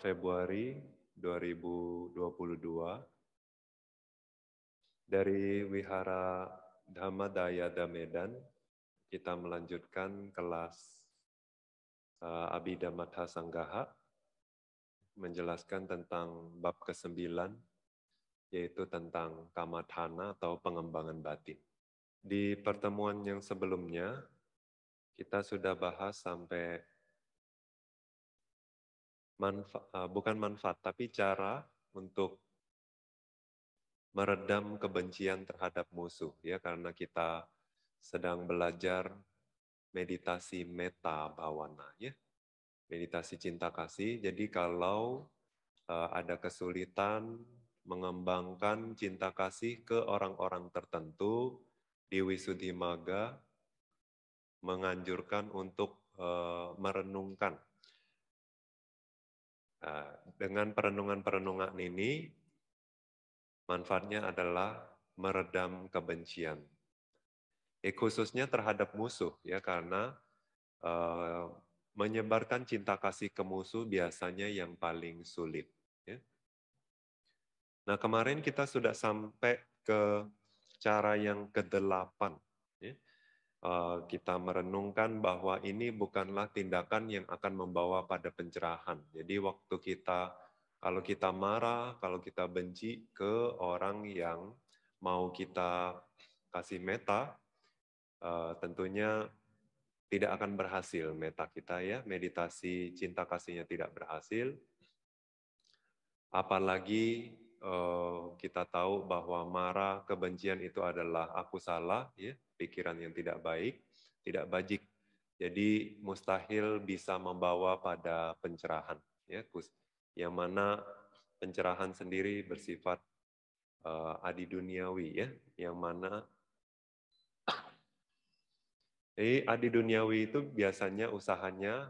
Februari 2022 dari Wihara Dhamma Daya kita melanjutkan kelas uh, eh, Abhidhamma Sanggaha menjelaskan tentang bab ke-9 yaitu tentang kamadhana atau pengembangan batin. Di pertemuan yang sebelumnya kita sudah bahas sampai manfa, e, bukan manfaat, tapi cara untuk meredam kebencian terhadap musuh ya karena kita sedang belajar meditasi meta bawana ya meditasi cinta kasih jadi kalau uh, ada kesulitan mengembangkan cinta kasih ke orang-orang tertentu di Wisudhi menganjurkan untuk uh, merenungkan Nah, dengan perenungan-perenungan ini, manfaatnya adalah meredam kebencian. Eh, khususnya terhadap musuh, ya karena eh, menyebarkan cinta kasih ke musuh biasanya yang paling sulit. Ya. Nah, kemarin kita sudah sampai ke cara yang kedelapan Eh, kita merenungkan bahwa ini bukanlah tindakan yang akan membawa pada pencerahan. Jadi waktu kita kalau kita marah, kalau kita benci ke orang yang mau kita kasih meta, eh, tentunya tidak akan berhasil meta kita ya. Meditasi cinta kasihnya tidak berhasil. Apalagi eh, kita tahu bahwa marah, kebencian itu adalah aku salah ya pikiran yang tidak baik, tidak bajik. Jadi mustahil bisa membawa pada pencerahan, ya Yang mana pencerahan sendiri bersifat uh, eh, adi ya. Yang mana jadi adi itu biasanya usahanya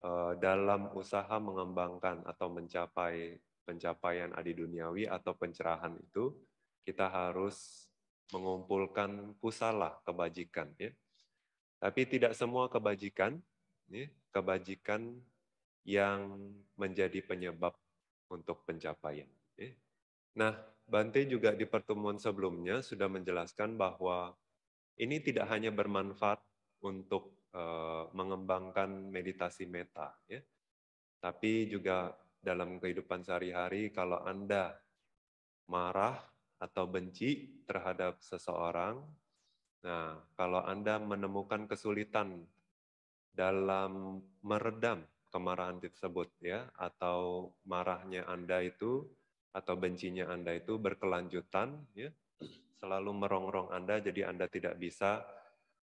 uh, dalam usaha mengembangkan atau mencapai pencapaian adi atau pencerahan itu kita harus mengumpulkan pusala kebajikan ya. Tapi tidak semua kebajikan ya, kebajikan yang menjadi penyebab untuk pencapaian. Ya. Nah, Bante juga di pertemuan sebelumnya sudah menjelaskan bahwa ini tidak hanya bermanfaat untuk uh, mengembangkan meditasi meta, ya. tapi juga dalam kehidupan sehari-hari kalau Anda marah atau benci terhadap seseorang. Nah, kalau Anda menemukan kesulitan dalam meredam kemarahan tersebut ya atau marahnya Anda itu atau bencinya Anda itu berkelanjutan ya selalu merongrong Anda jadi Anda tidak bisa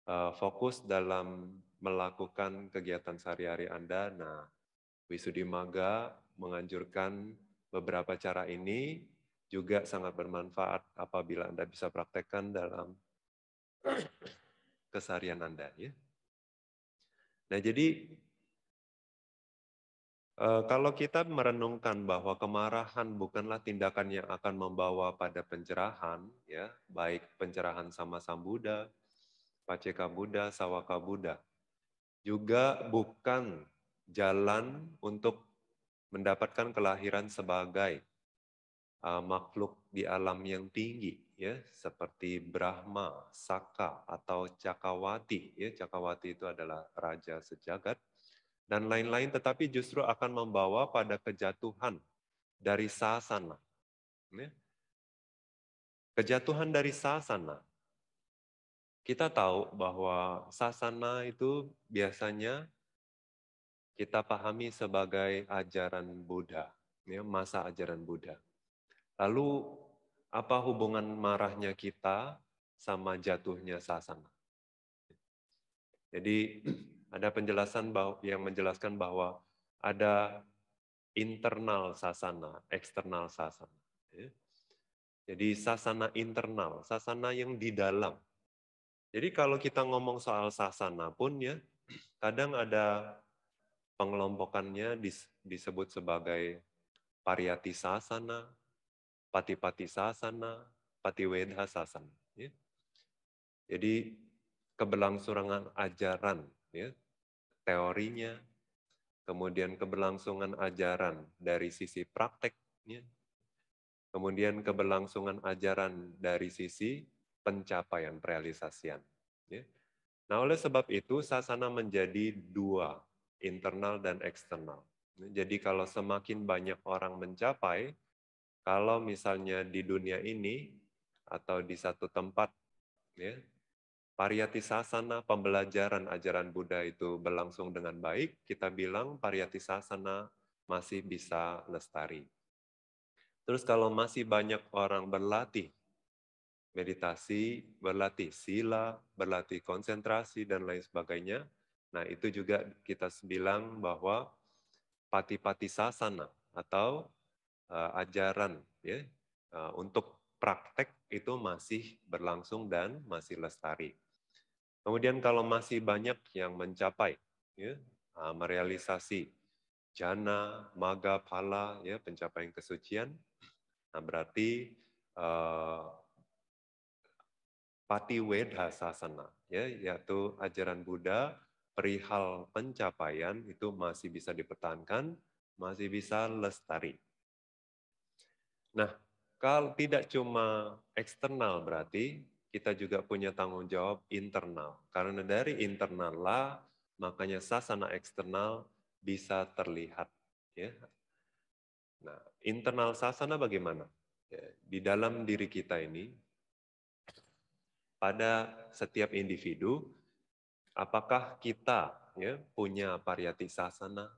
uh, fokus dalam melakukan kegiatan sehari-hari Anda. Nah, Wisudimaga menganjurkan beberapa cara ini juga sangat bermanfaat apabila Anda bisa praktekkan dalam keseharian Anda. Ya. Nah, jadi eh, kalau kita merenungkan bahwa kemarahan bukanlah tindakan yang akan membawa pada pencerahan, ya, baik pencerahan sama sam Buddha, Paceka Buddha, Sawaka Buddha, juga bukan jalan untuk mendapatkan kelahiran sebagai uh, makhluk di alam yang tinggi ya seperti Brahma, Saka atau Cakawati ya Cakawati itu adalah raja sejagat dan lain-lain tetapi justru akan membawa pada kejatuhan dari sasana ya. Kejatuhan dari sasana. Kita tahu bahwa sasana itu biasanya kita pahami sebagai ajaran Buddha, ya, masa ajaran Buddha. Lalu apa hubungan marahnya kita sama jatuhnya sasana? Jadi ada penjelasan yang menjelaskan bahwa ada internal sasana, eksternal sasana. Ya. Jadi sasana internal, sasana yang di dalam. Jadi kalau kita ngomong soal sasana pun ya, kadang ada pengelompokannya disebut sebagai variati sasana, pati pati sasana, wedha sasana. Ya. Jadi keberlangsungan ajaran, ya, teorinya, kemudian keberlangsungan ajaran dari sisi prakteknya kemudian keberlangsungan ajaran dari sisi pencapaian realisasian. Ya. Nah, oleh sebab itu sasana menjadi dua, internal dan eksternal. Jadi kalau semakin banyak orang mencapai, kalau misalnya di dunia ini atau di satu tempat ya pariyati sasana pembelajaran ajaran Buddha itu berlangsung dengan baik, kita bilang pariyati sasana masih bisa lestari. Terus kalau masih banyak orang berlatih meditasi, berlatih sila, berlatih konsentrasi, dan lain sebagainya. Nah, itu juga kita bilang bahwa pati-pati sasana atau Eh, ajaran ya eh, untuk praktek itu masih berlangsung dan masih lestari. Kemudian kalau masih banyak yang mencapai, ya, eh, merealisasi jana, maga, pala, ya, pencapaian kesucian, nah berarti uh, pati wedha sasana, ya, yaitu ajaran Buddha perihal pencapaian itu masih bisa dipertahankan, masih bisa lestari. Nah, kalau tidak cuma eksternal berarti kita juga punya tanggung jawab internal. Karena dari internal lah makanya sasana eksternal bisa terlihat. Ya. Nah, internal sasana bagaimana? Ya, di dalam diri kita ini, pada setiap individu, apakah kita ya, punya pariyati sasana?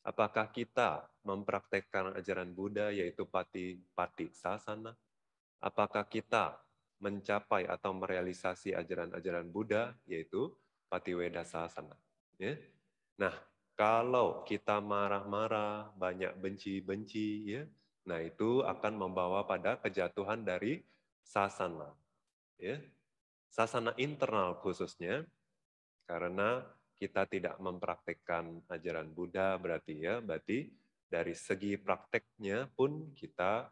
Apakah kita mempraktekkan ajaran Buddha yaitu pati pati sasana? Apakah kita mencapai atau merealisasi ajaran-ajaran Buddha yaitu pati weda sasana? Ya. Nah, kalau kita marah-marah, banyak benci-benci ya, nah itu akan membawa pada kejatuhan dari sasana. Ya. Sasana internal khususnya karena kita tidak mempraktekkan ajaran Buddha berarti ya berarti dari segi prakteknya pun kita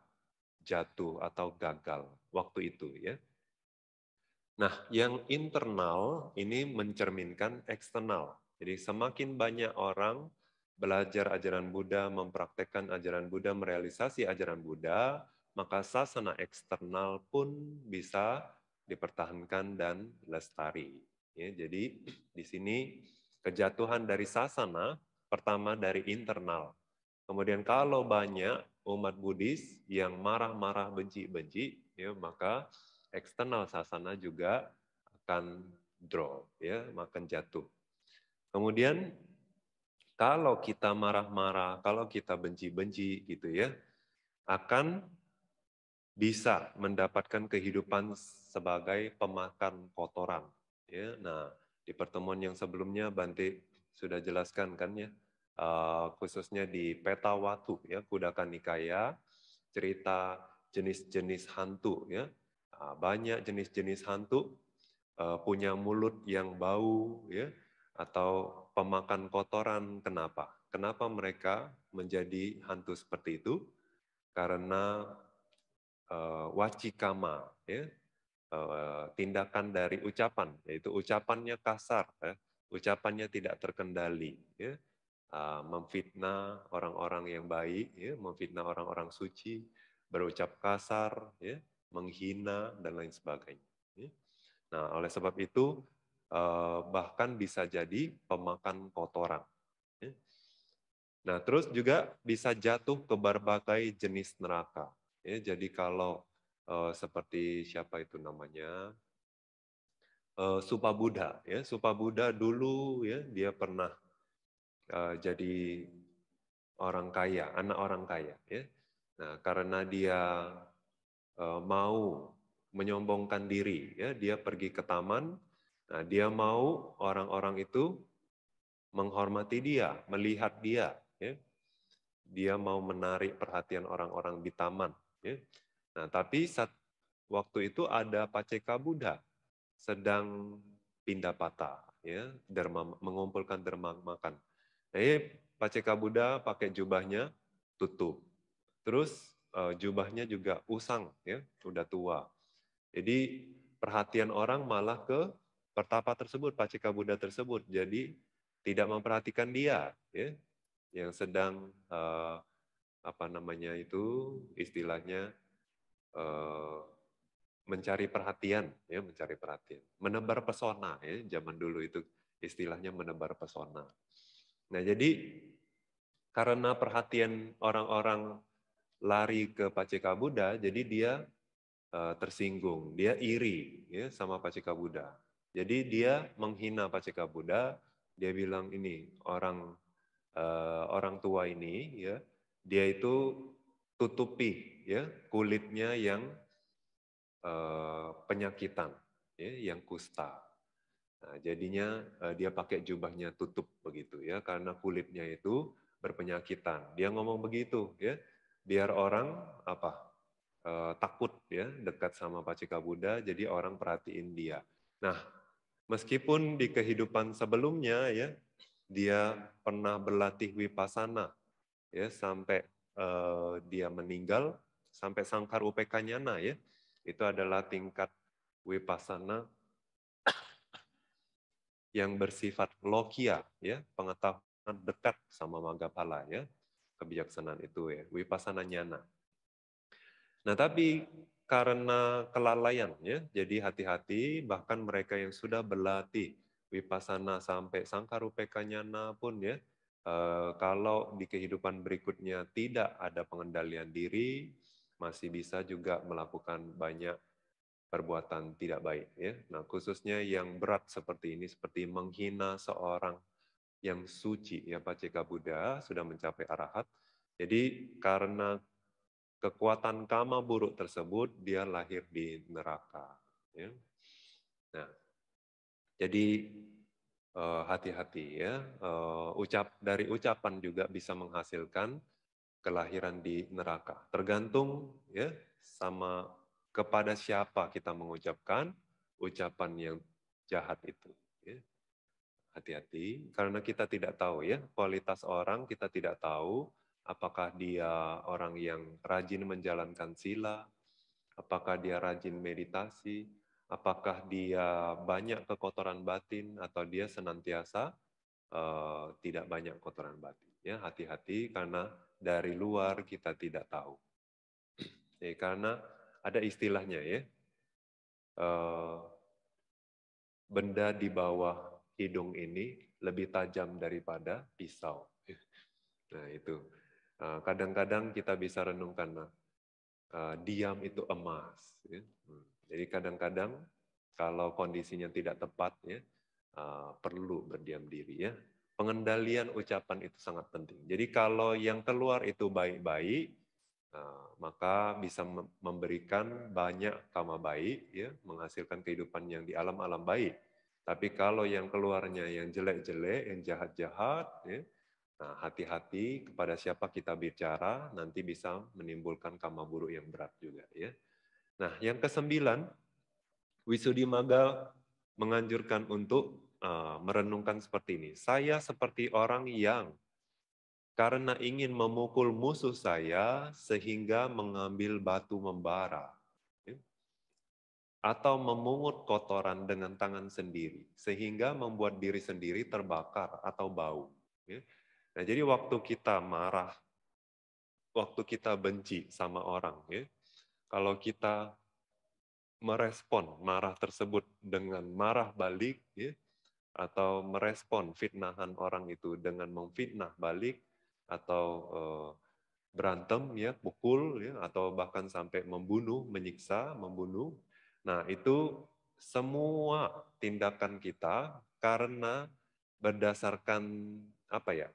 jatuh atau gagal waktu itu ya. Nah, yang internal ini mencerminkan eksternal. Jadi semakin banyak orang belajar ajaran Buddha, mempraktekkan ajaran Buddha, merealisasi ajaran Buddha, maka sasana eksternal pun bisa dipertahankan dan lestari. Ya, jadi di sini kejatuhan dari sasana pertama dari internal Kemudian kalau banyak umat Buddhis yang marah-marah benci-benci, ya maka eksternal sasana juga akan drop, ya makan jatuh. Kemudian kalau kita marah-marah, kalau kita benci-benci gitu ya, akan bisa mendapatkan kehidupan sebagai pemakan kotoran. Ya, nah di pertemuan yang sebelumnya Bante sudah jelaskan kan ya, Eh, khususnya di Peta Watu ya Kudaka Nikaya cerita jenis-jenis hantu ya uh, banyak jenis-jenis hantu uh, punya mulut yang bau ya atau pemakan kotoran kenapa kenapa mereka menjadi hantu seperti itu karena uh, wacikama ya tindakan dari ucapan yaitu ucapannya kasar ya. ucapannya tidak terkendali ya Eh, memfitnah orang-orang yang baik, ya, memfitnah orang-orang suci, berucap kasar, ya, menghina dan lain sebagainya. Ya. Nah, oleh sebab itu uh, bahkan bisa jadi pemakan kotoran. Ya. Nah, terus juga bisa jatuh ke berbagai jenis neraka. Ya, jadi kalau uh, seperti siapa itu namanya uh, Supa Buddha, ya Supa Buddha dulu ya dia pernah Eh, jadi orang kaya, anak orang kaya. Ya. Nah, karena dia eh, mau menyombongkan diri, ya, dia pergi ke taman. Nah, dia mau orang-orang itu menghormati dia, melihat dia. Ya. Dia mau menarik perhatian orang-orang di taman. Ya. Nah, tapi saat waktu itu ada Paceka Buddha sedang pindah patah, ya, derma, mengumpulkan derma makan. Jadi Paceka Buddha pakai jubahnya tutup. Terus eh, jubahnya juga usang, ya, udah tua. Jadi perhatian orang malah ke pertapa tersebut, Paceka Buddha tersebut. Jadi tidak memperhatikan dia, ya, yang sedang uh, apa namanya itu istilahnya uh, mencari perhatian, ya, mencari perhatian, menebar pesona, ya, zaman dulu itu istilahnya menebar pesona. Nah, jadi karena perhatian orang-orang lari ke Paceka Buddha, jadi dia uh, tersinggung, dia iri ya sama Paceka Buddha. Jadi dia menghina Paceka Buddha, dia bilang ini orang uh, orang tua ini ya, dia itu tutupi ya kulitnya yang uh, penyakitan, ya, yang kusta. Nah, jadinya uh, dia pakai jubahnya tutup begitu ya karena kulitnya itu berpenyakitan. Dia ngomong begitu ya. Biar orang apa? Uh, takut ya dekat sama Pacika Buddha jadi orang perhatiin dia. Nah, meskipun di kehidupan sebelumnya ya dia pernah berlatih wipasana ya sampai uh, dia meninggal sampai sangkar upekanyana ya. Itu adalah tingkat wipasana yang bersifat lokia, ya, pengetahuan dekat sama Magapala, ya, kebijaksanaan itu ya, wipasana nyana. Nah, tapi karena kelalaian ya, jadi hati-hati bahkan mereka yang sudah berlatih wipasana sampai sangkarupeka nyana pun ya, eh, kalau di kehidupan berikutnya tidak ada pengendalian diri, masih bisa juga melakukan banyak perbuatan tidak baik ya. Nah, khususnya yang berat seperti ini seperti menghina seorang yang suci ya Paceka Buddha sudah mencapai arahat. Jadi karena kekuatan kama buruk tersebut dia lahir di neraka ya. Nah, jadi eh, hati-hati uh, ya. Uh, ucap dari ucapan juga bisa menghasilkan kelahiran di neraka. Tergantung ya sama kepada siapa kita mengucapkan ucapan yang jahat itu. Ya. Hati-hati, karena kita tidak tahu ya, kualitas orang kita tidak tahu apakah dia orang yang rajin menjalankan sila, apakah dia rajin meditasi, apakah dia banyak kekotoran batin atau dia senantiasa uh, tidak banyak kotoran batin. Ya, hati-hati karena dari luar kita tidak tahu. Ya, karena ada istilahnya ya. Eh, benda di bawah hidung ini lebih tajam daripada pisau. Nah itu eh, kadang-kadang kita bisa renungkan nah, eh, diam itu emas. Ya. Hmm. Jadi kadang-kadang kalau kondisinya tidak tepat ya perlu berdiam diri ya. Pengendalian ucapan itu sangat penting. Jadi kalau yang keluar itu baik-baik, Nah, maka bisa memberikan banyak kama baik, ya, menghasilkan kehidupan yang di alam-alam baik. Tapi kalau yang keluarnya yang jelek-jelek, yang jahat-jahat, ya, nah hati-hati kepada siapa kita bicara, nanti bisa menimbulkan kama buruk yang berat juga. Ya. Nah, yang kesembilan, Wisudi Maga menganjurkan untuk uh, merenungkan seperti ini. Saya seperti orang yang karena ingin memukul musuh saya sehingga mengambil batu membara ya. atau memungut kotoran dengan tangan sendiri sehingga membuat diri sendiri terbakar atau bau. Ya. Nah, jadi waktu kita marah, waktu kita benci sama orang, ya, kalau kita merespon marah tersebut dengan marah balik, atau merespon fitnahan orang itu dengan memfitnah balik, atau uh, berantem ya, pukul ya atau bahkan sampai membunuh, menyiksa, membunuh. Nah, itu semua tindakan kita karena berdasarkan apa ya?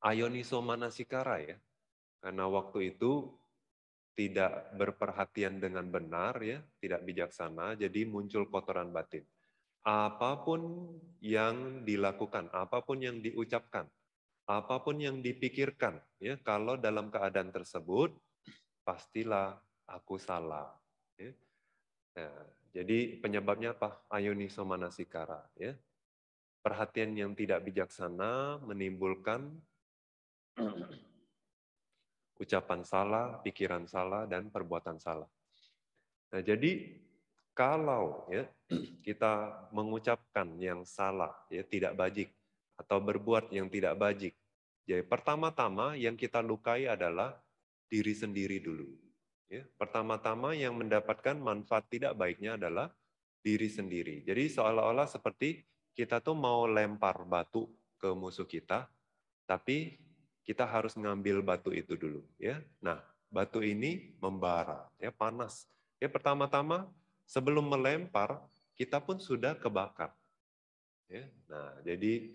Ayoniso manasikara ya. Karena waktu itu tidak berperhatian dengan benar ya, tidak bijaksana, jadi muncul kotoran batin. Apapun yang dilakukan, apapun yang diucapkan, apapun yang dipikirkan ya kalau dalam keadaan tersebut pastilah aku salah ya. Ya, jadi penyebabnya apa Ayuniso manasikara ya perhatian yang tidak bijaksana menimbulkan ucapan salah pikiran salah dan perbuatan salah nah jadi kalau ya kita mengucapkan yang salah ya tidak bajik atau berbuat yang tidak bajik. Jadi pertama-tama yang kita lukai adalah diri sendiri dulu. Ya, pertama-tama yang mendapatkan manfaat tidak baiknya adalah diri sendiri. Jadi seolah-olah seperti kita tuh mau lempar batu ke musuh kita, tapi kita harus ngambil batu itu dulu. Ya, nah batu ini membara, ya panas. Ya pertama-tama sebelum melempar kita pun sudah kebakar. Ya, nah jadi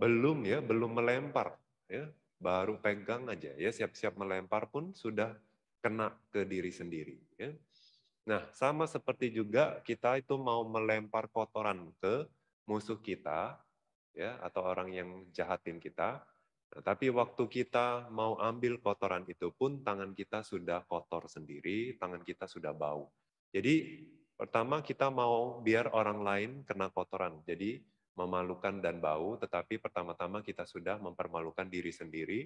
belum ya, belum melempar ya, baru pegang aja ya, siap-siap melempar pun sudah kena ke diri sendiri ya. Nah, sama seperti juga kita itu mau melempar kotoran ke musuh kita ya atau orang yang jahatin kita. Nah, tapi waktu kita mau ambil kotoran itu pun tangan kita sudah kotor sendiri, tangan kita sudah bau. Jadi pertama kita mau biar orang lain kena kotoran. Jadi memalukan dan bau, tetapi pertama-tama kita sudah mempermalukan diri sendiri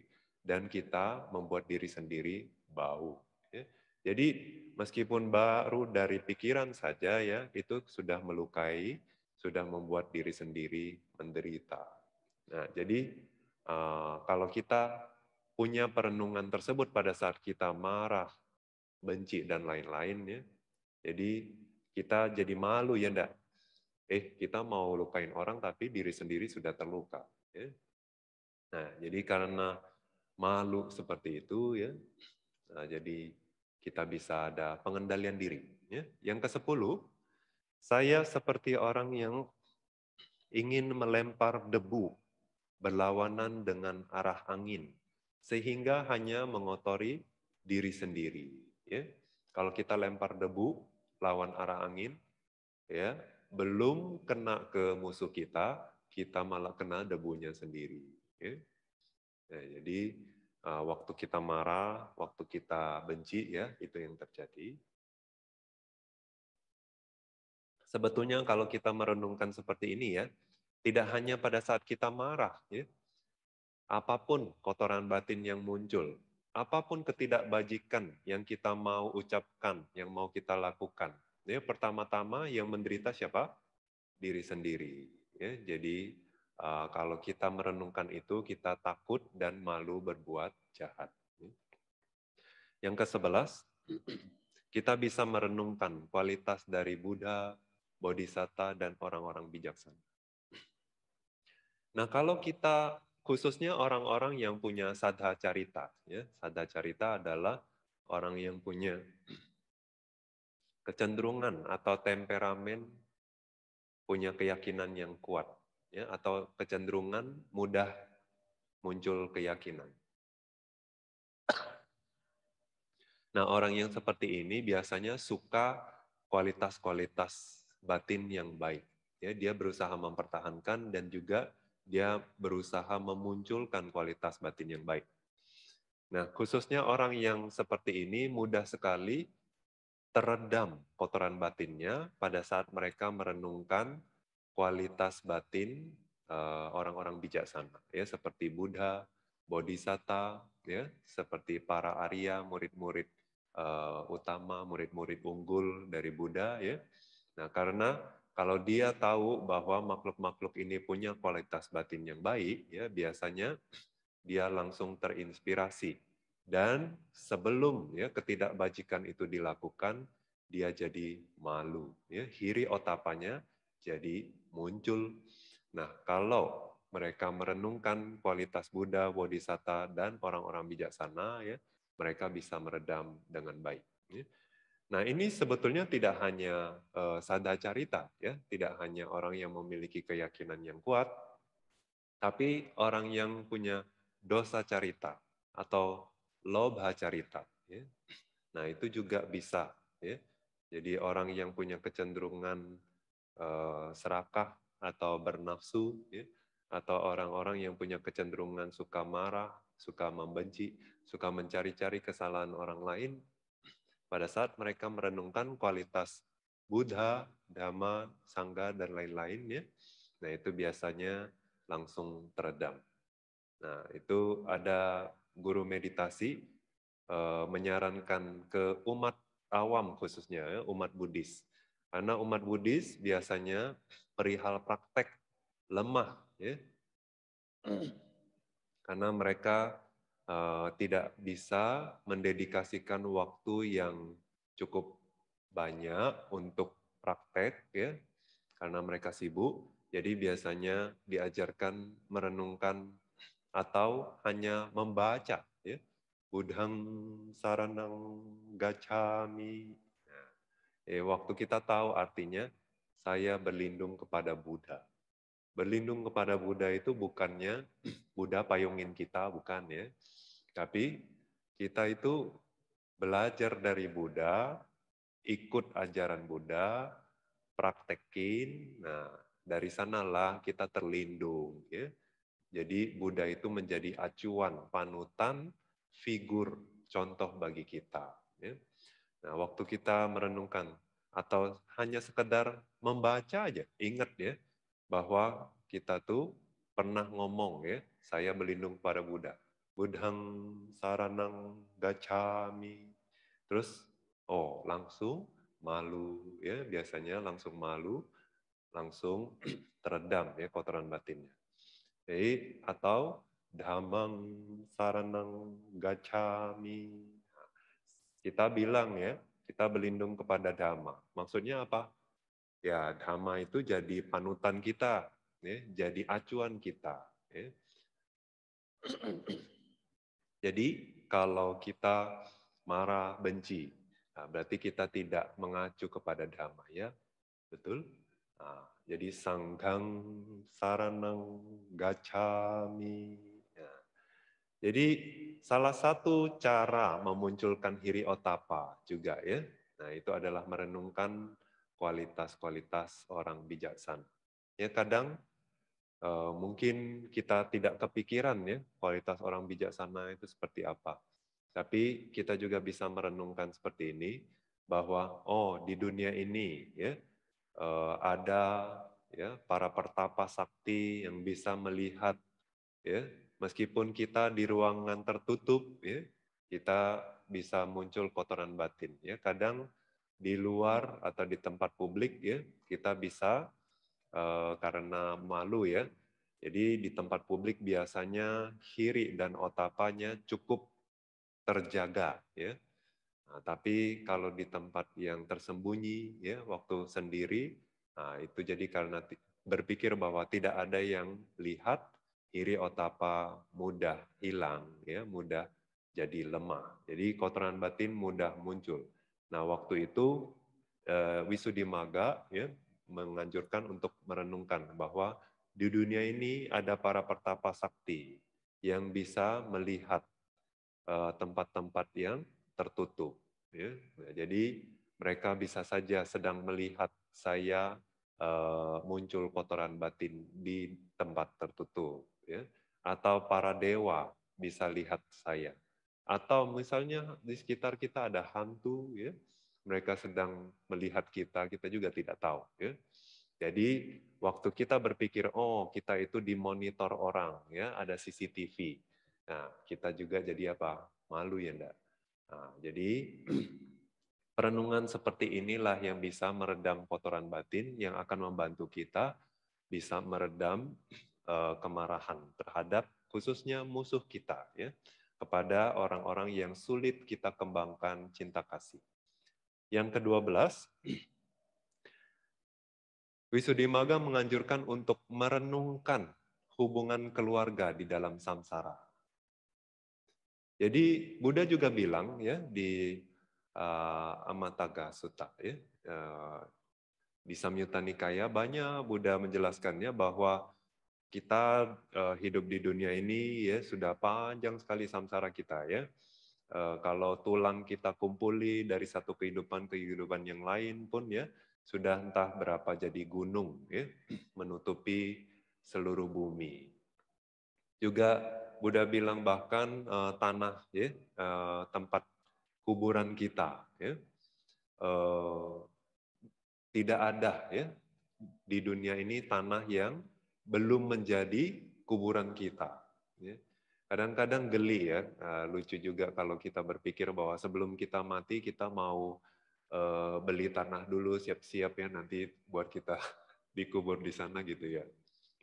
dan kita membuat diri sendiri bau. Ya. Jadi meskipun baru dari pikiran saja ya, itu sudah melukai, sudah membuat diri sendiri menderita. Nah, jadi eh, kalau kita punya perenungan tersebut pada saat kita marah, benci dan lain-lain ya. Jadi kita jadi malu ya ndak eh kita mau lupain orang tapi diri sendiri sudah terluka. Ya. Nah, jadi karena malu seperti itu ya, nah, jadi kita bisa ada pengendalian diri. Ya. Yang ke sepuluh, saya seperti orang yang ingin melempar debu berlawanan dengan arah angin, sehingga hanya mengotori diri sendiri. Ya. Kalau kita lempar debu lawan arah angin, ya belum kena ke musuh kita, kita malah kena debunya sendiri. Ya. Nah, jadi e, waktu kita marah, waktu kita benci ya, itu yang terjadi. Sebetulnya kalau kita merenungkan seperti ini ya, tidak hanya pada saat kita marah ya, apapun kotoran batin yang muncul, apapun ketidakbajikan yang kita mau ucapkan, yang mau kita lakukan, Ya, pertama-tama yang menderita siapa? Diri sendiri. Ya, jadi uh, kalau kita merenungkan itu, kita takut dan malu berbuat jahat. Ya. Yang ke-11, kita bisa merenungkan kualitas dari Buddha, Bodhisatta, dan orang-orang bijaksana. Nah, kalau kita khususnya orang-orang yang punya sadha carita, ya, sadha carita adalah orang yang punya kecenderungan atau temperamen punya keyakinan yang kuat ya atau kecenderungan mudah muncul keyakinan. Nah, orang yang seperti ini biasanya suka kualitas-kualitas batin yang baik. Ya, dia berusaha mempertahankan dan juga dia berusaha memunculkan kualitas batin yang baik. Nah, khususnya orang yang seperti ini mudah sekali teredam kotoran batinnya pada saat mereka merenungkan kualitas batin eh, orang-orang bijaksana ya seperti Buddha, Bodhisatta ya seperti para Arya murid-murid uh, utama murid-murid unggul dari Buddha ya. Nah, karena kalau dia tahu bahwa makhluk-makhluk ini punya kualitas batin yang baik ya biasanya dia langsung terinspirasi dan sebelum ya ketidakbajikan itu dilakukan, dia jadi malu. Ya, hiri otapanya jadi muncul. Nah, kalau mereka merenungkan kualitas Buddha, Bodhisatta, dan orang-orang bijaksana, ya, mereka bisa meredam dengan baik. Ya. Nah, ini sebetulnya tidak hanya uh, eh, sada carita, ya, tidak hanya orang yang memiliki keyakinan yang kuat, tapi orang yang punya dosa carita atau Lobha Ya. Nah itu juga bisa. Ya. Jadi orang yang punya kecenderungan uh, serakah atau bernafsu, ya, atau orang-orang yang punya kecenderungan suka marah, suka membenci, suka mencari-cari kesalahan orang lain, pada saat mereka merenungkan kualitas Buddha, Dhamma, Sangga, dan lain-lain, ya, nah itu biasanya langsung teredam. Nah, itu ada guru meditasi eh, menyarankan ke umat awam khususnya, ya, umat Buddhis. Karena umat Buddhis biasanya perihal praktek lemah. Ya. Karena mereka uh, tidak bisa mendedikasikan waktu yang cukup banyak untuk praktek ya karena mereka sibuk jadi biasanya diajarkan merenungkan atau hanya membaca ya. Budhang saranang gacami. Nah, eh, waktu kita tahu artinya saya berlindung kepada Buddha. Berlindung kepada Buddha itu bukannya Buddha payungin kita, bukan ya. Tapi kita itu belajar dari Buddha, ikut ajaran Buddha, praktekin. Nah, dari sanalah kita terlindung ya jadi Buddha itu menjadi acuan, panutan, figur, contoh bagi kita. Ya. Nah, waktu kita merenungkan atau hanya sekedar membaca aja, ingat ya bahwa kita tuh pernah ngomong ya, saya berlindung pada Buddha. Budhang saranang gacami. Terus oh langsung malu ya biasanya langsung malu langsung teredam ya kotoran batinnya eh, atau damang saranang gacami. Kita bilang ya, kita berlindung kepada dhamma. Maksudnya apa? Ya, dhamma itu jadi panutan kita, ya, jadi acuan kita. Ya. Jadi kalau kita marah, benci, nah, berarti kita tidak mengacu kepada dhamma ya, betul? Nah, jadi sanggang saranang gacami. Ya. jadi salah satu cara memunculkan hiri otapa juga ya. Nah itu adalah merenungkan kualitas-kualitas orang bijaksana. Ya kadang eh, mungkin kita tidak kepikiran ya kualitas orang bijaksana itu seperti apa. Tapi kita juga bisa merenungkan seperti ini bahwa oh di dunia ini ya Eh, ada ya para pertapa sakti yang bisa melihat ya meskipun kita di ruangan tertutup ya kita bisa muncul kotoran batin ya kadang di luar atau di tempat publik ya kita bisa uh, karena malu ya jadi di tempat publik biasanya kiri dan otapanya cukup terjaga ya Nah, tapi kalau di tempat yang tersembunyi, ya waktu sendiri, nah, itu jadi karena berpikir bahwa tidak ada yang lihat, iri otapa mudah hilang, ya mudah jadi lemah. Jadi kotoran batin mudah muncul. Nah waktu itu eh, Wisudimaga ya menganjurkan untuk merenungkan bahwa di dunia ini ada para pertapa sakti yang bisa melihat eh, tempat-tempat eh, yang tertutup. Ya. Nah, jadi mereka bisa saja sedang melihat saya uh, muncul kotoran batin di tempat tertutup, ya. atau para dewa bisa lihat saya, atau misalnya di sekitar kita ada hantu, ya. mereka sedang melihat kita, kita juga tidak tahu. Ya. Jadi waktu kita berpikir, oh kita itu dimonitor orang, ya ada CCTV. Nah, kita juga jadi apa? Malu ya enggak? Nah, jadi perenungan seperti inilah yang bisa meredam kotoran batin yang akan membantu kita bisa meredam uh, kemarahan terhadap khususnya musuh kita ya kepada orang-orang yang sulit kita kembangkan cinta kasih. Yang kedua belas, Wisudimaga menganjurkan untuk merenungkan hubungan keluarga di dalam samsara. Jadi Buddha juga bilang ya di uh, eh, Amataga Sutta ya uh, di Samyutta Nikaya banyak Buddha menjelaskannya bahwa kita uh, hidup di dunia ini ya sudah panjang sekali samsara kita ya. Uh, kalau tulang kita kumpuli dari satu kehidupan ke kehidupan yang lain pun ya sudah entah berapa jadi gunung ya menutupi seluruh bumi. Juga Buddha bilang bahkan uh, tanah ya uh, tempat kuburan kita ya uh, tidak ada ya di dunia ini tanah yang belum menjadi kuburan kita ya. Kadang-kadang geli ya, uh, lucu juga kalau kita berpikir bahwa sebelum kita mati kita mau uh, beli tanah dulu siap-siap ya nanti buat kita dikubur di sana gitu ya.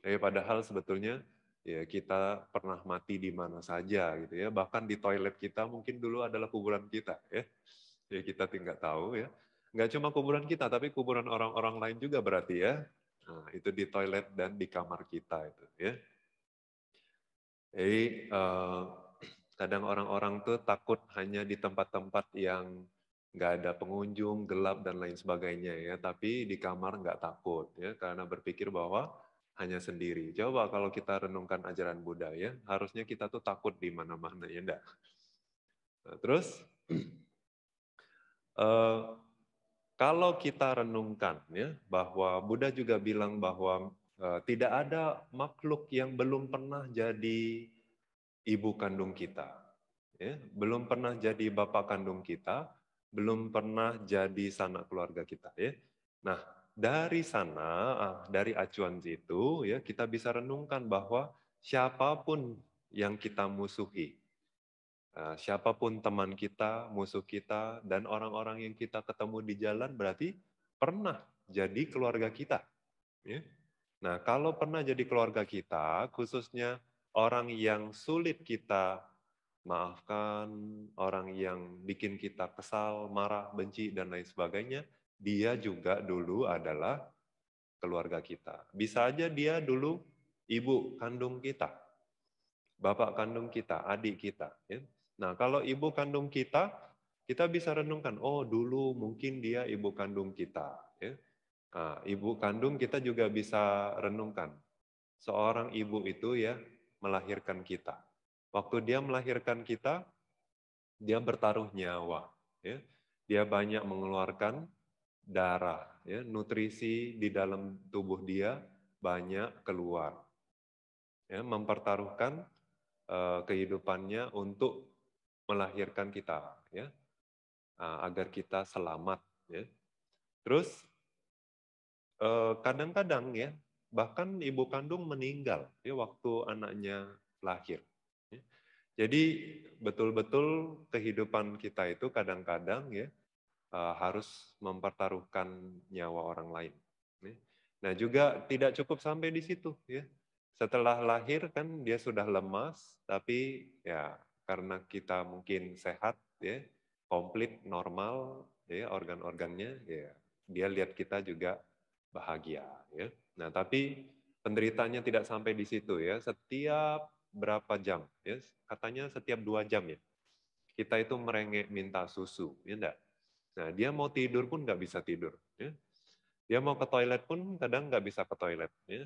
Eh, padahal sebetulnya ya kita pernah mati di mana saja gitu ya bahkan di toilet kita mungkin dulu adalah kuburan kita ya ya kita tidak tahu ya nggak cuma kuburan kita tapi kuburan orang-orang lain juga berarti ya nah, itu di toilet dan di kamar kita itu ya jadi eh, kadang orang-orang tuh takut hanya di tempat-tempat yang nggak ada pengunjung gelap dan lain sebagainya ya tapi di kamar nggak takut ya karena berpikir bahwa hanya sendiri. Coba kalau kita renungkan ajaran Buddha ya, harusnya kita tuh takut di mana-mana ya enggak. Nah, terus uh, kalau kita renungkan ya bahwa Buddha juga bilang bahwa uh, tidak ada makhluk yang belum pernah jadi ibu kandung kita. Ya, belum pernah jadi bapak kandung kita, belum pernah jadi sanak keluarga kita ya. Nah, dari sana, ah, dari acuan situ, ya kita bisa renungkan bahwa siapapun yang kita musuhi, ah, siapapun teman kita, musuh kita, dan orang-orang yang kita ketemu di jalan berarti pernah jadi keluarga kita. Ya. Nah, kalau pernah jadi keluarga kita, khususnya orang yang sulit kita maafkan, orang yang bikin kita kesal, marah, benci, dan lain sebagainya, dia juga dulu adalah keluarga kita. Bisa aja dia dulu ibu kandung kita, bapak kandung kita, adik kita. Ya. Nah, kalau ibu kandung kita, kita bisa renungkan, oh dulu mungkin dia ibu kandung kita. Ya. Nah, ibu kandung kita juga bisa renungkan. Seorang ibu itu ya melahirkan kita. Waktu dia melahirkan kita, dia bertaruh nyawa. Ya. Dia banyak mengeluarkan darah, ya, nutrisi di dalam tubuh dia banyak keluar. Ya, mempertaruhkan uh, kehidupannya untuk melahirkan kita, ya, uh, agar kita selamat. Ya. Terus eh, kadang-kadang uh, ya, bahkan ibu kandung meninggal ya waktu anaknya lahir. Ya. Jadi betul-betul kehidupan kita itu kadang-kadang ya Eh, harus mempertaruhkan nyawa orang lain. Ya. Nah juga tidak cukup sampai di situ ya. Setelah lahir kan dia sudah lemas, tapi ya karena kita mungkin sehat ya, komplit normal ya organ-organnya ya dia lihat kita juga bahagia ya. Nah tapi penderitanya tidak sampai di situ ya. Setiap berapa jam ya? Katanya setiap dua jam ya. Kita itu merengek minta susu, ya enggak? Nah, dia mau tidur pun nggak bisa tidur. Ya. Dia mau ke toilet pun kadang nggak bisa ke toilet. Ya.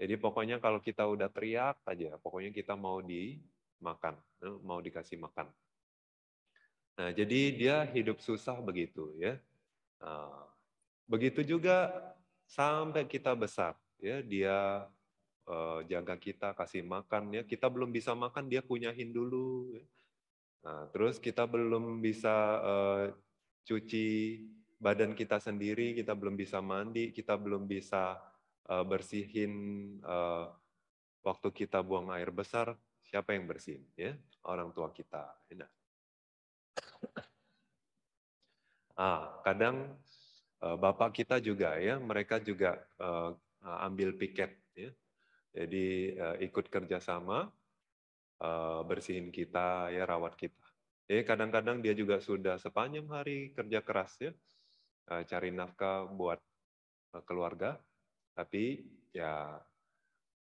Jadi pokoknya kalau kita udah teriak aja, pokoknya kita mau dimakan, ya, mau dikasih makan. Nah, jadi dia hidup susah begitu ya. Ah, begitu juga sampai kita besar, ya dia eh, jaga kita, kasih makan ya. Kita belum bisa makan, dia kunyahin dulu. Ya. Nah, terus kita belum bisa eh, cuci badan kita sendiri, kita belum bisa mandi, kita belum bisa uh, bersihin uh, waktu kita buang air besar, siapa yang bersihin? Ya, orang tua kita. Nah. kadang uh, bapak kita juga ya, mereka juga uh, ambil piket ya. Jadi uh, ikut kerjasama uh, bersihin kita ya, rawat kita. Jadi ya, kadang-kadang dia juga sudah sepanjang hari kerja keras ya eh, cari nafkah buat eh, keluarga, tapi ya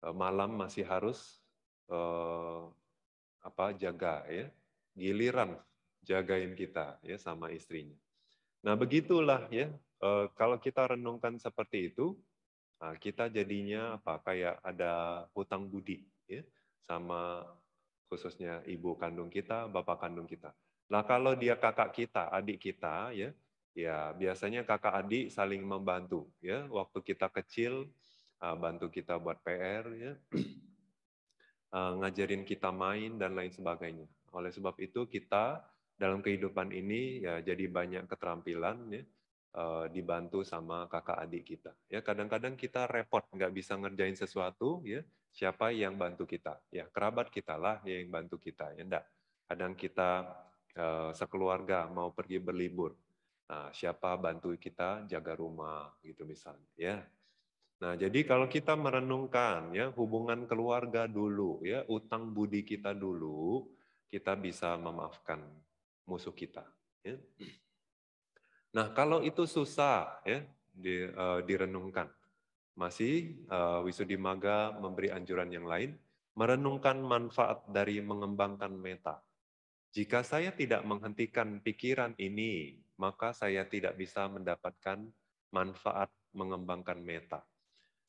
eh, malam masih harus eh, apa jaga ya, giliran jagain kita ya sama istrinya. Nah begitulah ya eh, kalau kita renungkan seperti itu, kita jadinya apa kayak ada hutang budi ya sama khususnya ibu kandung kita, bapak kandung kita. Nah, kalau dia kakak kita, adik kita, ya, ya biasanya kakak adik saling membantu, ya. Waktu kita kecil, ah, bantu kita buat PR, ya, ah, ngajarin kita main dan lain sebagainya. Oleh sebab itu kita dalam kehidupan ini ya jadi banyak keterampilan, ya, eh, dibantu sama kakak adik kita. Ya kadang-kadang kita repot nggak bisa ngerjain sesuatu, ya Siapa yang bantu kita? Ya, kerabat kita lah yang bantu kita. Ya, enggak. Kadang kita uh, sekeluarga mau pergi berlibur. Nah, siapa bantu kita jaga rumah gitu misalnya, ya. Nah, jadi kalau kita merenungkan ya hubungan keluarga dulu ya, utang budi kita dulu, kita bisa memaafkan musuh kita, ya. Nah, kalau itu susah ya di, uh, direnungkan. Masih uh, eh, Wisudi memberi anjuran yang lain, merenungkan manfaat dari mengembangkan meta. Jika saya tidak menghentikan pikiran ini, maka saya tidak bisa mendapatkan manfaat mengembangkan meta.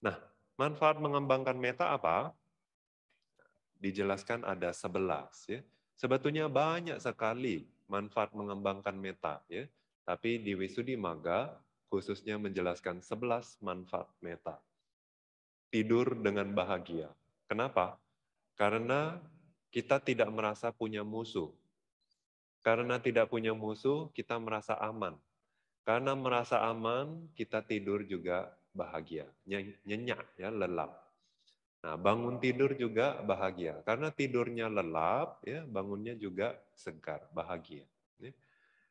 Nah, manfaat mengembangkan meta apa? Dijelaskan ada sebelas. ya. Sebetulnya banyak sekali manfaat mengembangkan meta ya. Tapi di Wisudi Maga khususnya menjelaskan 11 manfaat meta. Tidur dengan bahagia. Kenapa? Karena kita tidak merasa punya musuh. Karena tidak punya musuh, kita merasa aman. Karena merasa aman, kita tidur juga bahagia, nyenyak ya, lelap. Nah, bangun tidur juga bahagia. Karena tidurnya lelap ya, bangunnya juga segar, bahagia.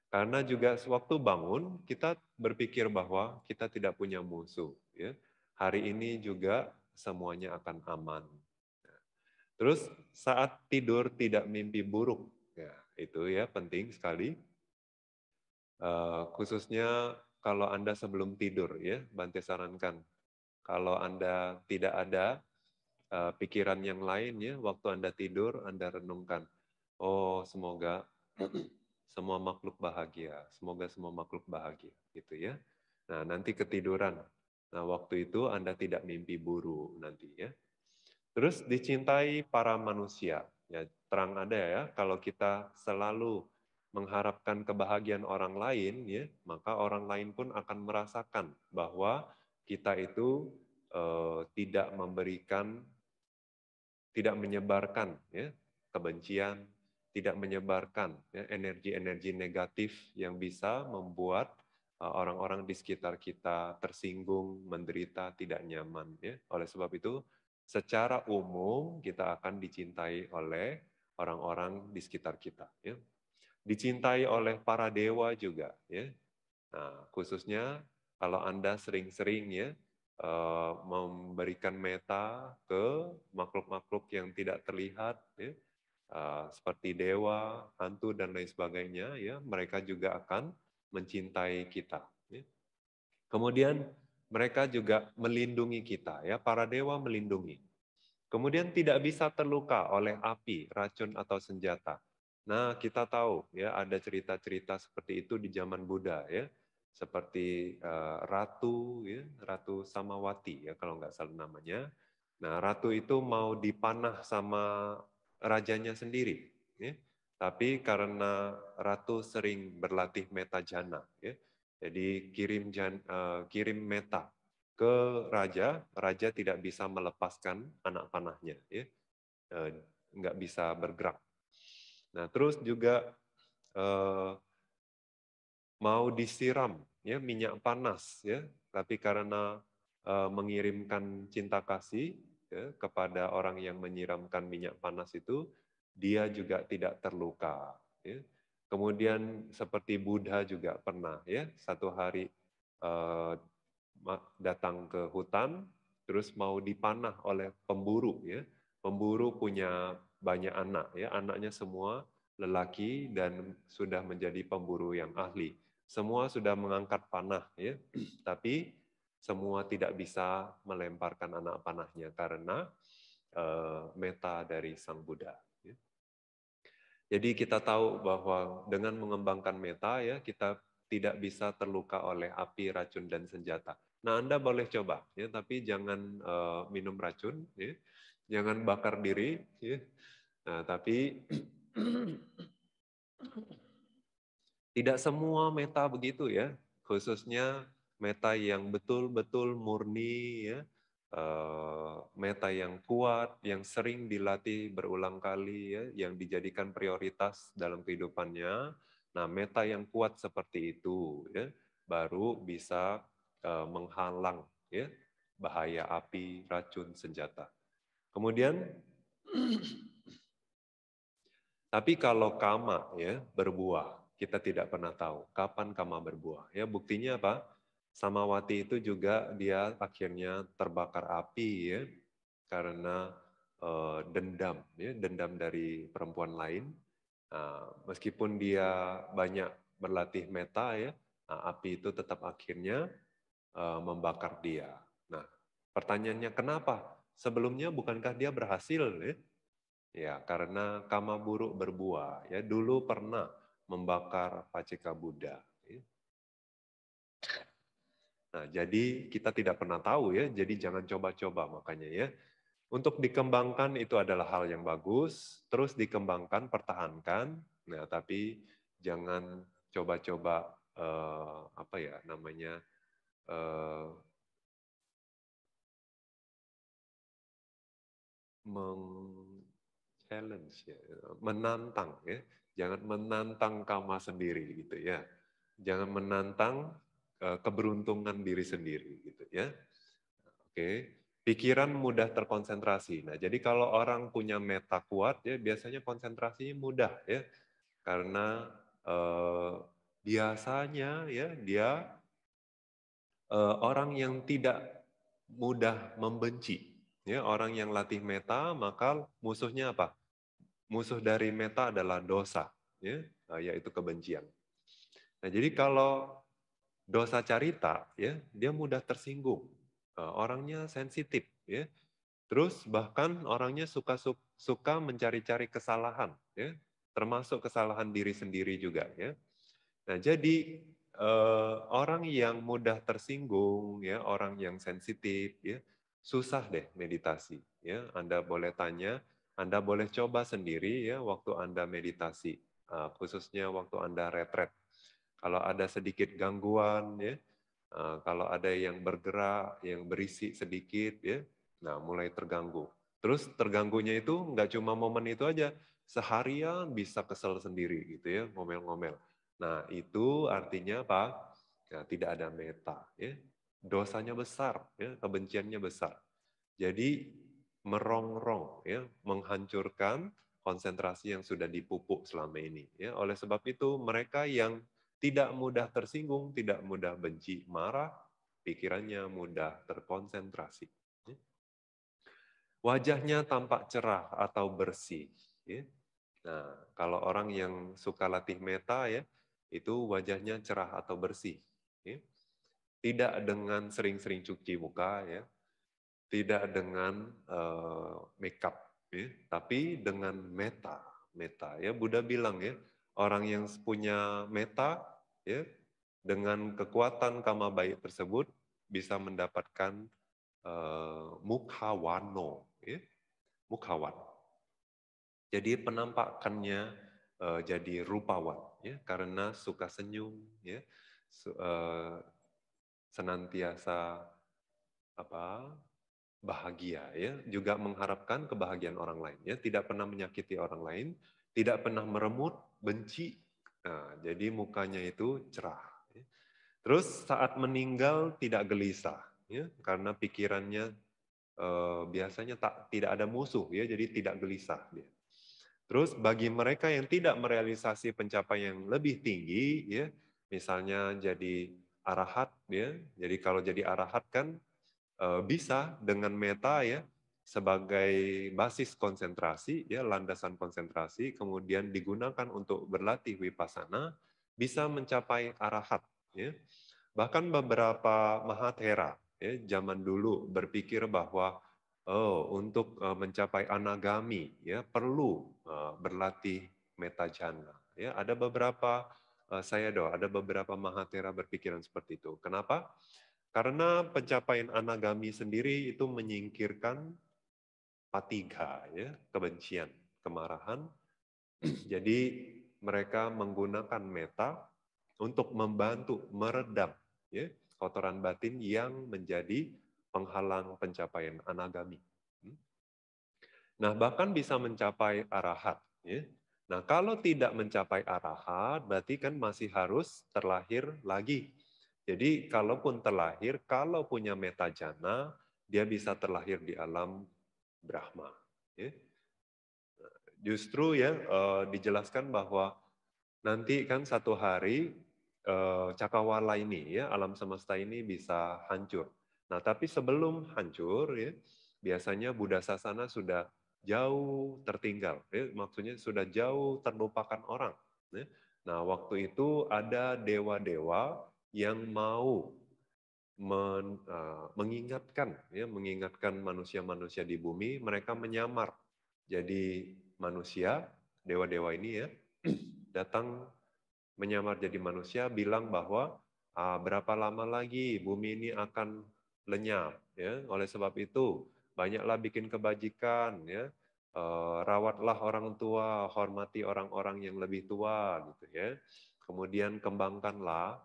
Karena juga sewaktu bangun kita berpikir bahwa kita tidak punya musuh. Ya. Hari ini juga semuanya akan aman. Terus saat tidur tidak mimpi buruk, ya, itu ya penting sekali. Uh, khususnya kalau anda sebelum tidur ya, Bante sarankan kalau anda tidak ada uh, pikiran yang lain ya, waktu anda tidur anda renungkan, oh semoga semua makhluk bahagia. Semoga semua makhluk bahagia gitu ya. Nah, nanti ketiduran. Nah, waktu itu Anda tidak mimpi buruk nantinya. Terus dicintai para manusia. Ya, terang ada ya, ya, kalau kita selalu mengharapkan kebahagiaan orang lain ya, maka orang lain pun akan merasakan bahwa kita itu eh, tidak memberikan tidak menyebarkan ya kebencian, tidak menyebarkan ya, energi-energi ya, negatif yang bisa membuat uh, orang-orang di sekitar kita tersinggung, menderita, tidak nyaman. Ya. Oleh sebab itu, secara umum kita akan dicintai oleh orang-orang di sekitar kita. Ya. Dicintai oleh para dewa juga. Ya. Nah, khususnya kalau Anda sering-sering ya uh, memberikan meta ke makhluk-makhluk yang tidak terlihat, ya, Eh, seperti dewa, hantu dan lain sebagainya, ya mereka juga akan mencintai kita. Ya. Kemudian mereka juga melindungi kita, ya para dewa melindungi. Kemudian tidak bisa terluka oleh api, racun atau senjata. Nah, kita tahu ya ada cerita-cerita seperti itu di zaman Buddha ya, seperti uh, ratu ya, ratu Samawati ya kalau nggak salah namanya. Nah, ratu itu mau dipanah sama rajanya sendiri. Ya. Tapi karena ratu sering berlatih meta jana, ya. jadi kirim jan, uh, kirim meta ke raja, raja tidak bisa melepaskan anak panahnya, ya. Uh, nggak bisa bergerak. Nah terus juga uh, mau disiram ya minyak panas ya tapi karena uh, mengirimkan cinta kasih ya, kepada orang yang menyiramkan minyak panas itu, dia juga tidak terluka. Ya. Kemudian seperti Buddha juga pernah ya satu hari uh, datang ke hutan, terus mau dipanah oleh pemburu ya. Pemburu punya banyak anak ya, anaknya semua lelaki dan sudah menjadi pemburu yang ahli. Semua sudah mengangkat panah ya, tapi semua tidak bisa melemparkan anak panahnya karena eh, meta dari Sang Buddha. Ya. Jadi kita tahu bahwa dengan mengembangkan meta ya kita tidak bisa terluka oleh api, racun dan senjata. Nah Anda boleh coba ya, tapi jangan uh, minum racun, ya. jangan bakar diri. Ya. Nah tapi tidak semua meta begitu ya, khususnya meta yang betul-betul murni ya eh, meta yang kuat, yang sering dilatih berulang kali, ya, yang dijadikan prioritas dalam kehidupannya. Nah, meta yang kuat seperti itu ya, baru bisa eh, menghalang ya, bahaya api, racun, senjata. Kemudian, tapi kalau kama ya berbuah, kita tidak pernah tahu kapan kama berbuah. Ya, buktinya apa? Samawati itu juga dia akhirnya terbakar api ya karena uh, dendam ya dendam dari perempuan lain. Uh, meskipun dia banyak berlatih meta ya nah, api itu tetap akhirnya uh, membakar dia. Nah pertanyaannya kenapa? Sebelumnya bukankah dia berhasil ya? Ya karena kama buruk berbuah ya dulu pernah membakar Paceka Buddha. Nah, jadi kita tidak pernah tahu ya, jadi jangan coba-coba makanya ya. Untuk dikembangkan itu adalah hal yang bagus, terus dikembangkan, pertahankan. Nah, tapi jangan coba-coba eh, apa ya namanya eh, meng challenge ya, menantang ya. Jangan menantang kama sendiri gitu ya. Jangan menantang Eh, keberuntungan diri sendiri gitu ya. Oke, pikiran mudah terkonsentrasi. Nah, jadi kalau orang punya meta kuat ya biasanya konsentrasinya mudah ya. Karena eh, biasanya ya dia eh, orang yang tidak mudah membenci. Ya, orang yang latih meta maka musuhnya apa? Musuh dari meta adalah dosa, ya, nah, yaitu kebencian. Nah, jadi kalau dosa carita ya dia mudah tersinggung eh, orangnya sensitif ya terus bahkan orangnya suka suka mencari-cari kesalahan ya termasuk kesalahan diri sendiri juga ya nah jadi eh, orang yang mudah tersinggung ya orang yang sensitif ya susah deh meditasi ya anda boleh tanya anda boleh coba sendiri ya waktu anda meditasi eh, khususnya waktu anda retret kalau ada sedikit gangguan, ya, eh, kalau ada yang bergerak, yang berisi sedikit, ya, nah mulai terganggu. Terus terganggunya itu nggak cuma momen itu aja, seharian bisa kesel sendiri gitu ya, ngomel-ngomel. Nah itu artinya apa? ya, tidak ada meta, ya. dosanya besar, ya. kebenciannya besar. Jadi merongrong, ya, menghancurkan konsentrasi yang sudah dipupuk selama ini. Ya. Oleh sebab itu mereka yang tidak mudah tersinggung, tidak mudah benci, marah, pikirannya mudah terkonsentrasi. Wajahnya tampak cerah atau bersih. Ya. Nah, kalau orang yang suka latih meta ya, itu wajahnya cerah atau bersih. Ya. Tidak dengan sering-sering cuci muka ya, tidak dengan eh, makeup, ya, tapi dengan meta. Meta ya Buddha bilang ya, orang yang punya meta ya dengan kekuatan kama baik tersebut bisa mendapatkan uh, mukhawano ya mukhawan jadi penampakannya uh, jadi rupawan ya karena suka senyum ya su, uh, senantiasa apa bahagia ya juga mengharapkan kebahagiaan orang lain ya tidak pernah menyakiti orang lain tidak pernah meremut benci. Nah, jadi mukanya itu cerah. Ya. Terus saat meninggal tidak gelisah, ya, karena pikirannya eh, biasanya tak tidak ada musuh, ya, jadi tidak gelisah Ya. Terus bagi mereka yang tidak merealisasi pencapaian yang lebih tinggi, ya, misalnya jadi arahat, ya, jadi kalau jadi arahat kan eh, bisa dengan meta ya sebagai basis konsentrasi, ya landasan konsentrasi, kemudian digunakan untuk berlatih wipasana, bisa mencapai arahat. Ya. Bahkan beberapa mahathera ya, zaman dulu berpikir bahwa oh, untuk eh, mencapai anagami ya perlu eh, berlatih metajana Ya, ada beberapa eh, saya doa, ada beberapa mahathera berpikiran seperti itu. Kenapa? Karena pencapaian anagami sendiri itu menyingkirkan patiga, ya, kebencian, kemarahan. Jadi mereka menggunakan meta untuk membantu meredam ya, kotoran batin yang menjadi penghalang pencapaian anagami. Hmm. Nah, bahkan bisa mencapai arahat. Ya. Nah, kalau tidak mencapai arahat, berarti kan masih harus terlahir lagi. Jadi, kalaupun terlahir, kalau punya meta jana, dia bisa terlahir di alam Brahma. Ya. Justru ya uh, dijelaskan bahwa nanti kan satu hari uh, eh, cakawala ini ya alam semesta ini bisa hancur. Nah tapi sebelum hancur ya biasanya Buddha Sasana sudah jauh tertinggal, ya. maksudnya sudah jauh terlupakan orang. Ya. Nah waktu itu ada dewa-dewa yang mau men, uh, mengingatkan ya mengingatkan manusia-manusia di bumi mereka menyamar jadi manusia dewa-dewa ini ya datang menyamar jadi manusia bilang bahwa uh, berapa lama lagi bumi ini akan lenyap ya oleh sebab itu banyaklah bikin kebajikan ya uh, rawatlah orang tua hormati orang-orang yang lebih tua gitu ya kemudian kembangkanlah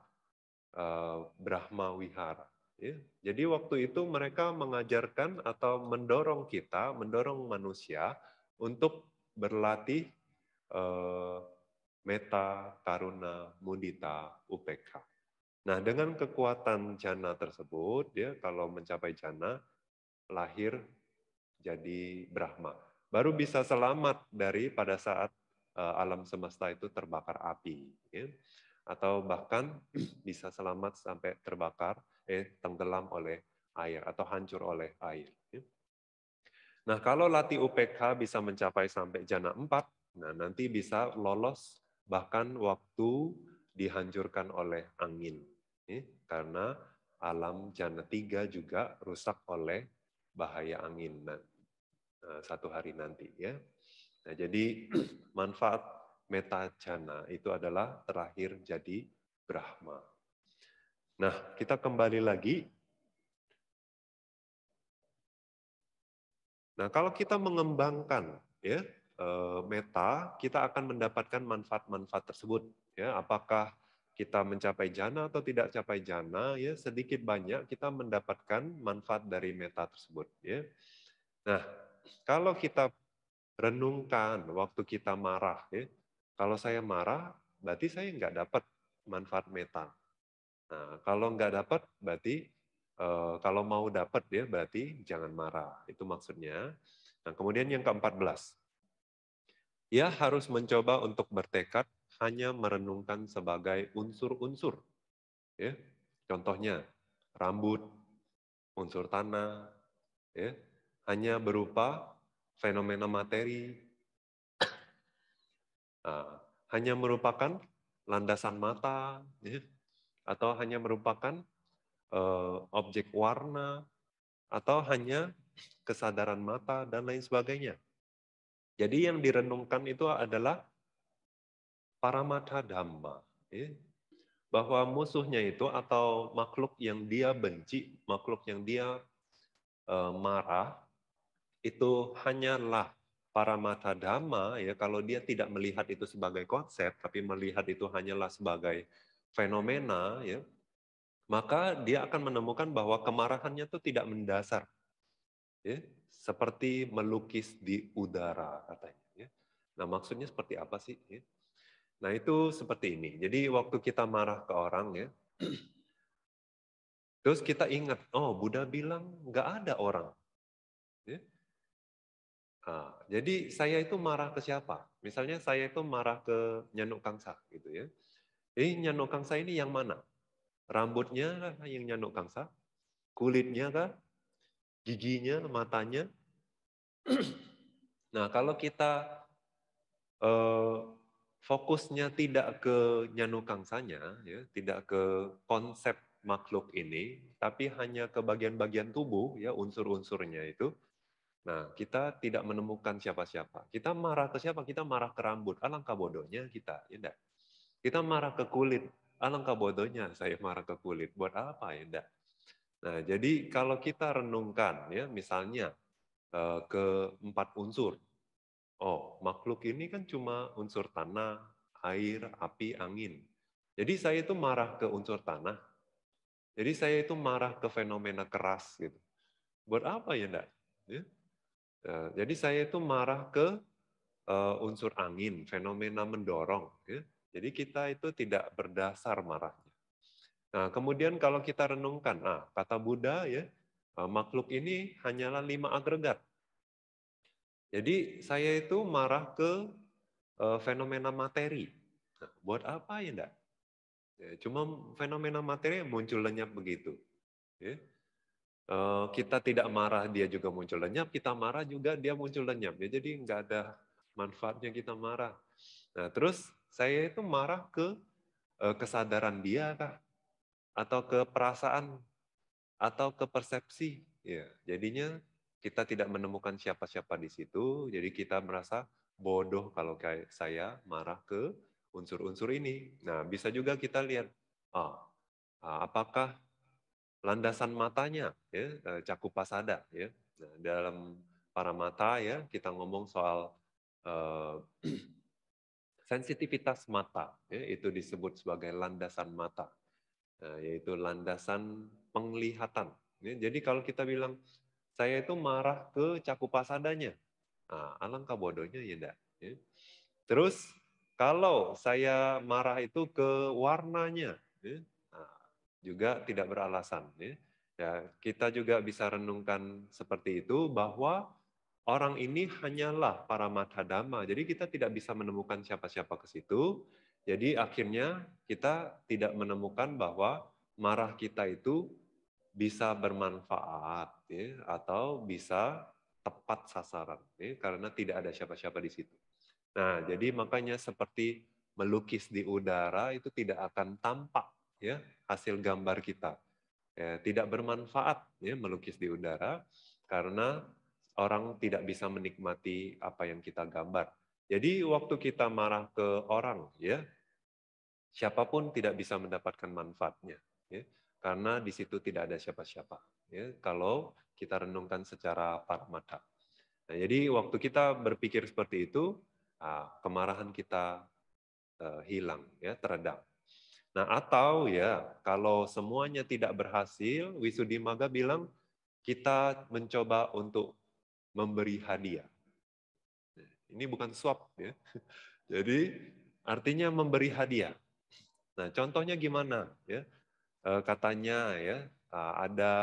Eh, Brahma Wihara. Ya. Jadi waktu itu mereka mengajarkan atau mendorong kita, mendorong manusia untuk berlatih eh, meta, karuna, mudita, UPK. Nah dengan kekuatan jana tersebut, ya kalau mencapai jana lahir jadi Brahma, baru bisa selamat dari pada saat eh, alam semesta itu terbakar api. Ya atau bahkan bisa selamat sampai terbakar, eh tenggelam oleh air atau hancur oleh air. Ya. Nah, kalau latih UPK bisa mencapai sampai jana 4, nah nanti bisa lolos bahkan waktu dihancurkan oleh angin. Ya. Karena alam jana 3 juga rusak oleh bahaya angin nah, eh, satu hari nanti. ya. Nah, jadi manfaat meta jana itu adalah terakhir jadi Brahma. Nah, kita kembali lagi. Nah, kalau kita mengembangkan ya eh, meta, kita akan mendapatkan manfaat-manfaat tersebut. Ya, apakah kita mencapai jana atau tidak capai jana, ya sedikit banyak kita mendapatkan manfaat dari meta tersebut. Ya. Nah, kalau kita renungkan waktu kita marah, ya, kalau saya marah, berarti saya nggak dapat manfaat meta. Nah, kalau nggak dapat, berarti uh, kalau mau dapat dia, berarti jangan marah. Itu maksudnya. Nah, kemudian yang ke belas, Ia harus mencoba untuk bertekad hanya merenungkan sebagai unsur-unsur. Ya. Contohnya, rambut, unsur tanah, ya. hanya berupa fenomena materi, Eh, hanya merupakan landasan mata, ya, atau hanya merupakan uh, objek warna, atau hanya kesadaran mata, dan lain sebagainya. Jadi yang direnungkan itu adalah paramata dhamma. Ya, bahwa musuhnya itu atau makhluk yang dia benci, makhluk yang dia uh, marah, itu hanyalah Para mata dhamma ya kalau dia tidak melihat itu sebagai konsep tapi melihat itu hanyalah sebagai fenomena ya maka dia akan menemukan bahwa kemarahannya itu tidak mendasar ya seperti melukis di udara katanya ya. Nah, maksudnya seperti apa sih ya? Nah, itu seperti ini. Jadi waktu kita marah ke orang ya Terus kita ingat, oh Buddha bilang nggak ada orang. Ya? Nah, jadi saya itu marah ke siapa? Misalnya saya itu marah ke Nyanuk Kangsa gitu ya. Jadi Nyanuk Kangsa ini yang mana? Rambutnya yang Nyanuk Kangsa? Kulitnya kah? Giginya, matanya? nah, kalau kita eh, fokusnya tidak ke Nyanuk Kangsanya, ya, tidak ke konsep makhluk ini, tapi hanya ke bagian-bagian tubuh ya unsur-unsurnya itu, Nah, kita tidak menemukan siapa-siapa. Kita marah ke siapa? Kita marah ke rambut. Alangkah ah, bodohnya kita, ya enggak? Kita marah ke kulit. Alangkah ah, bodohnya saya marah ke kulit. Buat apa, ya enggak? Nah, jadi kalau kita renungkan, ya misalnya eh, ke empat unsur. Oh, makhluk ini kan cuma unsur tanah, air, api, angin. Jadi saya itu marah ke unsur tanah. Jadi saya itu marah ke fenomena keras gitu. Buat apa ya ndak Ya? Eh, jadi saya itu marah ke eh, unsur angin, fenomena mendorong. Ya. Jadi kita itu tidak berdasar marahnya. Nah, kemudian kalau kita renungkan, nah, kata Buddha ya, eh, makhluk ini hanyalah lima agregat. Jadi saya itu marah ke fenomena materi. Nah, buat apa ya enggak? Ya, cuma fenomena materi muncul lenyap begitu. Ya. Eh, kita tidak marah dia juga muncul lenyap, kita marah juga dia muncul lenyap. Ya, jadi nggak ada manfaatnya kita marah. Nah terus saya itu marah ke eh, kesadaran dia kah? Atau ke perasaan? Atau ke persepsi? Ya, jadinya kita tidak menemukan siapa-siapa di situ, jadi kita merasa bodoh kalau kayak saya marah ke unsur-unsur ini. Nah bisa juga kita lihat, ah, ah apakah landasan matanya ya eh, cakup pasada ya nah, dalam para mata ya kita ngomong soal uh, sensitivitas mata ya, itu disebut sebagai landasan mata nah, yaitu landasan penglihatan ya, jadi kalau kita bilang saya itu marah ke cakup pasadanya nah, alangkah bodohnya ya enggak ya. terus kalau saya marah itu ke warnanya ya, juga tidak beralasan. Ya. ya. kita juga bisa renungkan seperti itu bahwa orang ini hanyalah para madhadama. Jadi kita tidak bisa menemukan siapa-siapa ke situ. Jadi akhirnya kita tidak menemukan bahwa marah kita itu bisa bermanfaat ya, atau bisa tepat sasaran ya, karena tidak ada siapa-siapa di situ. Nah, jadi makanya seperti melukis di udara itu tidak akan tampak ya hasil gambar kita. Ya, tidak bermanfaat ya, melukis di udara karena orang tidak bisa menikmati apa yang kita gambar. Jadi waktu kita marah ke orang, ya siapapun tidak bisa mendapatkan manfaatnya, ya, karena di situ tidak ada siapa-siapa. Ya, kalau kita renungkan secara para mata. Nah, jadi waktu kita berpikir seperti itu, ah, kemarahan kita eh, hilang, ya teredam. Nah, atau ya kalau semuanya tidak berhasil, Wisudi Maga bilang kita mencoba untuk memberi hadiah. Ini bukan suap ya. Jadi artinya memberi hadiah. Nah, contohnya gimana ya? Eh, katanya ya eh, ada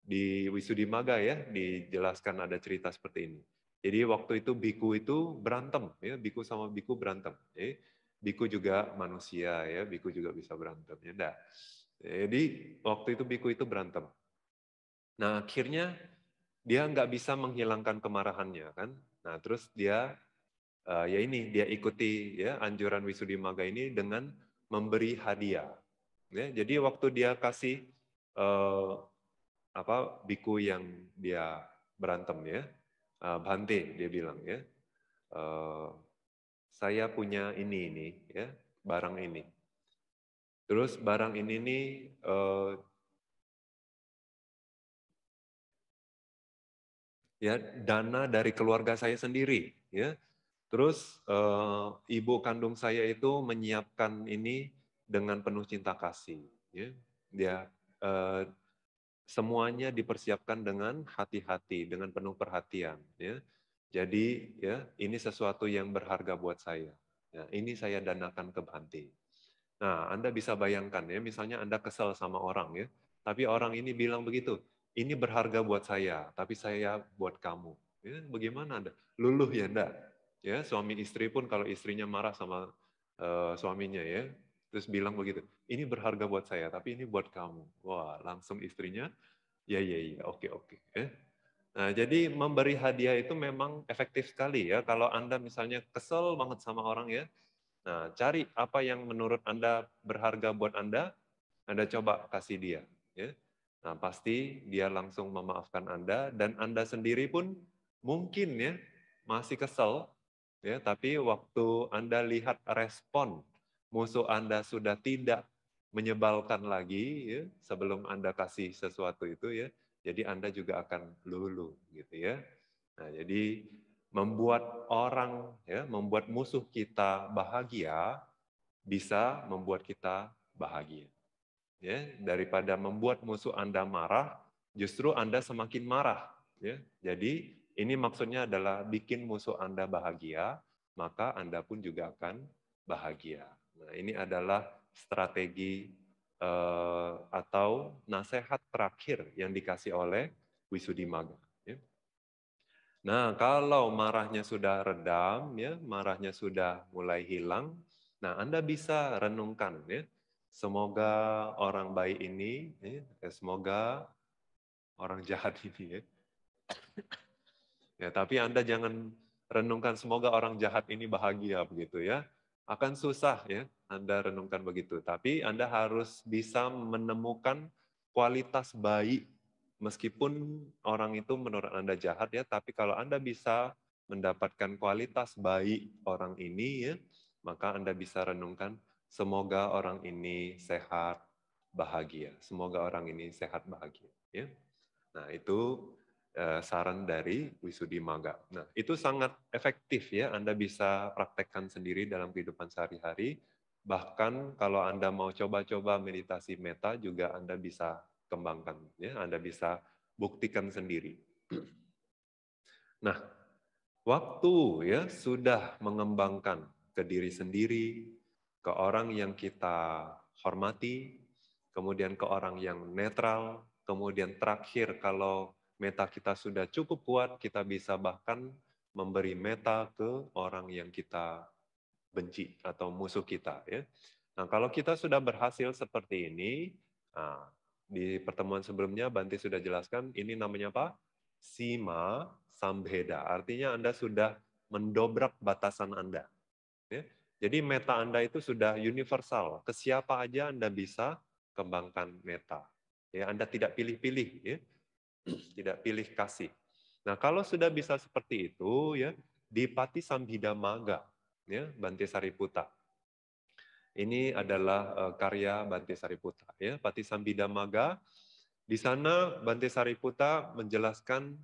di Wisudi Maga ya dijelaskan ada cerita seperti ini. Jadi waktu itu biku itu berantem ya, biku sama biku berantem. Jadi, biku juga manusia ya, biku juga bisa berantem. Ya, enggak. Jadi waktu itu biku itu berantem. Nah akhirnya dia nggak bisa menghilangkan kemarahannya kan. Nah terus dia uh, ya ini dia ikuti ya anjuran Wisudimaga ini dengan memberi hadiah. Ya, jadi waktu dia kasih uh, apa biku yang dia berantem ya, uh, eh, bante dia bilang ya. Uh, saya punya ini ini ya barang ini. Terus barang ini nih uh, ya dana dari keluarga saya sendiri ya. Terus uh, ibu kandung saya itu menyiapkan ini dengan penuh cinta kasih ya. Dia uh, semuanya dipersiapkan dengan hati-hati, dengan penuh perhatian ya jadi ya ini sesuatu yang berharga buat saya. Ya, ini saya danakan ke Bante. Nah, Anda bisa bayangkan ya, misalnya Anda kesel sama orang ya, tapi orang ini bilang begitu, ini berharga buat saya, tapi saya buat kamu. Ya, bagaimana Anda? Luluh ya Anda? Ya, suami istri pun kalau istrinya marah sama uh, suaminya ya, terus bilang begitu, ini berharga buat saya, tapi ini buat kamu. Wah, langsung istrinya, ya ya ya, oke oke. Ya. Nah, jadi memberi hadiah itu memang efektif sekali ya. Kalau Anda misalnya kesel banget sama orang ya, nah cari apa yang menurut Anda berharga buat Anda, Anda coba kasih dia. Ya. Nah, pasti dia langsung memaafkan Anda dan Anda sendiri pun mungkin ya masih kesel ya, tapi waktu Anda lihat respon musuh Anda sudah tidak menyebalkan lagi ya, sebelum Anda kasih sesuatu itu ya, jadi Anda juga akan lulu gitu ya. Nah, jadi membuat orang ya, membuat musuh kita bahagia bisa membuat kita bahagia. Ya, daripada membuat musuh Anda marah, justru Anda semakin marah, ya. Jadi ini maksudnya adalah bikin musuh Anda bahagia, maka Anda pun juga akan bahagia. Nah, ini adalah strategi Eh, atau nasihat terakhir yang dikasih oleh Wisudi Maga. Ya. Nah, kalau marahnya sudah redam, ya, marahnya sudah mulai hilang, nah Anda bisa renungkan, ya, semoga orang baik ini, ya, eh, semoga orang jahat ini, ya. ya, tapi Anda jangan renungkan semoga orang jahat ini bahagia begitu ya, akan susah ya, anda renungkan begitu. Tapi Anda harus bisa menemukan kualitas baik meskipun orang itu menurut Anda jahat ya, tapi kalau Anda bisa mendapatkan kualitas baik orang ini ya, maka Anda bisa renungkan semoga orang ini sehat bahagia. Semoga orang ini sehat bahagia ya. Nah, itu eh, saran dari Wisudi Maga. Nah, itu sangat efektif ya, Anda bisa praktekkan sendiri dalam kehidupan sehari-hari Bahkan kalau Anda mau coba-coba meditasi meta juga Anda bisa kembangkan, ya. Anda bisa buktikan sendiri. Nah, waktu ya sudah mengembangkan ke diri sendiri, ke orang yang kita hormati, kemudian ke orang yang netral, kemudian terakhir kalau meta kita sudah cukup kuat, kita bisa bahkan memberi meta ke orang yang kita benci atau musuh kita ya. Nah, kalau kita sudah berhasil seperti ini, nah, di pertemuan sebelumnya Banti sudah jelaskan ini namanya apa? Sima sambheda. Artinya Anda sudah mendobrak batasan Anda. Ya. Jadi meta Anda itu sudah universal. Ke siapa aja Anda bisa kembangkan meta. Ya, Anda tidak pilih-pilih ya. Tidak pilih kasih. Nah, kalau sudah bisa seperti itu ya, di Pati Sambhida Maga ya Bante Sariputa. Ini adalah eh, karya Bante Sariputa ya Pati Sambidamaga. Di sana Bante Sariputa menjelaskan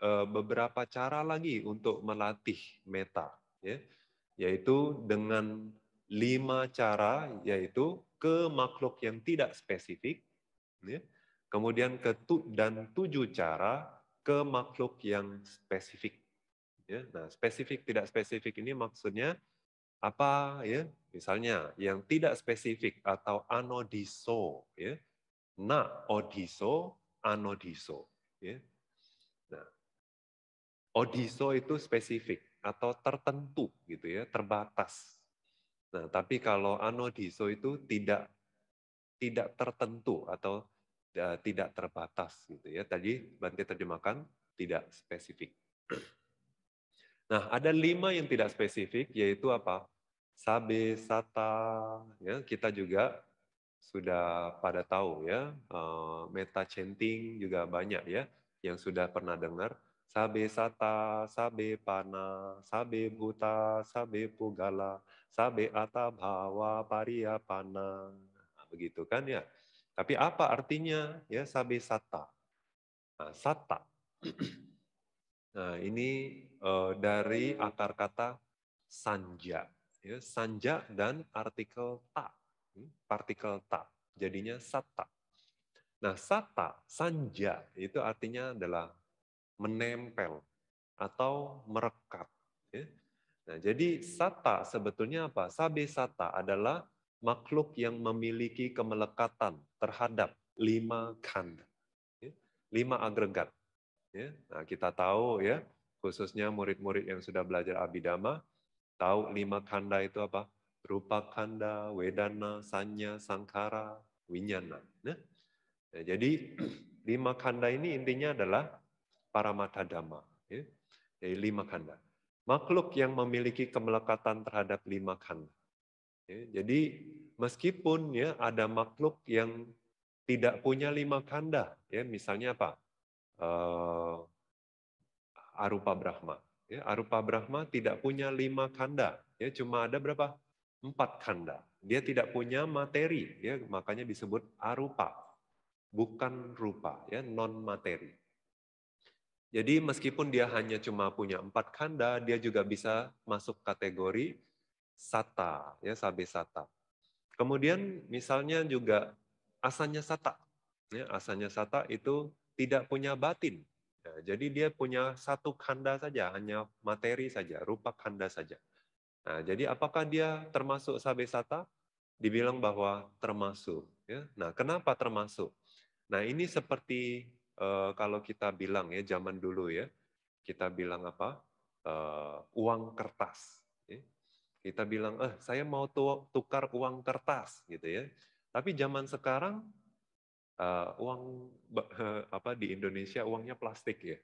eh, beberapa cara lagi untuk melatih meta ya yaitu dengan lima cara yaitu ke makhluk yang tidak spesifik ya. kemudian ke dan tujuh cara ke makhluk yang spesifik Ya. Nah, spesifik tidak spesifik ini maksudnya apa ya? Misalnya yang tidak spesifik atau anodiso ya. Na odiso, anodiso ya. Nah, odiso itu spesifik atau tertentu gitu ya, terbatas. Nah, tapi kalau anodiso itu tidak tidak tertentu atau eh, tidak terbatas gitu ya. Tadi Bante terjemahkan tidak spesifik. Nah, ada lima yang tidak spesifik, yaitu apa? Sabe, sata, ya, kita juga sudah pada tahu ya, eh, meta chanting juga banyak ya, yang sudah pernah dengar. Sabe sata, sabe pana, sabe buta, sabe pugala, sabe atabhawa pariyapana. Nah, begitu kan ya. Tapi apa artinya ya sabe sata? Nah, sata Nah, ini uh, dari akar kata sanja. Ya, sanja dan artikel ta, hmm, partikel ta. Jadinya sata. Nah, sata, sanja, itu artinya adalah menempel atau merekat. Ya. Nah, jadi sata sebetulnya apa? Sabe sata adalah makhluk yang memiliki kemelekatan terhadap lima kanda, ya, lima agregat. Ya. Nah, kita tahu ya, khususnya murid-murid yang sudah belajar abidama, tahu lima kanda itu apa? Rupa kanda, wedana, sanya, sangkara, winyana. Ya. Nah, nah jadi lima kanda ini intinya adalah para mata dhamma. Ya. Jadi lima kanda. Makhluk yang memiliki kemelekatan terhadap lima kanda. Ya, jadi meskipun ya ada makhluk yang tidak punya lima kanda, ya misalnya apa? uh, arupa Brahma. Ya, arupa Brahma tidak punya lima kanda, ya cuma ada berapa? Empat kanda. Dia tidak punya materi, ya makanya disebut arupa, bukan rupa, ya non materi. Jadi meskipun dia hanya cuma punya empat kanda, dia juga bisa masuk kategori sata, ya sabe sata. Kemudian misalnya juga asanya sata, ya asanya sata itu tidak punya batin. Nah, jadi dia punya satu kanda saja, hanya materi saja, rupa kanda saja. Nah, jadi apakah dia termasuk sabesata? Dibilang bahwa termasuk. Ya. Nah, kenapa termasuk? Nah, ini seperti uh, kalau kita bilang ya zaman dulu ya, kita bilang apa? Uh, uang kertas. Ya. Kita bilang, eh saya mau tukar uang kertas gitu ya. Tapi zaman sekarang uh, uang uh, apa di Indonesia uangnya plastik ya.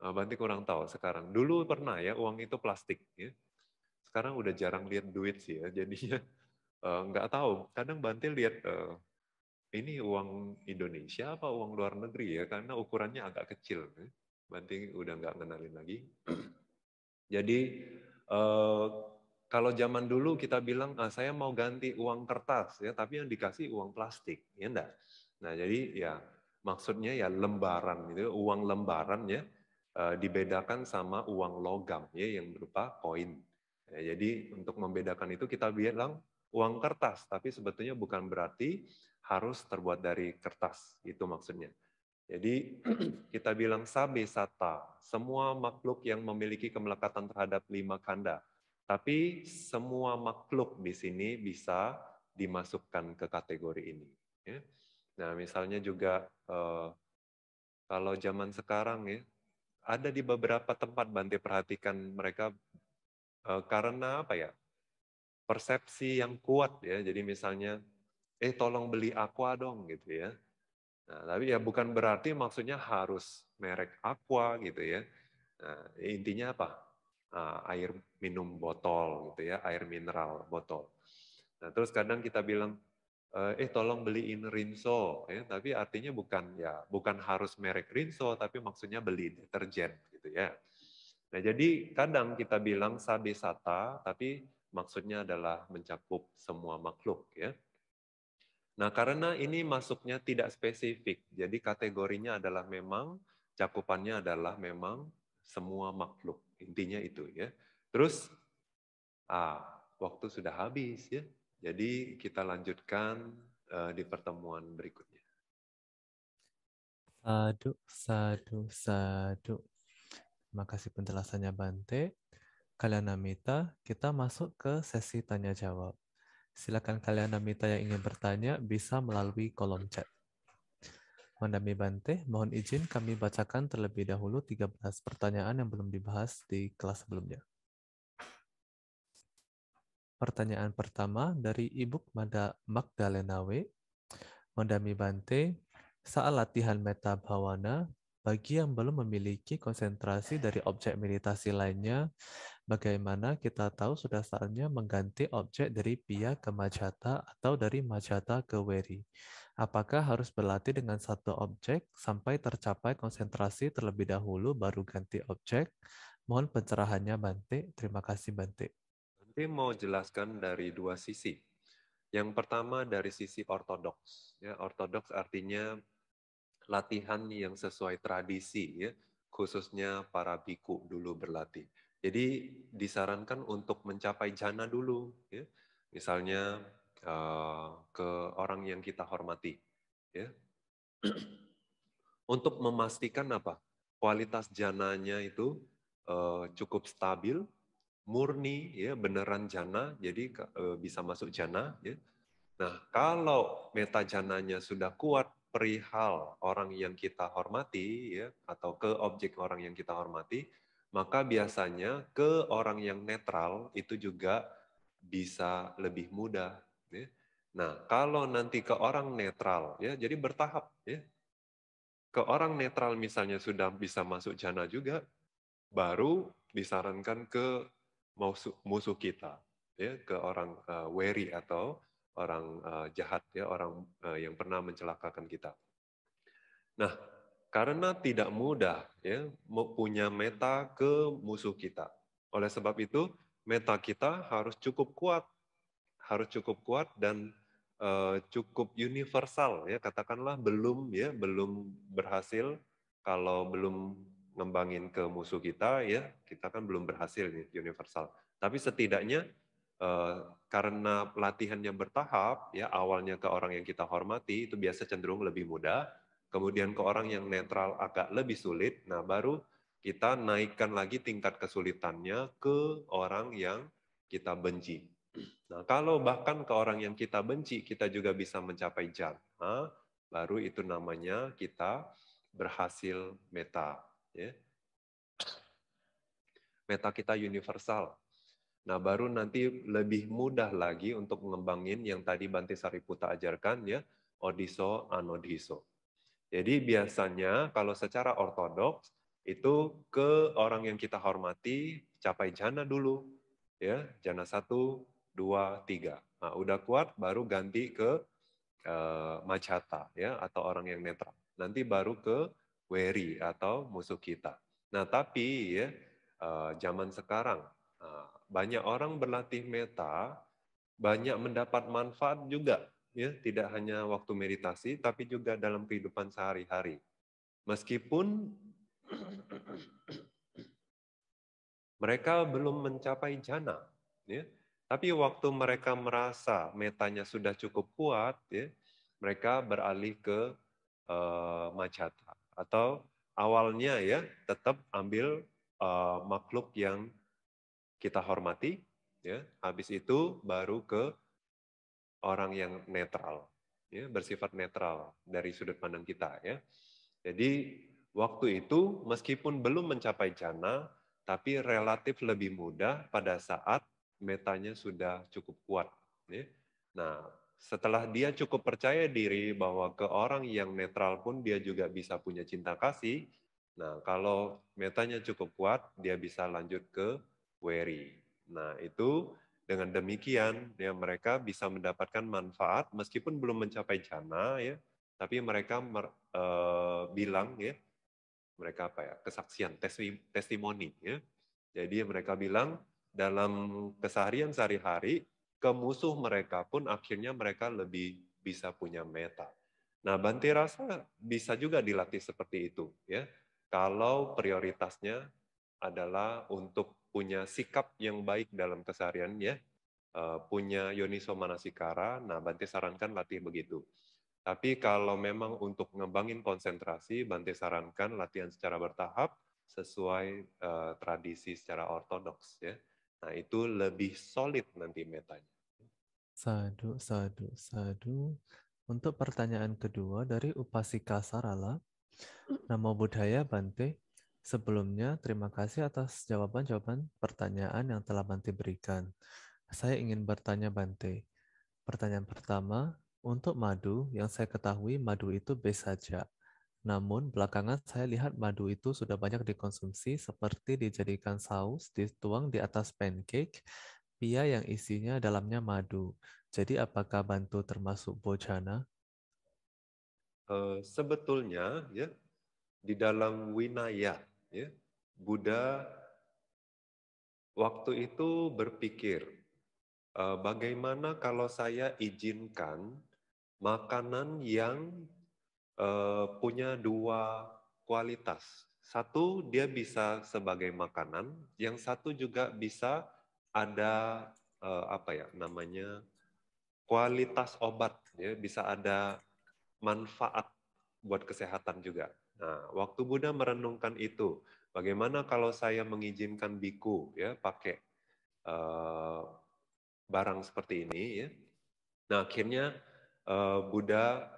Uh, Banti kurang tahu sekarang. Dulu pernah ya uang itu plastik ya. Sekarang udah jarang lihat duit sih ya. Jadinya uh, nggak tahu. Kadang Banti lihat uh, ini uang Indonesia apa uang luar negeri ya karena ukurannya agak kecil. Ya. Banti udah nggak ngenalin lagi. Jadi uh, kalau zaman dulu kita bilang ah, saya mau ganti uang kertas ya tapi yang dikasih uang plastik ya enggak Nah, jadi ya maksudnya ya lembaran itu uang lembaran ya eh, dibedakan sama uang logam ya yang berupa koin. Ya, jadi untuk membedakan itu kita bilang uang kertas, tapi sebetulnya bukan berarti harus terbuat dari kertas itu maksudnya. Jadi kita bilang sabe sata, semua makhluk yang memiliki kemelekatan terhadap lima kanda. Tapi semua makhluk di sini bisa dimasukkan ke kategori ini. Ya. Nah, misalnya juga uh, kalau zaman sekarang ya, ada di beberapa tempat Bante perhatikan mereka uh, karena apa ya? Persepsi yang kuat ya. Jadi misalnya, eh tolong beli aqua dong gitu ya. Nah, tapi ya bukan berarti maksudnya harus merek aqua gitu ya. Nah, intinya apa? Nah, air minum botol gitu ya, air mineral botol. Nah, terus kadang kita bilang, Eh, eh tolong beliin Rinso ya tapi artinya bukan ya bukan harus merek Rinso tapi maksudnya beli deterjen gitu ya. Nah, jadi kadang kita bilang sabi sata tapi maksudnya adalah mencakup semua makhluk ya. Nah, karena ini masuknya tidak spesifik, jadi kategorinya adalah memang cakupannya adalah memang semua makhluk. Intinya itu ya. Terus ah, waktu sudah habis ya. Jadi kita lanjutkan uh, di pertemuan berikutnya. Sadu, sadu, sadu. Terima kasih penjelasannya Bante. Kalian Namita, kita masuk ke sesi tanya jawab. Silakan kalian Namita yang ingin bertanya bisa melalui kolom chat. Mandami Bante, mohon izin kami bacakan terlebih dahulu 13 pertanyaan yang belum dibahas di kelas sebelumnya pertanyaan pertama dari Ibu Magdalena W. Mondami Bante, saat latihan meta bhawana, bagi yang belum memiliki konsentrasi dari objek meditasi lainnya, bagaimana kita tahu sudah saatnya mengganti objek dari pia ke majata atau dari majata ke weri? Apakah harus berlatih dengan satu objek sampai tercapai konsentrasi terlebih dahulu baru ganti objek? Mohon pencerahannya Bante. Terima kasih Bante. Nanti mau jelaskan dari dua sisi. Yang pertama dari sisi ortodoks. Ya, ortodoks artinya latihan yang sesuai tradisi, ya, khususnya para biku dulu berlatih. Jadi disarankan untuk mencapai jana dulu, ya. misalnya uh, ke orang yang kita hormati, ya. untuk memastikan apa kualitas jananya itu uh, cukup stabil, murni ya beneran jana jadi e, bisa masuk jana ya. Nah, kalau meta jananya sudah kuat perihal orang yang kita hormati ya atau ke objek orang yang kita hormati, maka biasanya ke orang yang netral itu juga bisa lebih mudah ya. Nah, kalau nanti ke orang netral ya jadi bertahap ya. Ke orang netral misalnya sudah bisa masuk jana juga baru disarankan ke musuh, musuh kita ya ke orang uh, wary atau orang uh, jahat ya orang uh, yang pernah mencelakakan kita. Nah, karena tidak mudah ya punya meta ke musuh kita. Oleh sebab itu, meta kita harus cukup kuat, harus cukup kuat dan uh, cukup universal ya katakanlah belum ya belum berhasil kalau belum ngembangin ke musuh kita ya kita kan belum berhasil nih universal tapi setidaknya uh, karena yang bertahap ya awalnya ke orang yang kita hormati itu biasa cenderung lebih mudah kemudian ke orang yang netral agak lebih sulit nah baru kita naikkan lagi tingkat kesulitannya ke orang yang kita benci Nah, kalau bahkan ke orang yang kita benci, kita juga bisa mencapai jannah, baru itu namanya kita berhasil meta ya. Meta kita universal. Nah, baru nanti lebih mudah lagi untuk mengembangin yang tadi Banti Sariputa ajarkan ya, odiso anodiso. Jadi biasanya kalau secara ortodoks itu ke orang yang kita hormati capai jana dulu ya, jana satu, dua, tiga. Nah, udah kuat baru ganti ke uh, eh, macata ya atau orang yang netral. Nanti baru ke wary atau musuh kita. Nah, tapi ya eh, zaman sekarang eh, banyak orang berlatih meta, banyak mendapat manfaat juga ya, tidak hanya waktu meditasi tapi juga dalam kehidupan sehari-hari. Meskipun mereka belum mencapai jana, ya. Tapi waktu mereka merasa metanya sudah cukup kuat, ya, mereka beralih ke uh, eh, macata atau awalnya ya tetap ambil uh, makhluk yang kita hormati ya habis itu baru ke orang yang netral ya bersifat netral dari sudut pandang kita ya jadi waktu itu meskipun belum mencapai jana tapi relatif lebih mudah pada saat metanya sudah cukup kuat ya nah setelah dia cukup percaya diri bahwa ke orang yang netral pun dia juga bisa punya cinta kasih. Nah, kalau metanya cukup kuat, dia bisa lanjut ke query. Nah, itu dengan demikian ya mereka bisa mendapatkan manfaat meskipun belum mencapai jana ya, tapi mereka mer, e, bilang ya mereka apa ya kesaksian testimoni ya. Jadi mereka bilang dalam keseharian sehari-hari ke musuh mereka pun akhirnya mereka lebih bisa punya meta. Nah, Banti Rasa bisa juga dilatih seperti itu ya. Kalau prioritasnya adalah untuk punya sikap yang baik dalam keseharian ya, eh, punya yoniso manasikara, nah Banti sarankan latih begitu. Tapi kalau memang untuk ngembangin konsentrasi, Banti sarankan latihan secara bertahap sesuai uh, tradisi secara ortodoks ya. Nah, itu lebih solid nanti metanya. Sadu, sadu, sadu. Untuk pertanyaan kedua dari Upasika Sarala, Namo Buddhaya Bante, sebelumnya terima kasih atas jawaban-jawaban pertanyaan yang telah Bante berikan. Saya ingin bertanya Bante, pertanyaan pertama, untuk madu yang saya ketahui madu itu B saja. Namun, belakangan saya lihat madu itu sudah banyak dikonsumsi seperti dijadikan saus, dituang di atas pancake, pia yang isinya dalamnya madu. Jadi, apakah bantu termasuk bojana? Uh, sebetulnya, ya, di dalam winaya, ya, Buddha waktu itu berpikir, uh, bagaimana kalau saya izinkan makanan yang Eh, punya dua kualitas. Satu dia bisa sebagai makanan, yang satu juga bisa ada uh, apa ya namanya kualitas obat, ya bisa ada manfaat buat kesehatan juga. Nah, waktu Buddha merenungkan itu, bagaimana kalau saya mengizinkan biku ya pakai uh, barang seperti ini ya. Nah, akhirnya uh, Buddha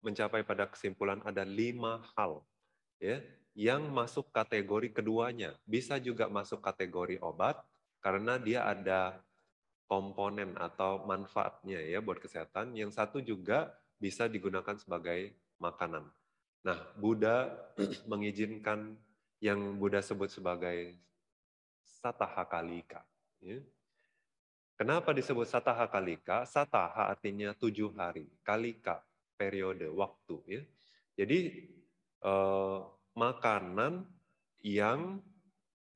mencapai pada kesimpulan ada lima hal ya yang masuk kategori keduanya. Bisa juga masuk kategori obat karena dia ada komponen atau manfaatnya ya buat kesehatan. Yang satu juga bisa digunakan sebagai makanan. Nah, Buddha mengizinkan yang Buddha sebut sebagai sataha kalika. Ya. Kenapa disebut sataha kalika? Sataha artinya tujuh hari, kalika periode waktu ya. Jadi eh, makanan yang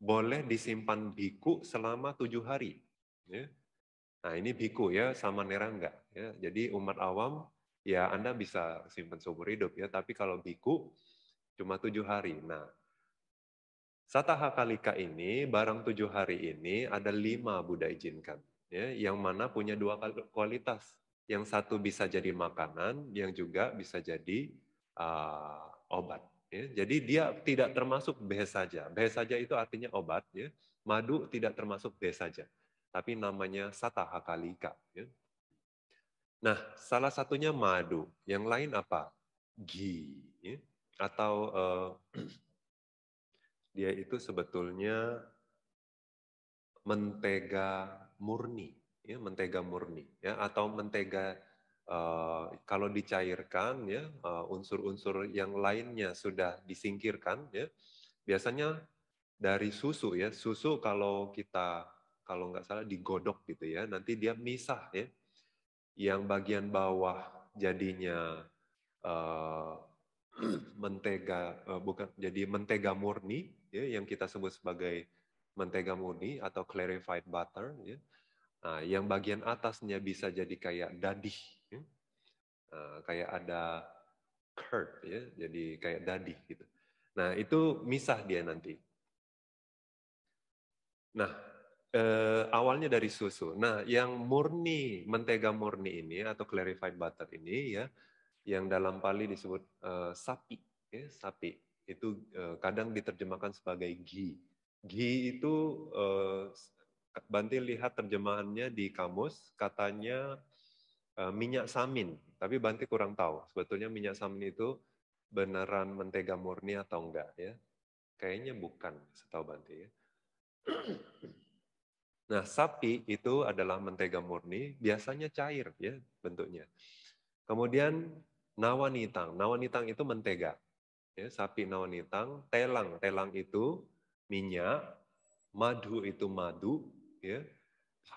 boleh disimpan biku selama tujuh hari. Ya. Nah ini biku ya, sama nera enggak. Ya. Jadi umat awam ya Anda bisa simpan seumur hidup ya, tapi kalau biku cuma tujuh hari. Nah sataha kalika ini, barang tujuh hari ini ada lima Buddha izinkan. Ya, yang mana punya dua kualitas. Yang satu bisa jadi makanan, yang juga bisa jadi uh, obat. Ya. Jadi dia tidak termasuk beh saja. Beh saja itu artinya obat. Ya. Madu tidak termasuk beh saja. Tapi namanya satahakalika. Ya. Nah, salah satunya madu. Yang lain apa? Ghee. Ya. Atau uh, dia itu sebetulnya mentega murni ya mentega murni ya atau mentega uh, kalau dicairkan ya eh, unsur-unsur uh, yang lainnya sudah disingkirkan ya biasanya dari susu ya susu kalau kita kalau nggak salah digodok gitu ya nanti dia misah ya yang bagian bawah jadinya uh, mentega uh, bukan jadi mentega murni ya yang kita sebut sebagai mentega murni atau clarified butter ya Nah, yang bagian atasnya bisa jadi kayak dadi, ya. nah, kayak ada curd, ya, jadi kayak dadi gitu. Nah, itu misah dia nanti. Nah, eh, awalnya dari susu. Nah, yang murni mentega murni ini atau clarified butter ini ya, yang dalam Pali disebut eh, sapi, ya, sapi itu eh, kadang diterjemahkan sebagai ghee. Ghee itu eh, Banti lihat terjemahannya di kamus, katanya e, minyak samin, tapi Banti kurang tahu sebetulnya minyak samin itu beneran mentega murni atau enggak ya. Kayaknya bukan, setahu Banti ya. Nah, sapi itu adalah mentega murni, biasanya cair ya bentuknya. Kemudian nawanitang, nawanitang itu mentega. Ya, sapi nawanitang, telang, telang itu minyak, madu itu madu, ya.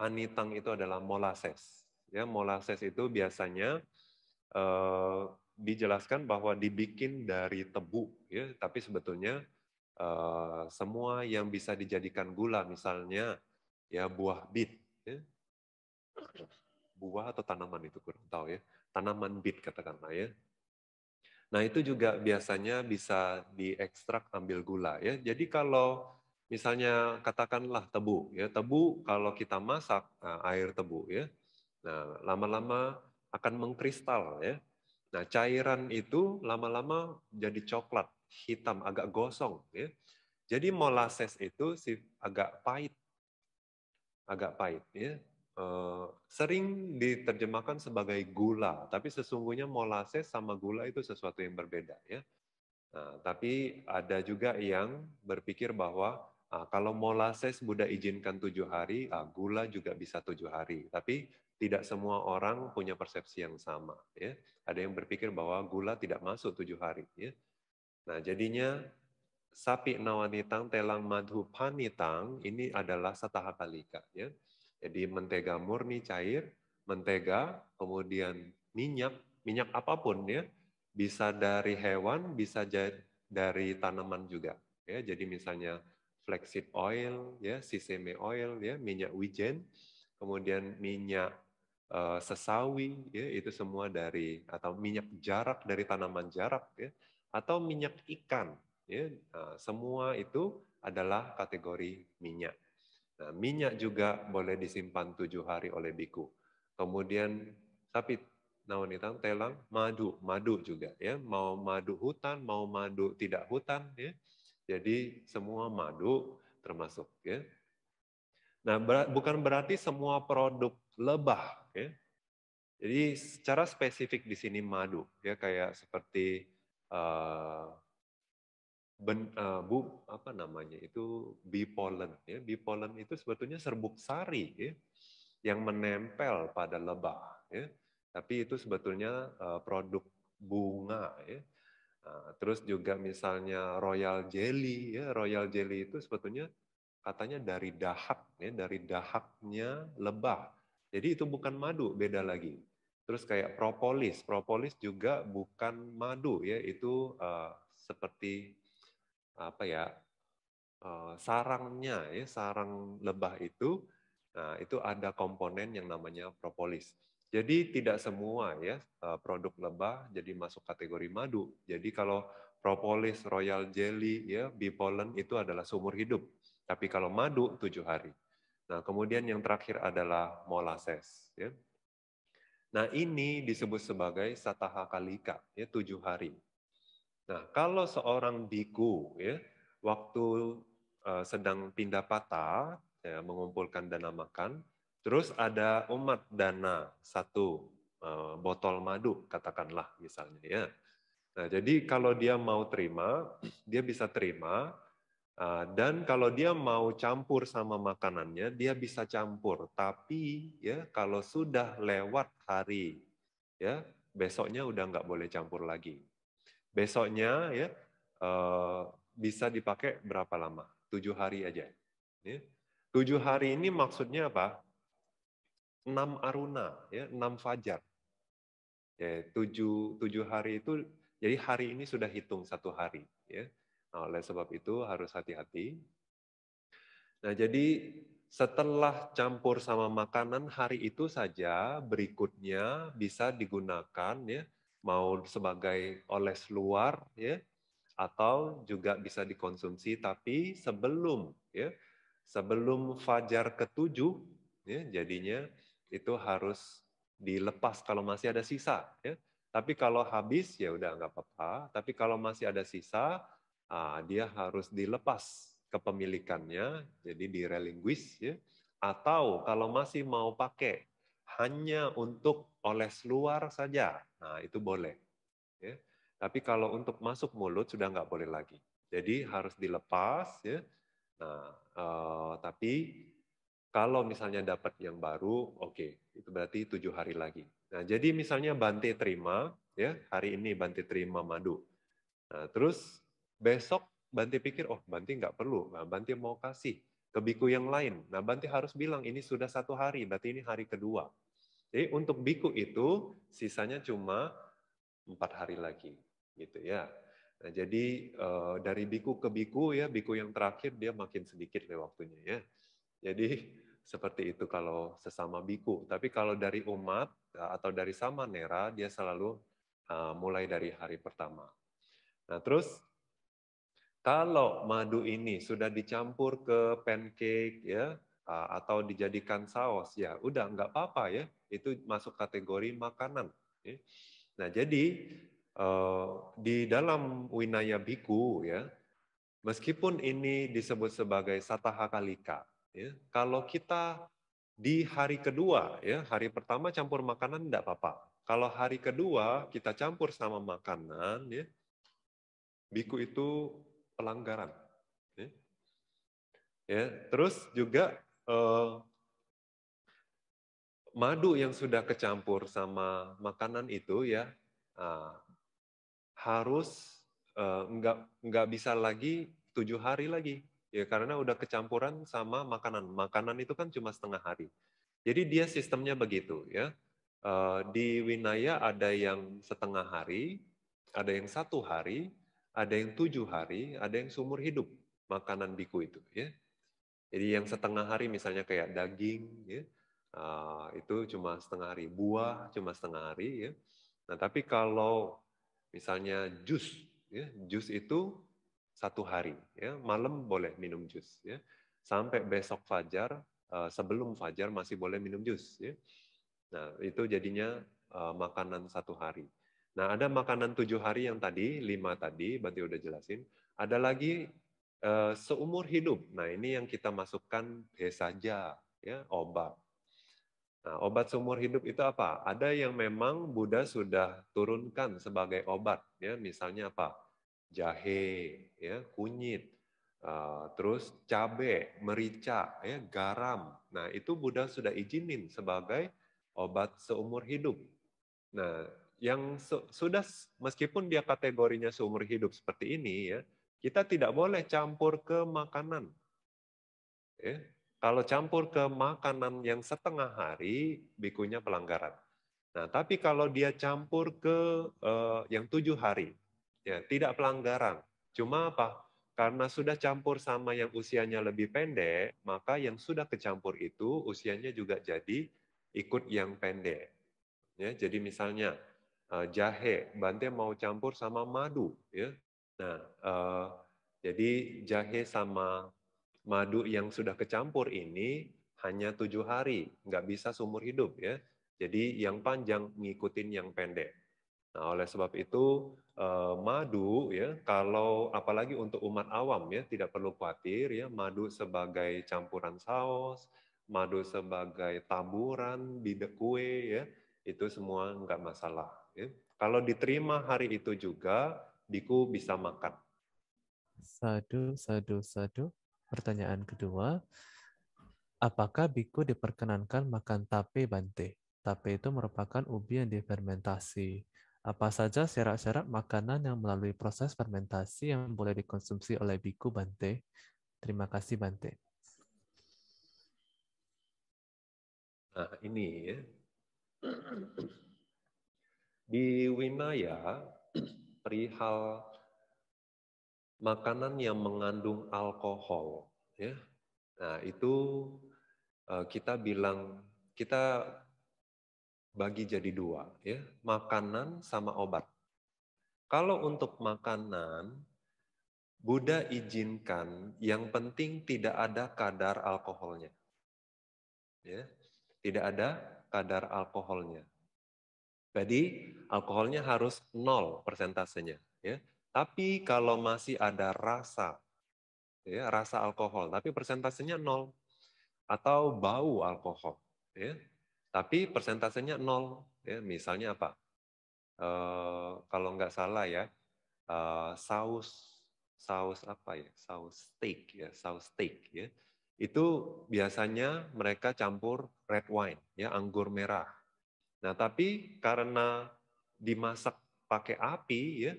Hanitang itu adalah molases. Ya, molasses itu biasanya eh, dijelaskan bahwa dibikin dari tebu, ya, tapi sebetulnya eh, semua yang bisa dijadikan gula, misalnya ya buah bit, ya. buah atau tanaman itu kurang tahu ya, tanaman bit katakanlah ya. Nah itu juga biasanya bisa diekstrak ambil gula ya. Jadi kalau Misalnya katakanlah tebu, ya tebu kalau kita masak nah, air tebu, ya, nah lama-lama akan mengkristal, ya. Nah cairan itu lama-lama jadi coklat hitam agak gosong, ya. Jadi molasses itu sih agak pahit, agak pahit, ya. E, sering diterjemahkan sebagai gula, tapi sesungguhnya molasses sama gula itu sesuatu yang berbeda, ya. Nah, tapi ada juga yang berpikir bahwa Ah, kalau molase Buddha izinkan tujuh hari, ah, gula juga bisa tujuh hari. Tapi tidak semua orang punya persepsi yang sama. Ya. Ada yang berpikir bahwa gula tidak masuk tujuh hari. Ya. Nah jadinya sapi nawanitang telang madhu panitang ini adalah satahakalika. Ya. Jadi mentega murni cair, mentega, kemudian minyak, minyak apapun ya, bisa dari hewan, bisa dari tanaman juga. Ya, jadi misalnya flaxseed oil, ya, sesame oil, ya, minyak wijen, kemudian minyak uh, sesawi, ya, itu semua dari atau minyak jarak dari tanaman jarak, ya, atau minyak ikan, ya, nah, semua itu adalah kategori minyak. Nah, minyak juga boleh disimpan tujuh hari oleh biku. Kemudian sapi naonitan telang madu madu juga ya mau madu hutan mau madu tidak hutan ya jadi semua madu termasuk ya. Nah, ber bukan berarti semua produk lebah ya. Jadi secara spesifik di sini madu ya kayak seperti uh, ben, uh, bu apa namanya itu bipolen ya. Bipolen itu sebetulnya serbuk sari ya yang menempel pada lebah ya. Tapi itu sebetulnya uh, produk bunga ya Terus juga misalnya royal jelly, ya royal jelly itu sebetulnya katanya dari dahak, ya dari dahaknya lebah. Jadi itu bukan madu, beda lagi. Terus kayak propolis, propolis juga bukan madu, ya itu uh, seperti apa ya uh, sarangnya, ya sarang lebah itu, nah itu ada komponen yang namanya propolis. Jadi tidak semua ya eh, produk lebah jadi masuk kategori madu. Jadi kalau propolis, royal jelly, ya bee pollen itu adalah seumur hidup. Tapi kalau madu tujuh hari. Nah kemudian yang terakhir adalah molasses. Ya. Nah ini disebut sebagai sataha kalika, ya tujuh hari. Nah kalau seorang biku ya waktu uh, sedang pindah patah ya, mengumpulkan dana makan, Terus ada umat dana satu eh, botol madu katakanlah misalnya ya. Nah, jadi kalau dia mau terima, dia bisa terima eh, dan kalau dia mau campur sama makanannya, dia bisa campur. Tapi ya kalau sudah lewat hari ya, besoknya udah nggak boleh campur lagi. Besoknya ya eh, bisa dipakai berapa lama? Tujuh hari aja. Ya. Tujuh hari ini maksudnya apa? enam aruna, ya, enam fajar. Ya, tujuh, tujuh hari itu, jadi hari ini sudah hitung satu hari. Ya. Nah, oleh sebab itu harus hati-hati. Nah, jadi setelah campur sama makanan hari itu saja berikutnya bisa digunakan ya mau sebagai oles luar ya atau juga bisa dikonsumsi tapi sebelum ya sebelum fajar ketujuh ya jadinya itu harus dilepas kalau masih ada sisa. Ya. Tapi kalau habis ya udah nggak apa-apa. Tapi kalau masih ada sisa, ah, dia harus dilepas kepemilikannya, jadi direlinguis ya. Atau kalau masih mau pakai hanya untuk oles luar saja, nah itu boleh. Ya. Tapi kalau untuk masuk mulut sudah nggak boleh lagi. Jadi harus dilepas ya. Nah, uh, tapi kalau misalnya dapat yang baru, oke, okay, itu berarti tujuh hari lagi. Nah, jadi misalnya Bante terima, ya hari ini Bante terima madu. Nah, terus besok Bante pikir, oh Bante nggak perlu, nah, Bante mau kasih ke biku yang lain. Nah, Bante harus bilang ini sudah satu hari, berarti ini hari kedua. Jadi untuk biku itu sisanya cuma empat hari lagi, gitu ya. Nah, jadi eh, dari biku ke biku ya, biku yang terakhir dia makin sedikit deh waktunya ya. Jadi seperti itu kalau sesama biku. Tapi kalau dari umat eh, atau dari sama nera dia selalu eh, mulai dari hari pertama. Nah, terus kalau madu ini sudah dicampur ke pancake ya eh, atau dijadikan saus ya udah nggak apa-apa ya itu masuk kategori makanan. Ya. Nah jadi di dalam winaya biku ya meskipun ini disebut sebagai satahakalika Ya, kalau kita di hari kedua, ya hari pertama campur makanan tidak apa-apa. Kalau hari kedua kita campur sama makanan, ya biku itu pelanggaran. Ya, ya terus juga eh, madu yang sudah kecampur sama makanan itu ya nah, harus eh, nggak nggak bisa lagi tujuh hari lagi ya karena udah kecampuran sama makanan. Makanan itu kan cuma setengah hari. Jadi dia sistemnya begitu ya. Eh, di Winaya ada yang setengah hari, ada yang satu hari, ada yang tujuh hari, ada yang seumur hidup makanan biku itu ya. Jadi yang setengah hari misalnya kayak daging ya, eh, itu cuma setengah hari, buah cuma setengah hari ya. Nah tapi kalau misalnya jus, ya, jus itu satu hari. Ya. Malam boleh minum jus. Ya. Sampai besok fajar, eh, sebelum fajar masih boleh minum jus. Ya. Nah, itu jadinya eh, makanan satu hari. Nah, ada makanan tujuh hari yang tadi, lima tadi, berarti udah jelasin. Ada lagi eh, seumur hidup. Nah, ini yang kita masukkan saja, ya, obat. Nah, obat seumur hidup itu apa? Ada yang memang Buddha sudah turunkan sebagai obat, ya, misalnya apa? jahe, ya, kunyit, uh, terus cabe, merica, ya, garam. Nah, itu Buddha sudah izinin sebagai obat seumur hidup. Nah, yang su sudah meskipun dia kategorinya seumur hidup seperti ini ya, kita tidak boleh campur ke makanan. Ya. Kalau campur ke makanan yang setengah hari, bikunya pelanggaran. Nah, tapi kalau dia campur ke uh, yang tujuh hari, Ya, tidak pelanggaran. Cuma apa? Karena sudah campur sama yang usianya lebih pendek, maka yang sudah kecampur itu usianya juga jadi ikut yang pendek. Ya, jadi misalnya eh, jahe, Bante mau campur sama madu, ya. Nah, eh, jadi jahe sama madu yang sudah kecampur ini hanya tujuh hari, nggak bisa seumur hidup ya. Jadi yang panjang ngikutin yang pendek. Nah, oleh sebab itu Eh, madu ya kalau apalagi untuk umat awam ya tidak perlu khawatir ya madu sebagai campuran saus madu sebagai taburan di kue ya itu semua nggak masalah ya. kalau diterima hari itu juga biku bisa makan sadu sadu sadu pertanyaan kedua apakah biku diperkenankan makan tape bante tape itu merupakan ubi yang difermentasi apa saja syarat-syarat makanan yang melalui proses fermentasi yang boleh dikonsumsi oleh biku Bante? Terima kasih Bante. Nah, ini ya. Di Winaya, perihal makanan yang mengandung alkohol, ya. Nah, itu eh, kita bilang kita bagi jadi dua, ya, makanan sama obat. Kalau untuk makanan, Buddha izinkan yang penting tidak ada kadar alkoholnya. Ya, tidak ada kadar alkoholnya. Jadi alkoholnya harus nol persentasenya. Ya. Tapi kalau masih ada rasa, ya, rasa alkohol, tapi persentasenya nol atau bau alkohol, ya, tapi persentasenya nol. Ya, misalnya apa? Uh, kalau nggak salah ya, uh, saus saus apa ya? Saus steak ya, saus steak ya. Itu biasanya mereka campur red wine ya, anggur merah. Nah, tapi karena dimasak pakai api ya,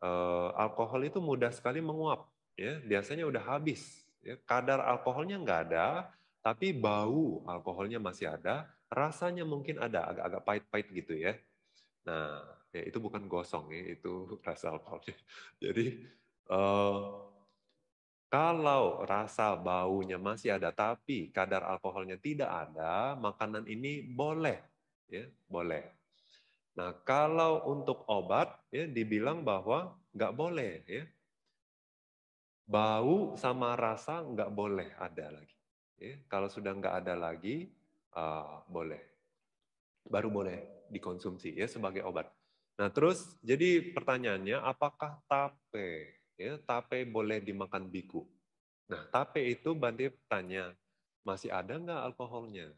uh, alkohol itu mudah sekali menguap ya, biasanya udah habis. Ya, kadar alkoholnya nggak ada, tapi bau alkoholnya masih ada, rasanya mungkin ada agak-agak pahit-pahit gitu ya. Nah, ya itu bukan gosong ya, itu rasa alkoholnya. Jadi uh, kalau rasa baunya masih ada tapi kadar alkoholnya tidak ada, makanan ini boleh ya, boleh. Nah, kalau untuk obat ya dibilang bahwa nggak boleh ya. Bau sama rasa nggak boleh ada lagi. Ya, kalau sudah nggak ada lagi, Eh, boleh baru boleh dikonsumsi ya sebagai obat. Nah, terus jadi pertanyaannya apakah tape ya tape boleh dimakan biku? Nah, tape itu Bante tanya masih ada nggak alkoholnya?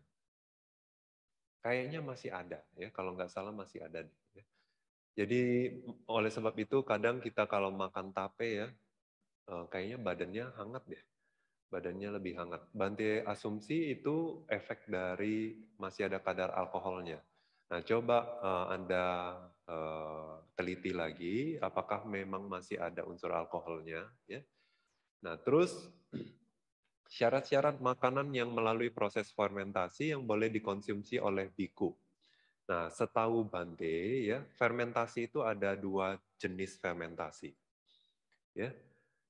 Kayaknya masih ada ya kalau nggak salah masih ada deh. Ya. Jadi oleh sebab itu kadang kita kalau makan tape ya eh, kayaknya badannya hangat deh badannya lebih hangat. Bante asumsi itu efek dari masih ada kadar alkoholnya. Nah, coba uh, Anda uh, teliti lagi apakah memang masih ada unsur alkoholnya ya. Nah, terus syarat-syarat makanan yang melalui proses fermentasi yang boleh dikonsumsi oleh biku. Nah, setahu Bante ya, fermentasi itu ada dua jenis fermentasi. Ya.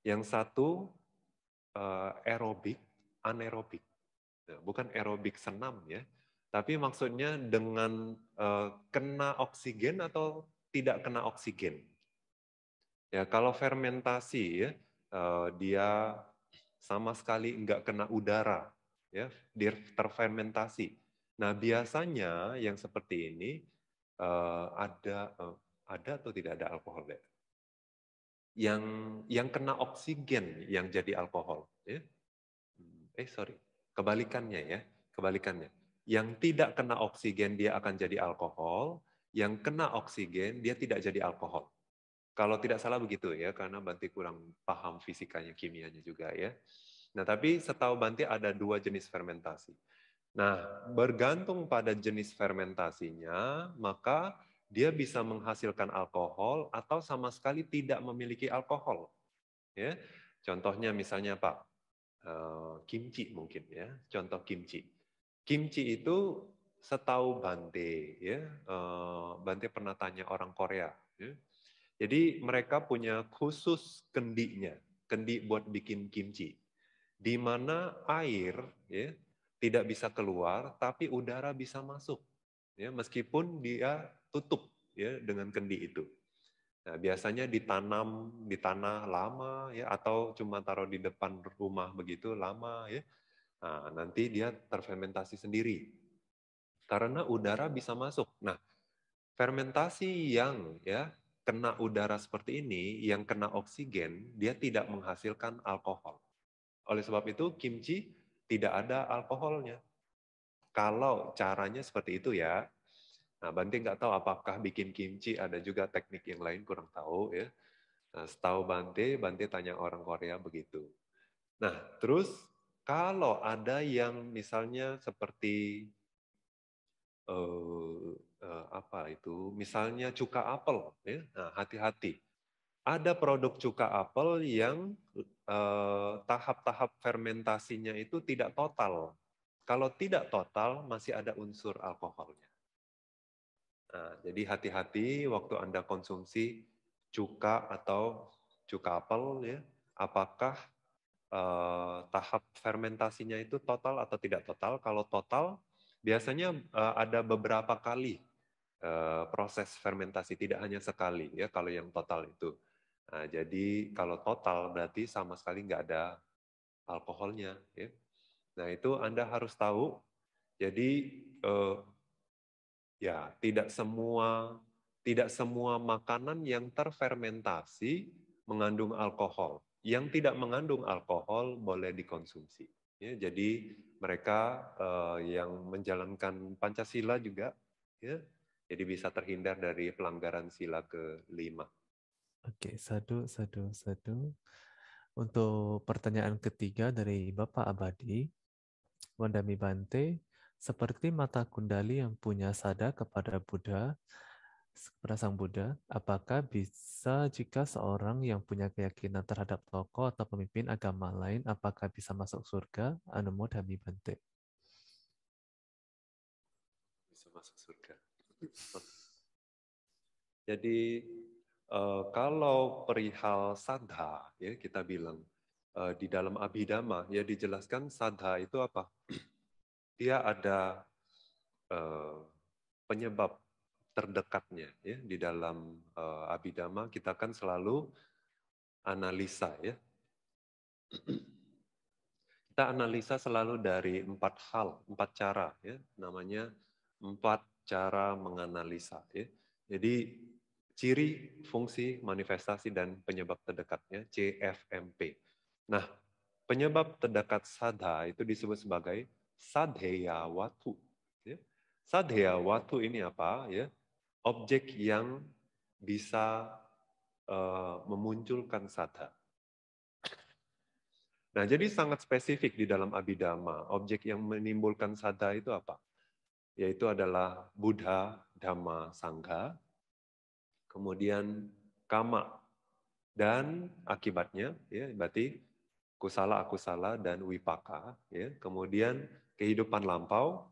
Yang satu uh, eh, aerobik, anaerobik. Nah, bukan aerobik senam ya, tapi maksudnya dengan uh, kena oksigen atau tidak kena oksigen. Ya, kalau fermentasi ya, uh, dia sama sekali nggak kena udara, ya, terfermentasi. Nah, biasanya yang seperti ini uh, ada uh, ada atau tidak ada alkohol, deh? yang yang kena oksigen yang jadi alkohol. Ya. Hmm, eh sorry, kebalikannya ya, kebalikannya. Yang tidak kena oksigen dia akan jadi alkohol, yang kena oksigen dia tidak jadi alkohol. Kalau tidak salah begitu ya, karena Banti kurang paham fisikanya, kimianya juga ya. Nah tapi setahu Banti ada dua jenis fermentasi. Nah bergantung pada jenis fermentasinya, maka dia bisa menghasilkan alkohol atau sama sekali tidak memiliki alkohol. Ya, contohnya misalnya Pak uh, eh, kimchi mungkin ya, contoh kimchi. Kimchi itu setahu Bante ya, uh, Bante pernah tanya orang Korea. Ya. Jadi mereka punya khusus kendinya, kendi buat bikin kimchi, di mana air ya tidak bisa keluar tapi udara bisa masuk. Ya, meskipun dia tutup ya dengan kendi itu. Nah, biasanya ditanam di tanah lama ya atau cuma taruh di depan rumah begitu lama ya. Nah, nanti dia terfermentasi sendiri. Karena udara bisa masuk. Nah, fermentasi yang ya kena udara seperti ini, yang kena oksigen, dia tidak menghasilkan alkohol. Oleh sebab itu kimchi tidak ada alkoholnya. Kalau caranya seperti itu ya, Nah, Banting nggak tahu apakah bikin kimchi ada juga teknik yang lain, kurang tahu ya. Nah, setahu Bante, Bante tanya orang Korea begitu. Nah, terus kalau ada yang misalnya seperti uh, uh, apa itu, misalnya cuka apel, ya, nah, hati-hati. Ada produk cuka apel yang uh, tahap-tahap fermentasinya itu tidak total. Kalau tidak total, masih ada unsur alkoholnya. Nah, jadi hati-hati waktu Anda konsumsi cuka atau cuka apel ya, apakah eh, tahap fermentasinya itu total atau tidak total? Kalau total biasanya eh, ada beberapa kali eh, proses fermentasi, tidak hanya sekali ya kalau yang total itu. Nah, jadi kalau total berarti sama sekali nggak ada alkoholnya ya. Nah, itu Anda harus tahu. Jadi eh, Ya, tidak semua tidak semua makanan yang terfermentasi mengandung alkohol. Yang tidak mengandung alkohol boleh dikonsumsi. Ya, jadi mereka eh, yang menjalankan Pancasila juga, ya, jadi bisa terhindar dari pelanggaran sila kelima. Oke, satu, satu, satu. Untuk pertanyaan ketiga dari Bapak Abadi, Wandami Bante, seperti mata kundali yang punya sada kepada Buddha, kepada Sang Buddha, apakah bisa jika seorang yang punya keyakinan terhadap tokoh atau pemimpin agama lain, apakah bisa masuk surga? Anumodhami Bante. Bisa masuk surga. Jadi uh, kalau perihal sadha, ya kita bilang uh, di dalam abhidharma ya dijelaskan sadha itu apa? dia ada eh, penyebab terdekatnya ya di dalam eh, abidama kita kan selalu analisa ya kita analisa selalu dari empat hal empat cara ya namanya empat cara menganalisa ya jadi ciri fungsi manifestasi dan penyebab terdekatnya CFMP nah penyebab terdekat sadha itu disebut sebagai sadheya watu. Ya. Sadheya watu ini apa? Ya, objek yang bisa uh, memunculkan sadha. Nah, jadi sangat spesifik di dalam abidama. Objek yang menimbulkan sadha itu apa? Yaitu adalah Buddha, Dhamma, Sangha, kemudian kama, dan akibatnya, ya, berarti kusala akusala dan wipaka, ya, kemudian kehidupan lampau,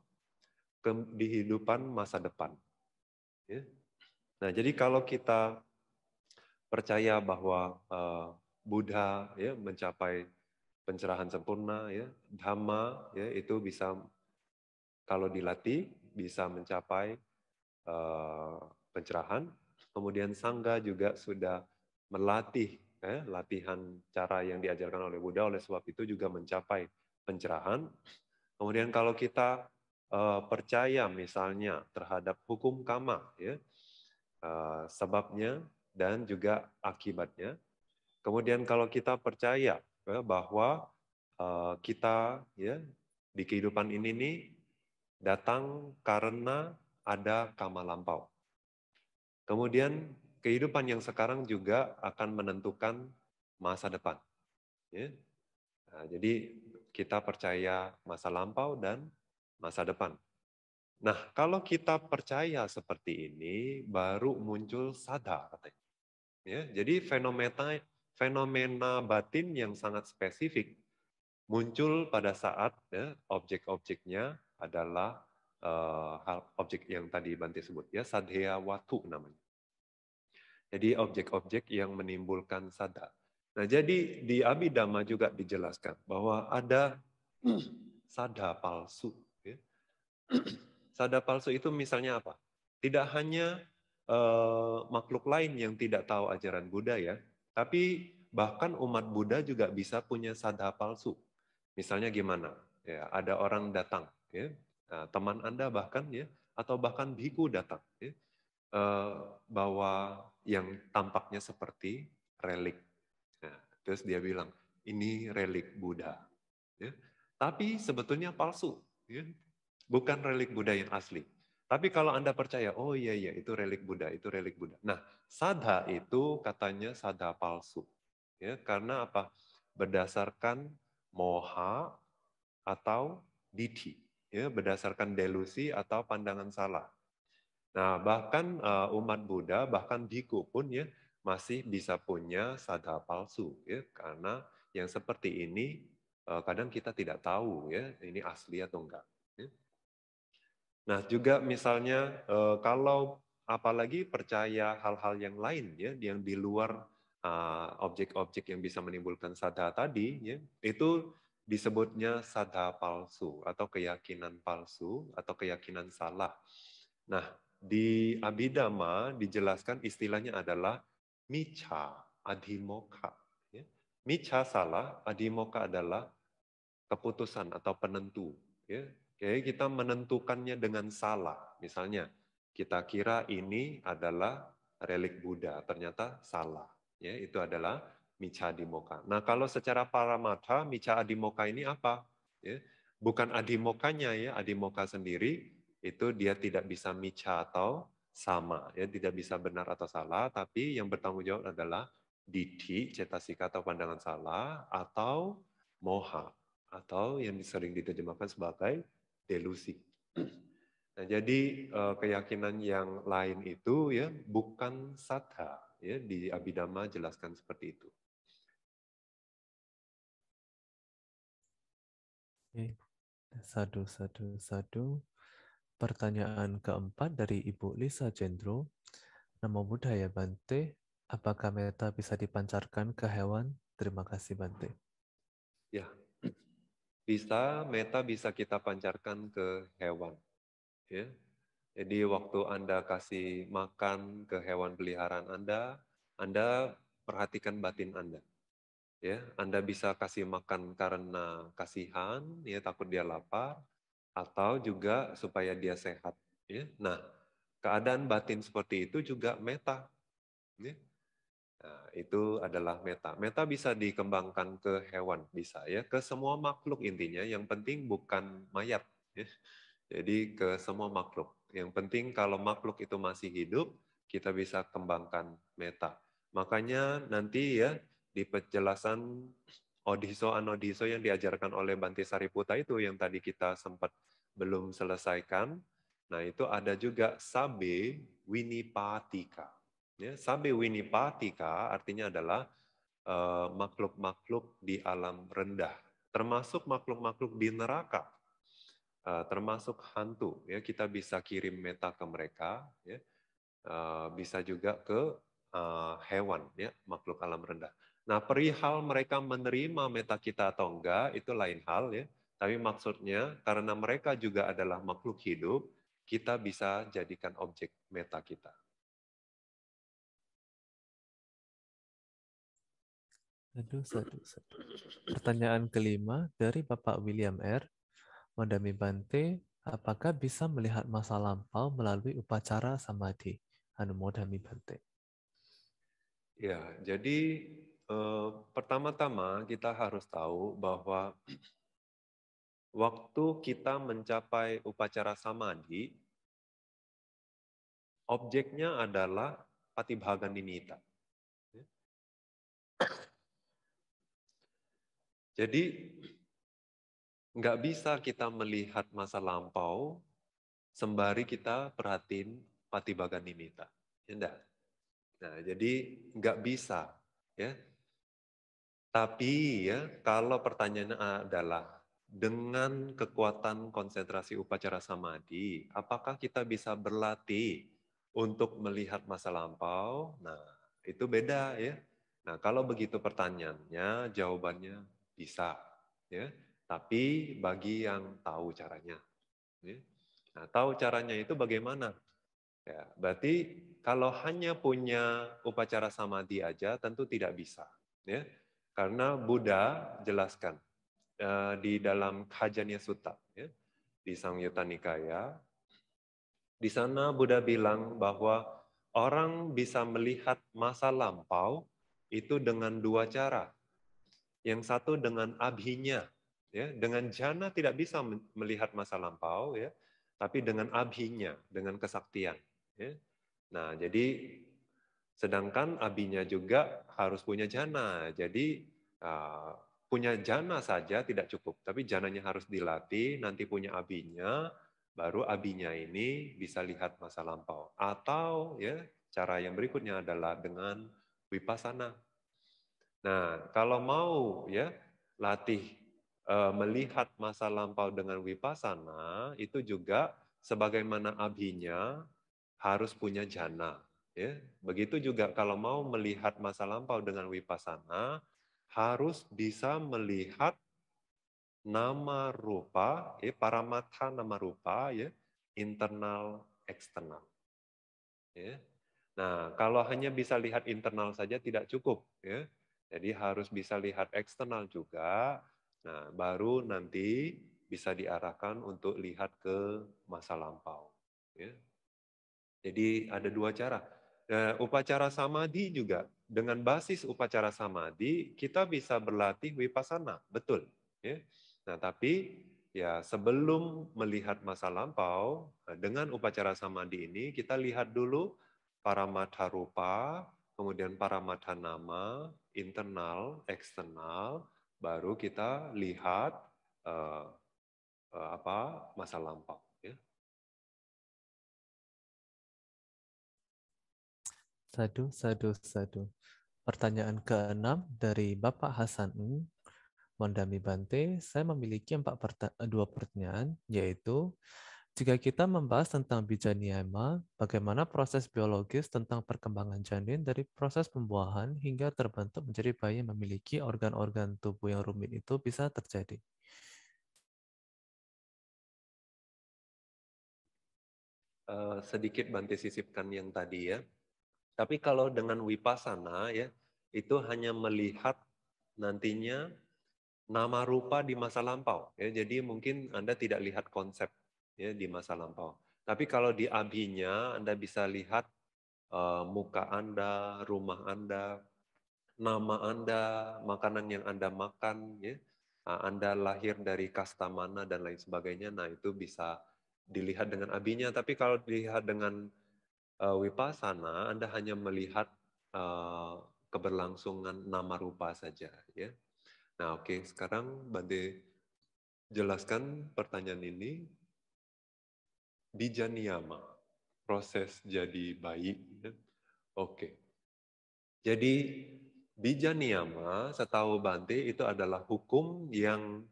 ke kehidupan masa depan. Ya. Nah, jadi kalau kita percaya bahwa eh, Buddha ya, mencapai pencerahan sempurna, ya Dhamma ya itu bisa kalau dilatih bisa mencapai uh, pencerahan. Kemudian Sangga juga sudah melatih eh, latihan cara yang diajarkan oleh Buddha oleh sebab itu juga mencapai pencerahan Kemudian kalau kita uh, percaya misalnya terhadap hukum kama, ya, uh, sebabnya dan juga akibatnya. Kemudian kalau kita percaya ya, bahwa uh, kita ya di kehidupan ini nih datang karena ada kama lampau. Kemudian kehidupan yang sekarang juga akan menentukan masa depan. Ya. Nah, jadi kita percaya masa lampau dan masa depan. Nah, kalau kita percaya seperti ini, baru muncul sadar. Ya, jadi fenomena fenomena batin yang sangat spesifik muncul pada saat ya, objek-objeknya adalah uh, hal, objek yang tadi Banti sebut ya sadhya watu namanya. Jadi objek-objek yang menimbulkan sadar. Nah, jadi di Abidama juga dijelaskan bahwa ada sada palsu. Ya. Sada palsu itu misalnya apa? Tidak hanya uh, makhluk lain yang tidak tahu ajaran Buddha ya, tapi bahkan umat Buddha juga bisa punya sada palsu. Misalnya gimana? Ya, ada orang datang, ya. Nah, teman Anda bahkan ya, atau bahkan biku datang, ya. Uh, bahwa yang tampaknya seperti relik Terus dia bilang, ini relik Buddha. Ya. Tapi sebetulnya palsu. Ya. Bukan relik Buddha yang asli. Tapi kalau Anda percaya, oh iya iya itu relik Buddha, itu relik Buddha. Nah, sadha itu katanya sadha palsu. Ya, karena apa? Berdasarkan moha atau diti, ya, berdasarkan delusi atau pandangan salah. Nah, bahkan uh, umat Buddha, bahkan biku pun ya masih bisa punya sada palsu ya karena yang seperti ini eh, kadang kita tidak tahu ya ini asli atau enggak. Ya. Nah juga misalnya eh, kalau apalagi percaya hal-hal yang lain ya yang di luar eh, objek-objek yang bisa menimbulkan sada tadi ya itu disebutnya sada palsu atau keyakinan palsu atau keyakinan salah. Nah di Abhidhamma dijelaskan istilahnya adalah Micha adimoka. Ya. Mica salah, adimoka adalah keputusan atau penentu. Ya. Jadi kita menentukannya dengan salah. Misalnya, kita kira ini adalah relik Buddha, ternyata salah. Ya, itu adalah Micha adimoka. Nah, kalau secara paramata, Micha adimoka ini apa? Ya, bukan adimokanya ya, adimoka sendiri, itu dia tidak bisa Micha atau sama ya tidak bisa benar atau salah tapi yang bertanggung jawab adalah diti cetasika atau pandangan salah atau moha atau yang sering diterjemahkan sebagai delusi. Nah, jadi eh, keyakinan yang lain itu ya bukan sata ya di abidama jelaskan seperti itu. Oke. Sadu, sadu, sadu. Pertanyaan keempat dari Ibu Lisa Jendro. Nama budaya Bante, apakah meta bisa dipancarkan ke hewan? Terima kasih Bante. Ya, bisa meta bisa kita pancarkan ke hewan. Ya. Jadi waktu Anda kasih makan ke hewan peliharaan Anda, Anda perhatikan batin Anda. Ya, Anda bisa kasih makan karena kasihan, ya takut dia lapar, atau juga supaya dia sehat. Ya. Nah, keadaan batin seperti itu juga meta. Ya. Nah, itu adalah meta. Meta bisa dikembangkan ke hewan, bisa ya, ke semua makhluk intinya. Yang penting bukan mayat. Ya. Jadi ke semua makhluk. Yang penting kalau makhluk itu masih hidup, kita bisa kembangkan meta. Makanya nanti ya di penjelasan Odiso Anodiso yang diajarkan oleh Banti Sariputa itu yang tadi kita sempat belum selesaikan. Nah, itu ada juga Sabe Winipatika. Ya, Sabe Winipatika artinya adalah eh, makhluk-makhluk uh, di alam rendah, termasuk makhluk-makhluk di neraka, uh, termasuk hantu. Ya, kita bisa kirim meta ke mereka, ya. Uh, bisa juga ke uh, hewan, ya, makhluk alam rendah. Nah, perihal mereka menerima meta kita atau enggak, itu lain hal ya. Tapi maksudnya, karena mereka juga adalah makhluk hidup, kita bisa jadikan objek meta kita. Aduh, satu, satu. Pertanyaan kelima dari Bapak William R. Madami Bante, apakah bisa melihat masa lampau melalui upacara samadhi? Anu, Madami Bante. Ya, jadi Eh, pertama-tama kita harus tahu bahwa waktu kita mencapai upacara samadhi, objeknya adalah patibhaganimita. Jadi nggak bisa kita melihat masa lampau sembari kita perhatiin patibhaganimita. Ya enggak? Nah, jadi nggak bisa ya tapi ya kalau pertanyaannya adalah dengan kekuatan konsentrasi upacara samadhi, apakah kita bisa berlatih untuk melihat masa lampau? Nah, itu beda ya. Nah, kalau begitu pertanyaannya, jawabannya bisa ya. Tapi bagi yang tahu caranya. Ya. Nah, tahu caranya itu bagaimana? Ya, berarti kalau hanya punya upacara samadhi aja tentu tidak bisa, ya. Karena Buddha jelaskan uh, di dalam Kajanya Sutta, ya, di Samyutta Nikaya, di sana Buddha bilang bahwa orang bisa melihat masa lampau itu dengan dua cara. Yang satu dengan abhinya, ya, dengan jana tidak bisa melihat masa lampau, ya, tapi dengan abhinya, dengan kesaktian. Ya. Nah, jadi Sedangkan abinya juga harus punya jana. Jadi uh, punya jana saja tidak cukup, tapi jananya harus dilatih, nanti punya abinya, baru abinya ini bisa lihat masa lampau. Atau ya cara yang berikutnya adalah dengan wipasana. Nah, kalau mau ya latih e, melihat masa lampau dengan wipasana itu juga sebagaimana abinya harus punya jana. Ya, begitu juga kalau mau melihat masa lampau dengan wipasana, harus bisa melihat nama rupa, ya, mata nama rupa, ya, internal, eksternal. Ya. Nah, kalau hanya bisa lihat internal saja tidak cukup. Ya. Jadi harus bisa lihat eksternal juga, nah, baru nanti bisa diarahkan untuk lihat ke masa lampau. Ya. Jadi ada dua cara upacara samadhi juga dengan basis upacara samadhi kita bisa berlatih wipasana, betul. Ya. Nah, tapi ya sebelum melihat masa lampau eh, dengan upacara samadhi ini kita lihat dulu para mata rupa, kemudian para mata nama, internal, eksternal, baru kita lihat uh, uh, apa masa lampau. Sadu, sadu, sadu. Pertanyaan keenam dari Bapak Hasan Ng, Mondami Bante, saya memiliki empat perta eh, dua pertanyaan, yaitu jika kita membahas tentang bijaniyama, bagaimana proses biologis tentang perkembangan janin dari proses pembuahan hingga terbentuk menjadi bayi yang memiliki organ-organ tubuh yang rumit itu bisa terjadi? Uh, sedikit Bante sisipkan yang tadi ya. Tapi kalau dengan wipasana ya, itu hanya melihat nantinya nama rupa di masa lampau. Ya, jadi mungkin Anda tidak lihat konsep ya di masa lampau. Tapi kalau di abinya Anda bisa lihat uh, muka Anda, rumah Anda, nama Anda, makanan yang Anda makan ya. Ah, Anda lahir dari kasta mana dan lain sebagainya. Nah, itu bisa dilihat dengan abinya, tapi kalau dilihat dengan uh, eh, wipasana Anda hanya melihat uh, keberlangsungan nama rupa saja ya. Nah, oke, okay. sekarang Bante jelaskan pertanyaan ini Bijaniyama, proses jadi bayi ya. Oke. Okay. Jadi Bijaniyama setahu Bante itu adalah hukum yang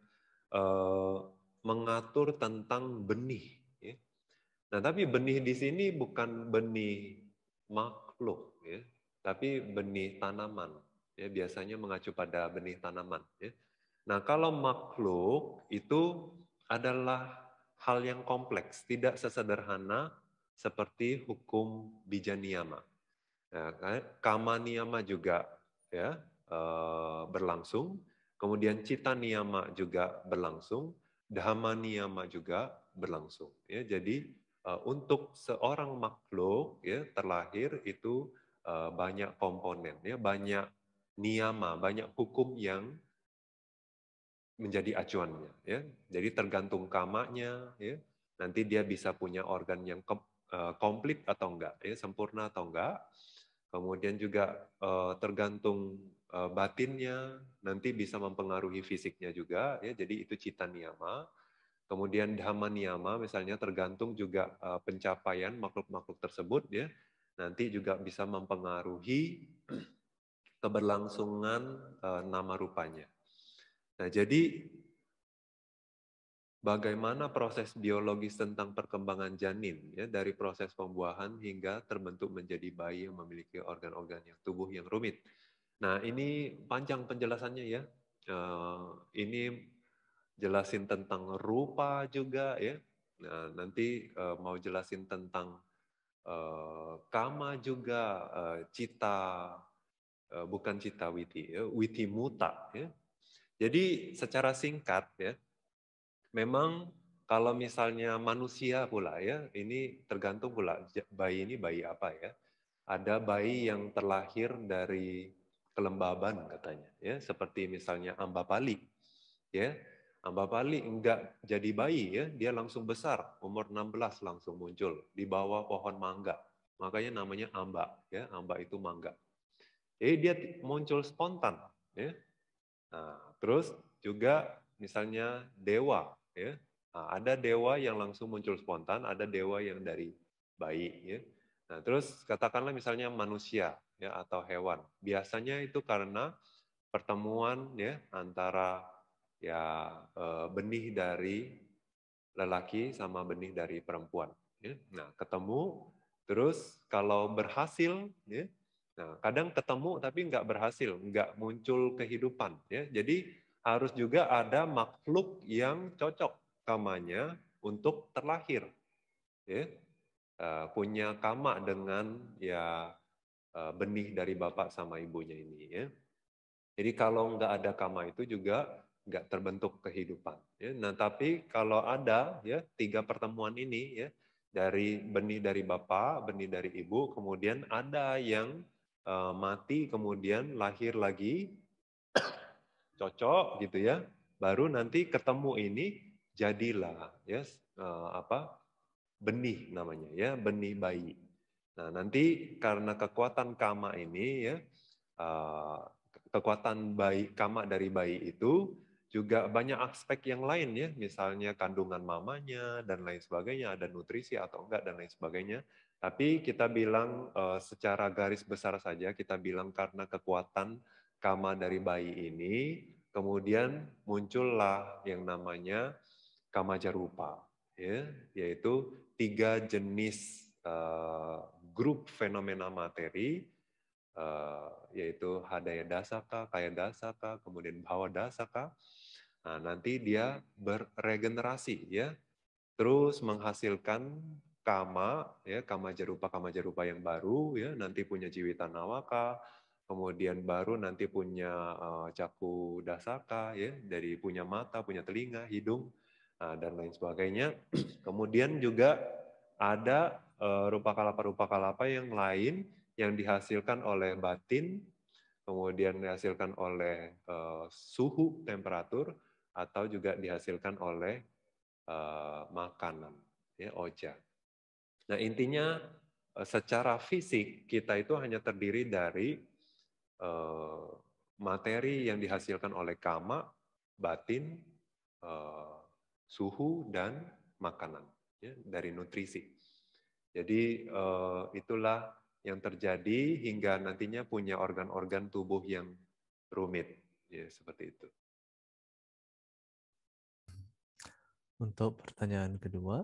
uh, mengatur tentang benih Nah, tapi benih di sini bukan benih makhluk, ya, tapi benih tanaman. Ya, biasanya mengacu pada benih tanaman. Ya. Nah, kalau makhluk itu adalah hal yang kompleks, tidak sesederhana seperti hukum bijaniyama. Ya, eh, kamaniyama juga ya e, berlangsung, kemudian citaniyama juga berlangsung, dhamaniyama juga berlangsung. Ya, jadi Eh, untuk seorang makhluk ya terlahir itu eh, banyak komponen ya, banyak niyama, banyak hukum yang menjadi acuannya ya. Jadi tergantung kamanya ya. Nanti dia bisa punya organ yang eh, komplit atau enggak ya, sempurna atau enggak. Kemudian juga tergantung batinnya nanti bisa mempengaruhi fisiknya juga ya. Jadi itu cita niyama. Kemudian dhamma niyama misalnya tergantung juga eh, pencapaian makhluk-makhluk tersebut ya. Nanti juga bisa mempengaruhi keberlangsungan eh, nama rupanya. Nah, jadi bagaimana proses biologis tentang perkembangan janin ya dari proses pembuahan hingga terbentuk menjadi bayi yang memiliki organ-organ yang tubuh yang rumit. Nah, ini panjang penjelasannya ya. Uh, ini jelasin tentang rupa juga ya. Nah, nanti uh, mau jelasin tentang uh, kama juga, uh, cita, uh, bukan cita witi, ya, witi muta. Ya. Jadi secara singkat ya, memang kalau misalnya manusia pula ya, ini tergantung pula bayi ini bayi apa ya. Ada bayi yang terlahir dari kelembaban katanya ya, seperti misalnya ambapali ya Bapak Ali enggak jadi bayi ya, dia langsung besar, umur 16 langsung muncul di bawah pohon mangga. Makanya namanya amba, ya, amba itu mangga. Jadi dia muncul spontan, ya. Nah, terus juga misalnya dewa, ya. Nah, ada dewa yang langsung muncul spontan, ada dewa yang dari bayi, ya. Nah, terus katakanlah misalnya manusia, ya, atau hewan. Biasanya itu karena pertemuan, ya, antara ya eh, benih dari lelaki sama benih dari perempuan. Ya. Nah, ketemu, terus kalau berhasil, ya. nah kadang ketemu tapi nggak berhasil, nggak muncul kehidupan. Ya. Jadi harus juga ada makhluk yang cocok kamanya untuk terlahir. Eh, punya kama dengan ya eh, benih dari bapak sama ibunya ini. Jadi kalau nggak ada kama itu juga nggak terbentuk kehidupan. Ya. Nah, tapi kalau ada ya tiga pertemuan ini ya dari benih dari bapak, benih dari ibu, kemudian ada yang uh, mati, kemudian lahir lagi, cocok gitu ya. Baru nanti ketemu ini jadilah ya uh, apa benih namanya ya benih bayi. Nah nanti karena kekuatan kama ini ya uh, kekuatan bayi kama dari bayi itu juga banyak aspek yang lain ya, misalnya kandungan mamanya dan lain sebagainya, ada nutrisi atau enggak dan lain sebagainya. Tapi kita bilang eh, secara garis besar saja kita bilang karena kekuatan kama dari bayi ini, kemudian muncullah yang namanya kama jarupa, ya, yaitu tiga jenis uh, grup fenomena materi uh, yaitu hadaya dasaka, kaya dasaka, kemudian bawa dasaka. Nah, nanti dia hmm. beregenerasi ya. Terus menghasilkan kama ya, kama jerupa kama jerupa yang baru ya, nanti punya jiwita nawaka, kemudian baru nanti punya uh, caku dasaka ya, dari punya mata, punya telinga, hidung nah, dan lain sebagainya. kemudian juga ada uh, rupa kalapa rupa kalapa yang lain yang dihasilkan oleh batin, kemudian dihasilkan oleh uh, suhu temperatur, atau juga dihasilkan oleh uh, makanan, ya oja. Nah intinya eh, secara fisik kita itu hanya terdiri dari uh, materi yang dihasilkan oleh kama, batin, uh, suhu dan makanan ya, dari nutrisi. Jadi uh, itulah yang terjadi hingga nantinya punya organ-organ tubuh yang rumit. Ya, seperti itu. Untuk pertanyaan kedua,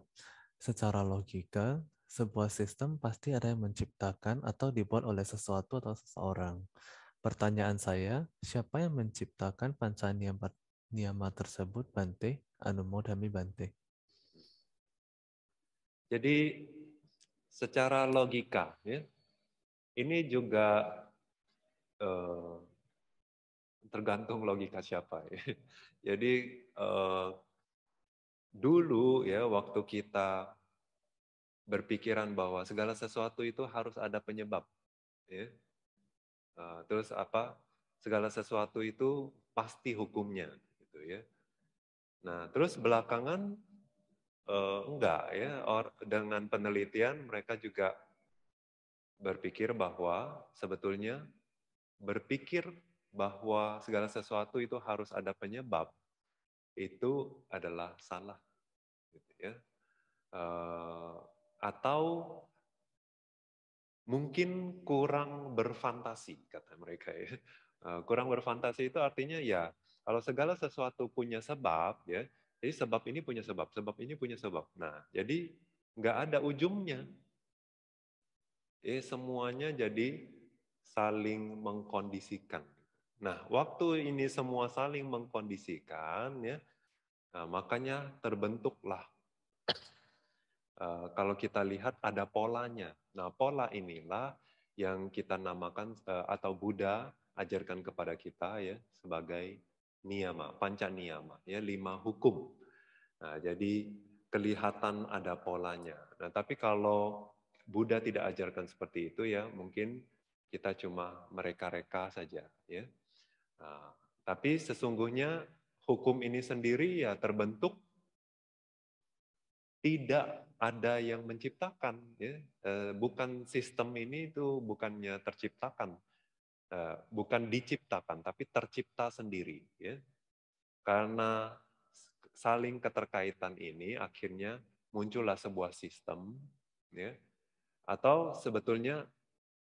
secara logika, sebuah sistem pasti ada yang menciptakan atau dibuat oleh sesuatu atau seseorang. Pertanyaan saya, siapa yang menciptakan panca niyama tersebut Bante, Anumodhami Bante? Jadi secara logika, ya, ini juga eh, tergantung logika siapa. Ya. Jadi eh, dulu ya waktu kita berpikiran bahwa segala sesuatu itu harus ada penyebab, ya. Eh, terus apa? Segala sesuatu itu pasti hukumnya, gitu ya. Nah, terus belakangan eh, enggak ya, or, dengan penelitian mereka juga berpikir bahwa sebetulnya berpikir bahwa segala sesuatu itu harus ada penyebab itu adalah salah gitu ya uh, atau mungkin kurang berfantasi kata mereka ya uh, kurang berfantasi itu artinya ya kalau segala sesuatu punya sebab ya jadi sebab ini punya sebab sebab ini punya sebab nah jadi nggak ada ujungnya eh semuanya jadi saling mengkondisikan. Nah, waktu ini semua saling mengkondisikan ya. Nah, makanya terbentuklah uh, kalau kita lihat ada polanya. Nah, pola inilah yang kita namakan uh, atau Buddha ajarkan kepada kita ya sebagai niyama, panca niyama, ya lima hukum. Nah, jadi kelihatan ada polanya. Nah, tapi kalau Buddha tidak ajarkan seperti itu ya, mungkin kita cuma mereka-reka saja ya. Nah, tapi sesungguhnya hukum ini sendiri ya terbentuk tidak ada yang menciptakan ya. Eh, bukan sistem ini itu bukannya terciptakan eh, bukan diciptakan tapi tercipta sendiri ya karena saling keterkaitan ini akhirnya muncullah sebuah sistem ya atau sebetulnya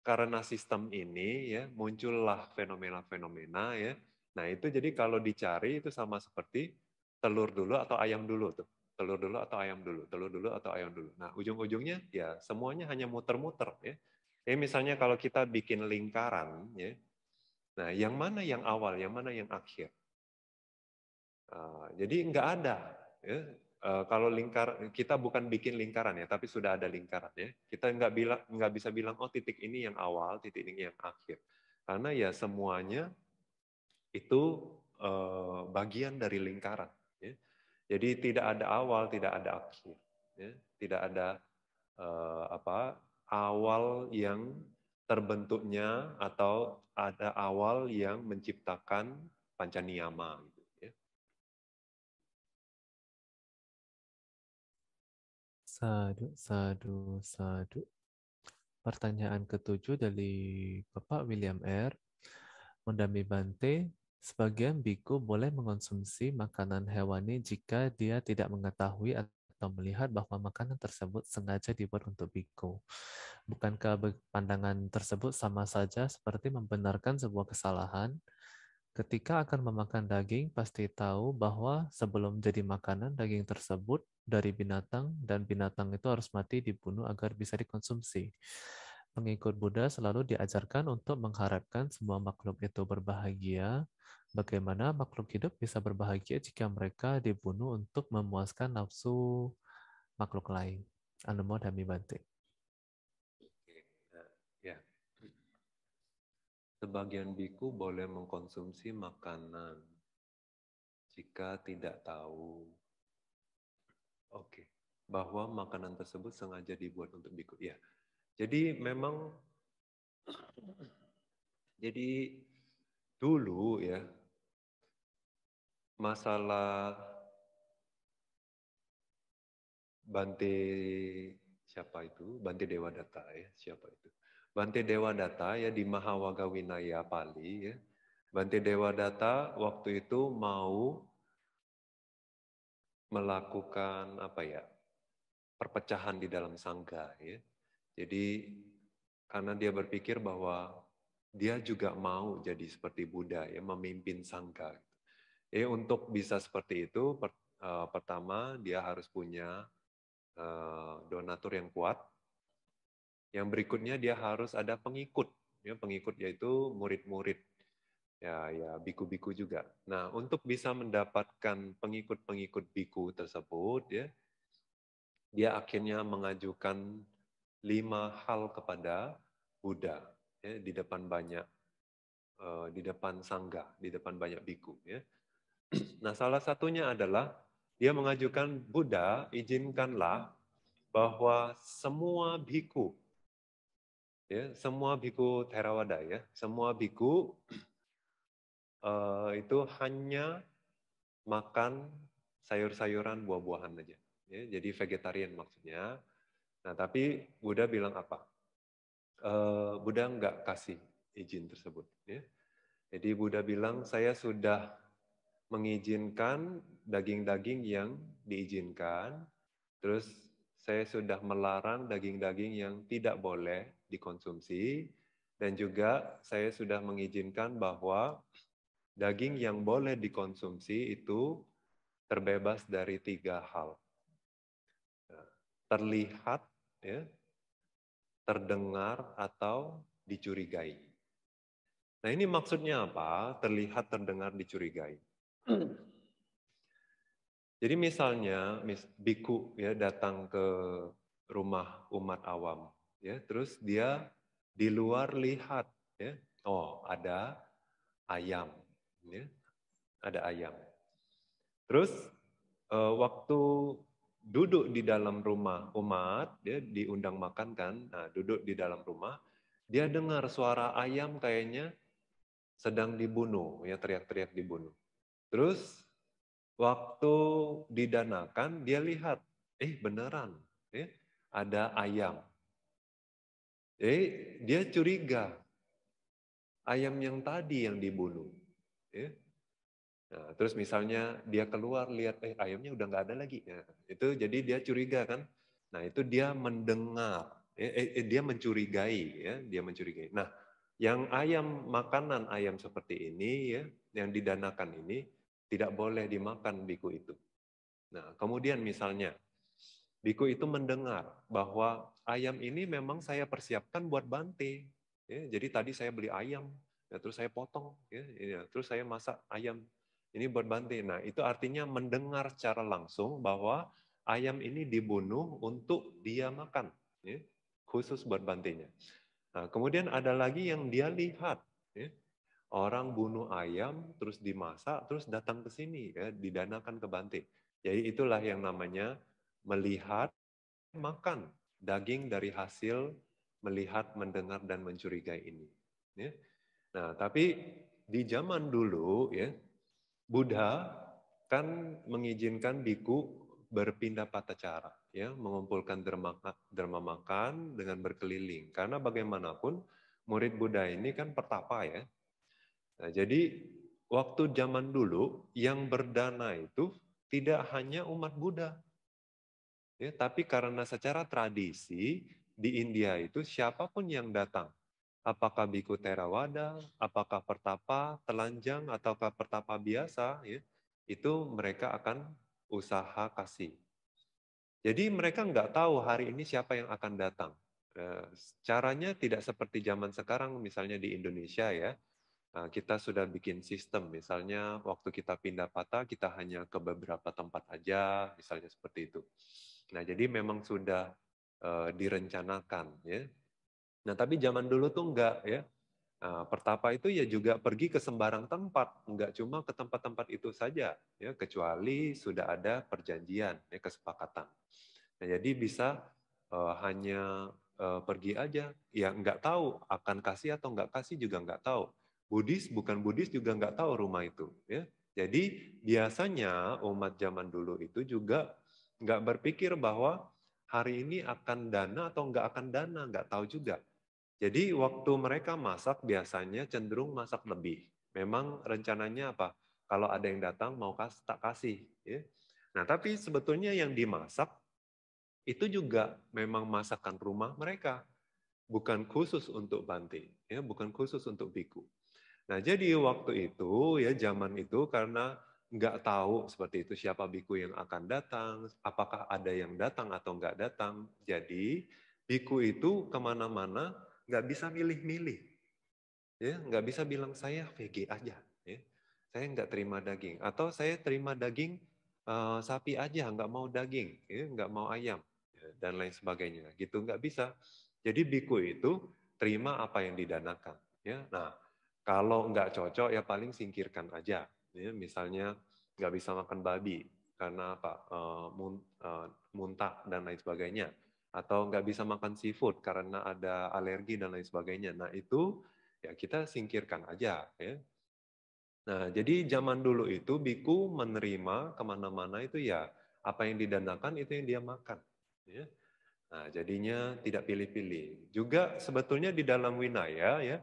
karena sistem ini ya muncullah fenomena-fenomena ya. Nah, itu jadi kalau dicari itu sama seperti telur dulu atau ayam dulu tuh. Telur dulu atau ayam dulu, telur dulu atau ayam dulu. Nah, ujung-ujungnya ya semuanya hanya muter-muter ya. Ya misalnya kalau kita bikin lingkaran ya. Nah, yang mana yang awal, yang mana yang akhir? Uh, jadi nggak ada ya, Eh, kalau lingkar kita bukan bikin lingkaran ya, tapi sudah ada lingkaran ya. Kita nggak bilang nggak bisa bilang oh titik ini yang awal, titik ini yang akhir, karena ya semuanya itu uh, bagian dari lingkaran. Ya. Jadi tidak ada awal, tidak ada akhir, ya. tidak ada uh, apa awal yang terbentuknya atau ada awal yang menciptakan pancaniyama. Sadu, sadu, sadu. Pertanyaan ketujuh dari Bapak William R. Mendami Bante, sebagian biku boleh mengonsumsi makanan hewani jika dia tidak mengetahui atau melihat bahwa makanan tersebut sengaja dibuat untuk biku. Bukankah pandangan tersebut sama saja seperti membenarkan sebuah kesalahan, Ketika akan memakan daging, pasti tahu bahwa sebelum jadi makanan, daging tersebut dari binatang, dan binatang itu harus mati dibunuh agar bisa dikonsumsi. Pengikut Buddha selalu diajarkan untuk mengharapkan semua makhluk itu berbahagia. Bagaimana makhluk hidup bisa berbahagia jika mereka dibunuh untuk memuaskan nafsu makhluk lain? Anumodhami Bantik. sebagian biku boleh mengkonsumsi makanan jika tidak tahu. Oke, okay. bahwa makanan tersebut sengaja dibuat untuk biku. Ya, jadi memang jadi dulu ya masalah Bante siapa itu? Bante Dewa Data ya, siapa itu? Bante Dewa Data ya di Mahawaga Winaya Pali ya. Bante Data waktu itu mau melakukan apa ya? perpecahan di dalam sangga ya. Jadi karena dia berpikir bahwa dia juga mau jadi seperti Buddha ya, memimpin sangga. Gitu. Ya, untuk bisa seperti itu per, uh, pertama dia harus punya uh, donatur yang kuat yang berikutnya dia harus ada pengikut. Ya, pengikut yaitu murid-murid. Ya, ya biku-biku juga. Nah, untuk bisa mendapatkan pengikut-pengikut biku tersebut, ya, dia akhirnya mengajukan lima hal kepada Buddha ya, di depan banyak uh, di depan sangga, di depan banyak biku. Ya. Nah, salah satunya adalah dia mengajukan Buddha izinkanlah bahwa semua biku ya semua biku terawada ya semua biku uh, itu hanya makan sayur-sayuran buah-buahan aja ya jadi vegetarian maksudnya nah tapi Buddha bilang apa uh, Buddha nggak kasih izin tersebut ya jadi Buddha bilang saya sudah mengizinkan daging-daging yang diizinkan terus saya sudah melarang daging-daging yang tidak boleh dikonsumsi dan juga saya sudah mengizinkan bahwa daging yang boleh dikonsumsi itu terbebas dari tiga hal. Nah, terlihat, ya, terdengar, atau dicurigai. Nah ini maksudnya apa? Terlihat, terdengar, dicurigai. Jadi misalnya mis biku ya datang ke rumah umat awam ya terus dia di luar lihat ya oh ada ayam ya ada ayam terus uh, waktu duduk di dalam rumah umat dia diundang makan kan nah duduk di dalam rumah dia dengar suara ayam kayaknya sedang dibunuh ya teriak-teriak dibunuh terus waktu didanakan dia lihat eh beneran ya ada ayam jadi eh, dia curiga ayam yang tadi yang dibunuh. Ya. Nah, terus misalnya dia keluar lihat eh ayamnya udah nggak ada lagi. Ya. itu jadi dia curiga kan. Nah itu dia mendengar, ya, eh, eh, dia mencurigai ya, dia mencurigai. Nah yang ayam makanan ayam seperti ini ya, yang didanakan ini tidak boleh dimakan biku itu. Nah kemudian misalnya biku itu mendengar bahwa ayam ini memang saya persiapkan buat Bante. Ya, jadi tadi saya beli ayam, ya, terus saya potong, ya, ya, terus saya masak ayam ini buat Bante. Nah, itu artinya mendengar secara langsung bahwa ayam ini dibunuh untuk dia makan, ya, khusus buat Bantenya. Nah, kemudian ada lagi yang dia lihat. Ya. Orang bunuh ayam, terus dimasak, terus datang ke sini, ya, didanakan ke Bante. Jadi ya, itulah yang namanya melihat makan daging dari hasil melihat, mendengar, dan mencurigai ini. Ya. Nah, tapi di zaman dulu, ya, Buddha kan mengizinkan biku berpindah patah cara, ya, mengumpulkan derma, derma makan dengan berkeliling. Karena bagaimanapun murid Buddha ini kan pertapa ya. Nah, jadi waktu zaman dulu yang berdana itu tidak hanya umat Buddha, Ya, tapi karena secara tradisi di India itu siapapun yang datang, apakah biku terawada, apakah pertapa telanjang ataukah pertapa biasa, ya, itu mereka akan usaha kasih. Jadi mereka nggak tahu hari ini siapa yang akan datang. Eh, caranya tidak seperti zaman sekarang, misalnya di Indonesia ya, eh, kita sudah bikin sistem, misalnya waktu kita pindah patah, kita hanya ke beberapa tempat aja, misalnya seperti itu. Nah, jadi memang sudah uh, direncanakan ya. Nah, tapi zaman dulu tuh enggak ya. Nah, pertapa itu ya juga pergi ke sembarang tempat, enggak cuma ke tempat-tempat itu saja ya, kecuali sudah ada perjanjian ya kesepakatan. Nah, jadi bisa uh, hanya uh, pergi aja, ya enggak tahu akan kasih atau enggak kasih juga enggak tahu. Buddhis bukan Buddhis juga enggak tahu rumah itu ya. Jadi biasanya umat zaman dulu itu juga Nggak berpikir bahwa hari ini akan dana atau nggak akan dana, nggak tahu juga. Jadi waktu mereka masak biasanya cenderung masak lebih. Memang rencananya apa? Kalau ada yang datang mau kas, tak kasih. Ya. Nah tapi sebetulnya yang dimasak itu juga memang masakan rumah mereka, bukan khusus untuk Bante, ya, bukan khusus untuk biku. Nah jadi waktu itu ya zaman itu karena nggak tahu seperti itu siapa biku yang akan datang, apakah ada yang datang atau nggak datang. Jadi biku itu kemana-mana nggak bisa milih-milih. Ya, nggak bisa bilang saya VG aja. Ya. Saya nggak terima daging. Atau saya terima daging uh, sapi aja, nggak mau daging, ya, nggak mau ayam, ya, dan lain sebagainya. Gitu nggak bisa. Jadi biku itu terima apa yang didanakan. Ya. Nah, kalau nggak cocok ya paling singkirkan aja ya, misalnya nggak bisa makan babi karena apa uh, mun, uh, muntah dan lain sebagainya atau nggak bisa makan seafood karena ada alergi dan lain sebagainya. Nah itu ya kita singkirkan aja ya. Nah jadi zaman dulu itu biku menerima kemana-mana itu ya apa yang didanakan itu yang dia makan. Ya. Nah jadinya tidak pilih-pilih. Juga sebetulnya di dalam winaya ya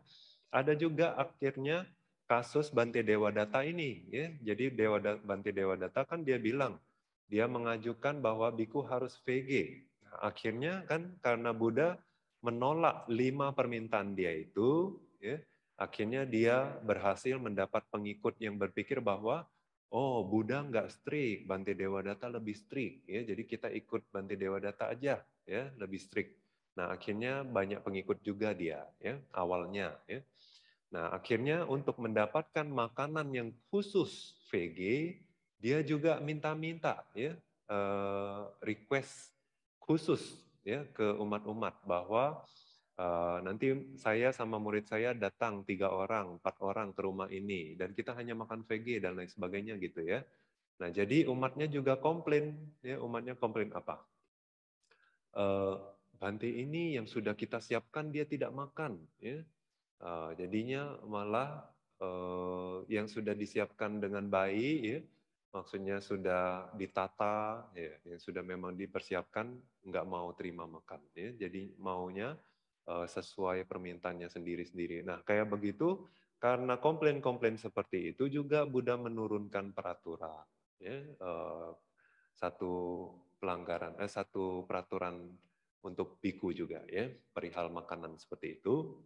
ada juga akhirnya kasus bante Dewa Data ini. Ya. Jadi Dewa bante Dewa Data kan dia bilang, dia mengajukan bahwa biku harus VG. Nah, akhirnya kan karena Buddha menolak lima permintaan dia itu, ya, akhirnya dia berhasil mendapat pengikut yang berpikir bahwa oh Buddha nggak strict, Bante Dewa Data lebih strict, ya. Jadi kita ikut Bante Dewa Data aja, ya, lebih strict. Nah akhirnya banyak pengikut juga dia, ya, awalnya, ya. Nah, akhirnya untuk mendapatkan makanan yang khusus VG, dia juga minta-minta ya eh, request khusus ya ke umat-umat bahwa uh, nanti saya sama murid saya datang tiga orang, empat orang ke rumah ini dan kita hanya makan VG dan lain sebagainya gitu ya. Nah, jadi umatnya juga komplain ya, umatnya komplain apa? Uh, eh, Bante ini yang sudah kita siapkan dia tidak makan ya Uh, jadinya malah uh, yang sudah disiapkan dengan baik, ya, maksudnya sudah ditata, ya, yang sudah memang dipersiapkan, nggak mau terima makan. Ya. Jadi maunya uh, sesuai permintaannya sendiri-sendiri. Nah, kayak begitu, karena komplain-komplain seperti itu juga Buddha menurunkan peraturan. Ya, uh, satu pelanggaran, eh, satu peraturan untuk biku juga ya perihal makanan seperti itu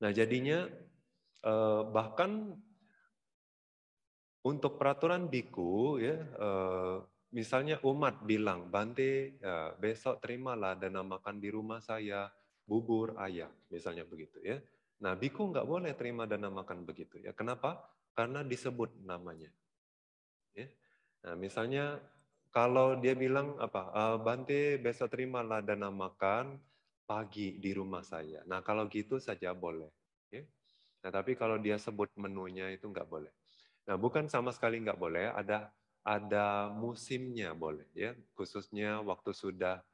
Nah, jadinya eh, bahkan untuk peraturan biku ya eh, misalnya umat bilang, Bante, ya, besok terimalah dan makan di rumah saya, bubur ayam, misalnya begitu ya. Nah, biku nggak boleh terima dan makan begitu ya. Kenapa? Karena disebut namanya. Ya. Nah, misalnya kalau dia bilang apa, eh, Bante, besok terimalah dan makan pagi di rumah saya. Nah, kalau gitu saja boleh. Okay? Ya. Nah, tapi kalau dia sebut menunya itu nggak boleh. Nah, bukan sama sekali nggak boleh, ada ada musimnya boleh ya, khususnya waktu sudah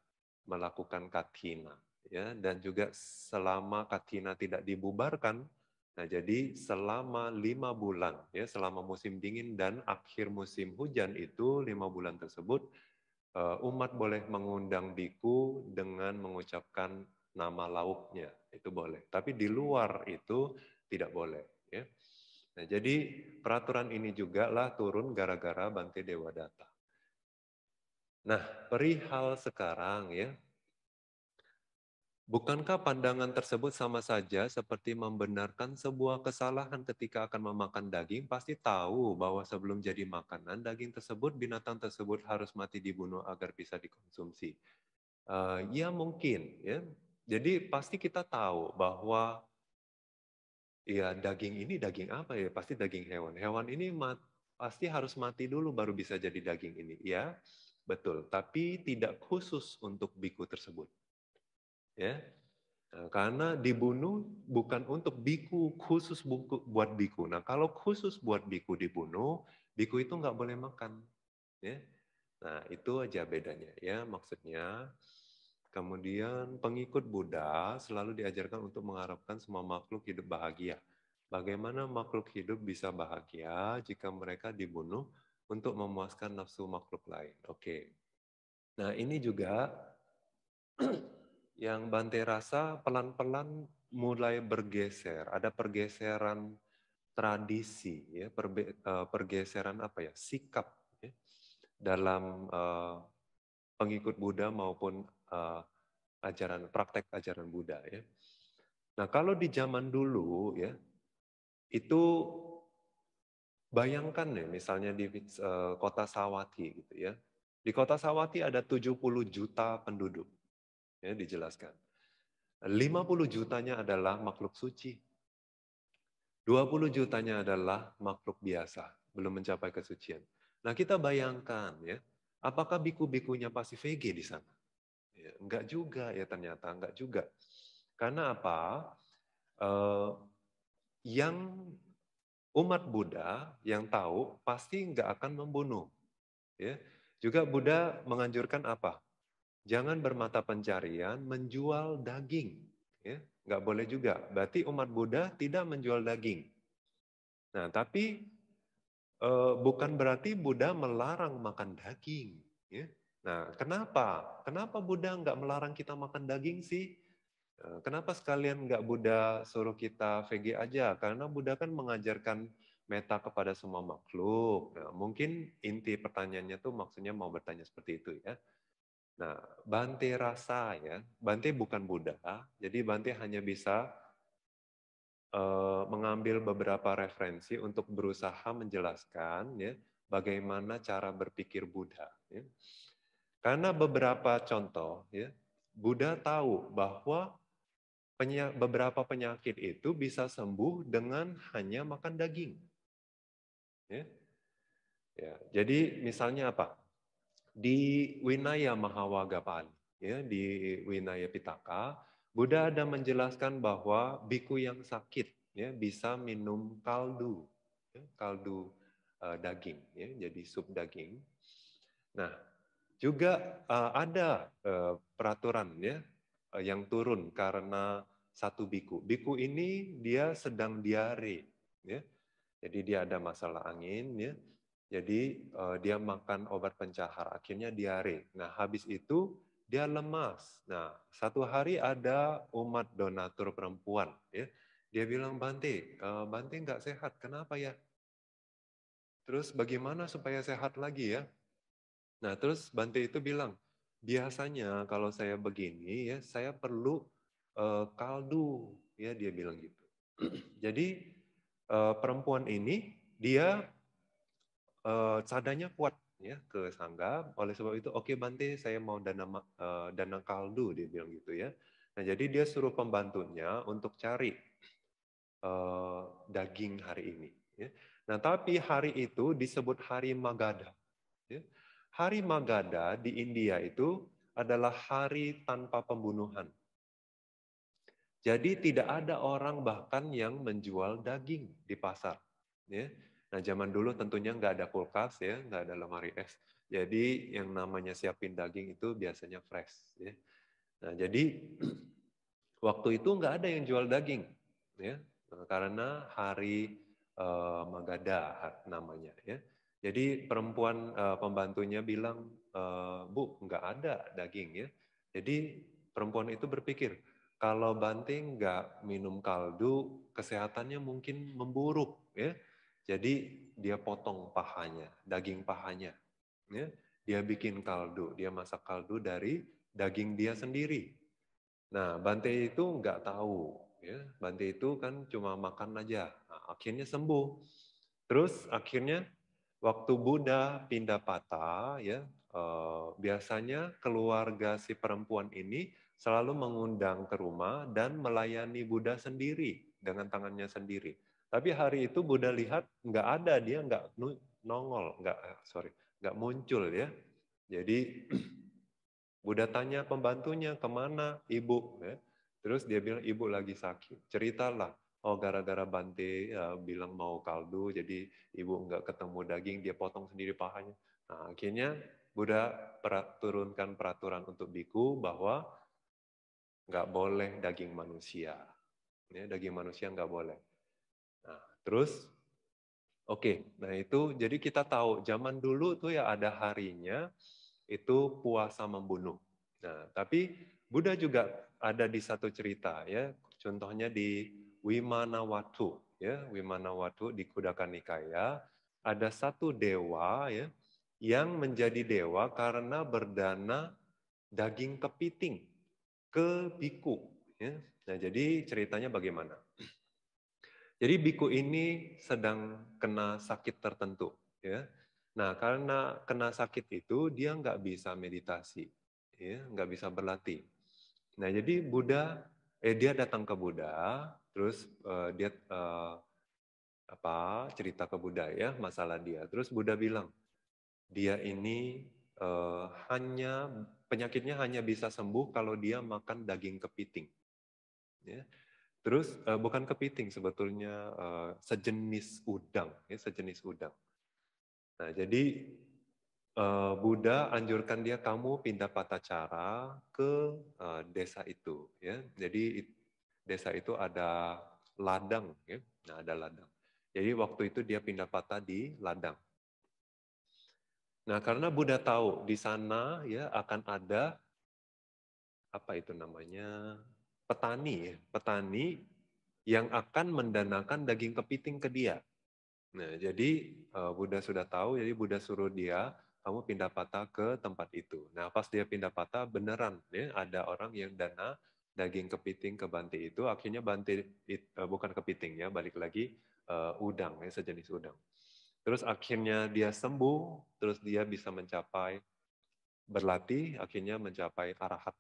melakukan katina ya dan juga selama katina tidak dibubarkan. Nah, jadi selama lima bulan ya, selama musim dingin dan akhir musim hujan itu lima bulan tersebut Eh, umat boleh mengundang biku dengan mengucapkan nama lauknya itu boleh tapi di luar itu tidak boleh ya nah jadi peraturan ini juga lah turun gara-gara Bante Dewa Data nah perihal sekarang ya Bukankah pandangan tersebut sama saja seperti membenarkan sebuah kesalahan ketika akan memakan daging? Pasti tahu bahwa sebelum jadi makanan, daging tersebut, binatang tersebut harus mati dibunuh agar bisa dikonsumsi. Uh, ya mungkin. ya. Jadi pasti kita tahu bahwa ya daging ini daging apa ya? Pasti daging hewan. Hewan ini mat, pasti harus mati dulu baru bisa jadi daging ini. Ya, betul. Tapi tidak khusus untuk biku tersebut ya nah, karena dibunuh bukan untuk biku khusus buku, buat biku. Nah kalau khusus buat biku dibunuh, biku itu nggak boleh makan. Ya. Nah itu aja bedanya ya maksudnya. Kemudian pengikut Buddha selalu diajarkan untuk mengharapkan semua makhluk hidup bahagia. Bagaimana makhluk hidup bisa bahagia jika mereka dibunuh untuk memuaskan nafsu makhluk lain? Oke. Okay. Nah ini juga yang Bante rasa pelan-pelan mulai bergeser, ada pergeseran tradisi, ya, eh, pergeseran apa ya, sikap ya, dalam uh, pengikut Buddha maupun uh, ajaran praktek ajaran Buddha ya. Nah kalau di zaman dulu ya itu bayangkan ya misalnya di uh, kota Sawati gitu ya. Di kota Sawati ada 70 juta penduduk. Ya, dijelaskan. 50 jutanya adalah makhluk suci. 20 jutanya adalah makhluk biasa, belum mencapai kesucian. Nah, kita bayangkan ya, apakah biku-bikunya pasti VG di sana? Ya, enggak juga ya ternyata, enggak juga. Karena apa? Eh, yang umat Buddha yang tahu pasti enggak akan membunuh. Ya. Juga Buddha menganjurkan apa? Jangan bermata pencarian menjual daging. Ya, nggak boleh juga. Berarti umat Buddha tidak menjual daging. Nah, tapi e, bukan berarti Buddha melarang makan daging. Ya. Nah, kenapa? Kenapa Buddha nggak melarang kita makan daging sih? Eh, kenapa sekalian nggak Buddha suruh kita VG aja? Karena Buddha kan mengajarkan meta kepada semua makhluk. Nah, mungkin inti pertanyaannya tuh maksudnya mau bertanya seperti itu ya. Nah, Bante rasa ya, Bante bukan Buddha, jadi Bante hanya bisa uh, mengambil beberapa referensi untuk berusaha menjelaskan ya bagaimana cara berpikir Buddha. Ya. Karena beberapa contoh, ya, Buddha tahu bahwa penyak, beberapa penyakit itu bisa sembuh dengan hanya makan daging. Ya. Ya, jadi misalnya apa? di Winaya Mahawagapali, ya, di Winaya Pitaka, Buddha ada menjelaskan bahwa biku yang sakit ya, bisa minum kaldu, ya, kaldu uh, daging, ya, jadi sup daging. Nah, juga uh, ada uh, peraturan ya uh, yang turun karena satu biku. Biku ini dia sedang diare, ya. Jadi dia ada masalah angin, ya jadi uh, dia makan obat pencahar, akhirnya diare. Nah, habis itu dia lemas. Nah, satu hari ada umat donatur perempuan, ya. Dia bilang, "Bante, uh, Bante nggak sehat. Kenapa ya?" Terus bagaimana supaya sehat lagi ya? Nah, terus Bante itu bilang, "Biasanya kalau saya begini ya, saya perlu uh, kaldu." Ya, dia bilang gitu. Jadi uh, perempuan ini dia uh, cadanya kuat ya ke Sangga. Oleh sebab itu, oke okay, Bante, saya mau dana uh, dana kaldu dia bilang gitu ya. Nah, jadi dia suruh pembantunya untuk cari uh, daging hari ini. Ya. Nah, tapi hari itu disebut hari Magada. Ya. Hari Magada di India itu adalah hari tanpa pembunuhan. Jadi tidak ada orang bahkan yang menjual daging di pasar. Ya Nah, zaman dulu tentunya nggak ada kulkas ya, nggak ada lemari es. Jadi yang namanya siapin daging itu biasanya fresh. Ya. Nah, jadi waktu itu nggak ada yang jual daging, ya, nah, karena hari uh, Magada namanya. Ya. Jadi perempuan uh, pembantunya bilang, uh, Bu, nggak ada daging ya. Jadi perempuan itu berpikir, kalau Banting nggak minum kaldu, kesehatannya mungkin memburuk ya. Jadi dia potong pahanya, daging pahanya. Ya. Dia bikin kaldu, dia masak kaldu dari daging dia sendiri. Nah, Bante itu nggak tahu. Ya. Bante itu kan cuma makan aja. Nah, akhirnya sembuh. Terus akhirnya waktu Buddha pindah patah, ya, eh, biasanya keluarga si perempuan ini selalu mengundang ke rumah dan melayani Buddha sendiri dengan tangannya sendiri. Tapi hari itu Buddha lihat nggak ada, dia nggak nongol, nggak eh, sorry, nggak muncul ya. Jadi Buddha tanya pembantunya kemana ibu, ya. terus dia bilang ibu lagi sakit. Ceritalah, oh gara-gara Bante ya, bilang mau kaldu, jadi ibu nggak ketemu daging, dia potong sendiri pahanya. Nah, akhirnya Buddha peraturankan turunkan peraturan untuk biku bahwa nggak boleh daging manusia. Ya, daging manusia nggak boleh. Nah, terus, oke, okay, nah itu jadi kita tahu zaman dulu tuh ya ada harinya itu puasa membunuh. Nah, tapi Buddha juga ada di satu cerita ya, contohnya di Wimana Watu ya, Wimana Watu di Kudaka Nikaya ada satu dewa ya yang menjadi dewa karena berdana daging kepiting ke biku. Ya. Nah, jadi ceritanya bagaimana? Jadi biku ini sedang kena sakit tertentu. Ya. Nah, karena kena sakit itu dia nggak bisa meditasi, ya, nggak bisa berlatih. Nah, jadi Buddha, eh, dia datang ke Buddha, terus uh, dia uh, apa cerita ke Buddha ya masalah dia. Terus Buddha bilang dia ini uh, hanya penyakitnya hanya bisa sembuh kalau dia makan daging kepiting. Ya. Terus uh, bukan kepiting sebetulnya uh, sejenis udang, ya sejenis udang. Nah jadi uh, Buddha anjurkan dia kamu pindah cara ke uh, desa itu, ya. Jadi desa itu ada ladang, ya. Nah ada ladang. Jadi waktu itu dia pindah patah di ladang. Nah karena Buddha tahu di sana ya akan ada apa itu namanya petani, ya, petani yang akan mendanakan daging kepiting ke dia. Nah, jadi eh, Buddha sudah tahu, jadi Buddha suruh dia kamu pindah patah ke tempat itu. Nah, pas dia pindah patah beneran ya, ada orang yang dana daging kepiting ke Bante itu, akhirnya Bante eh, bukan kepiting ya, balik lagi uh, udang ya, sejenis udang. Terus akhirnya dia sembuh, terus dia bisa mencapai berlatih, akhirnya mencapai arahat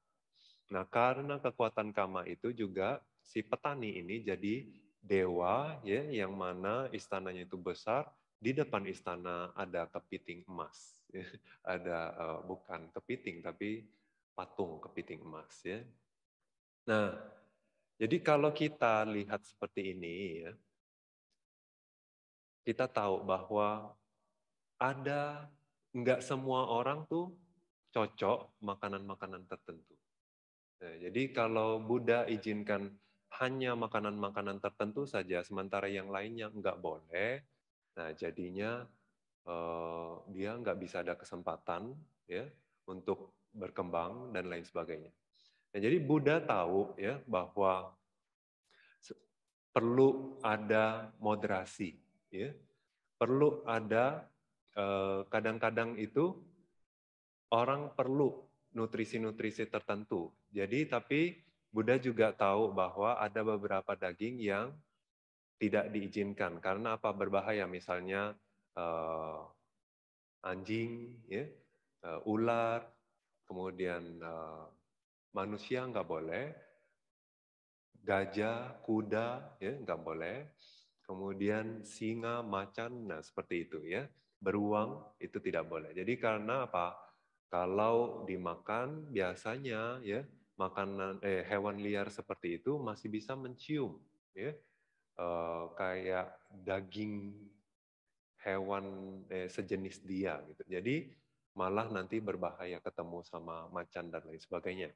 Nah, karena kekuatan kama itu juga si petani ini jadi dewa ya yang mana istananya itu besar, di depan istana ada kepiting emas. Ya. Ada uh, bukan kepiting tapi patung kepiting emas ya. Nah, jadi kalau kita lihat seperti ini ya, kita tahu bahwa ada nggak semua orang tuh cocok makanan-makanan tertentu. Nah, jadi kalau Buddha izinkan hanya makanan-makanan tertentu saja, sementara yang lainnya nggak boleh, nah jadinya eh, dia nggak bisa ada kesempatan ya untuk berkembang dan lain sebagainya. Nah, jadi Buddha tahu ya bahwa perlu ada moderasi, ya perlu ada eh, kadang-kadang eh, itu orang perlu nutrisi-nutrisi tertentu jadi tapi Buddha juga tahu bahwa ada beberapa daging yang tidak diizinkan karena apa berbahaya misalnya uh, anjing, ya, uh, ular, kemudian uh, manusia nggak boleh, gajah, kuda, ya nggak boleh, kemudian singa, macan, nah seperti itu ya, beruang itu tidak boleh. Jadi karena apa? Kalau dimakan biasanya ya makanan eh, hewan liar seperti itu masih bisa mencium ya uh, kayak daging hewan eh, sejenis dia gitu jadi malah nanti berbahaya ketemu sama macan dan lain sebagainya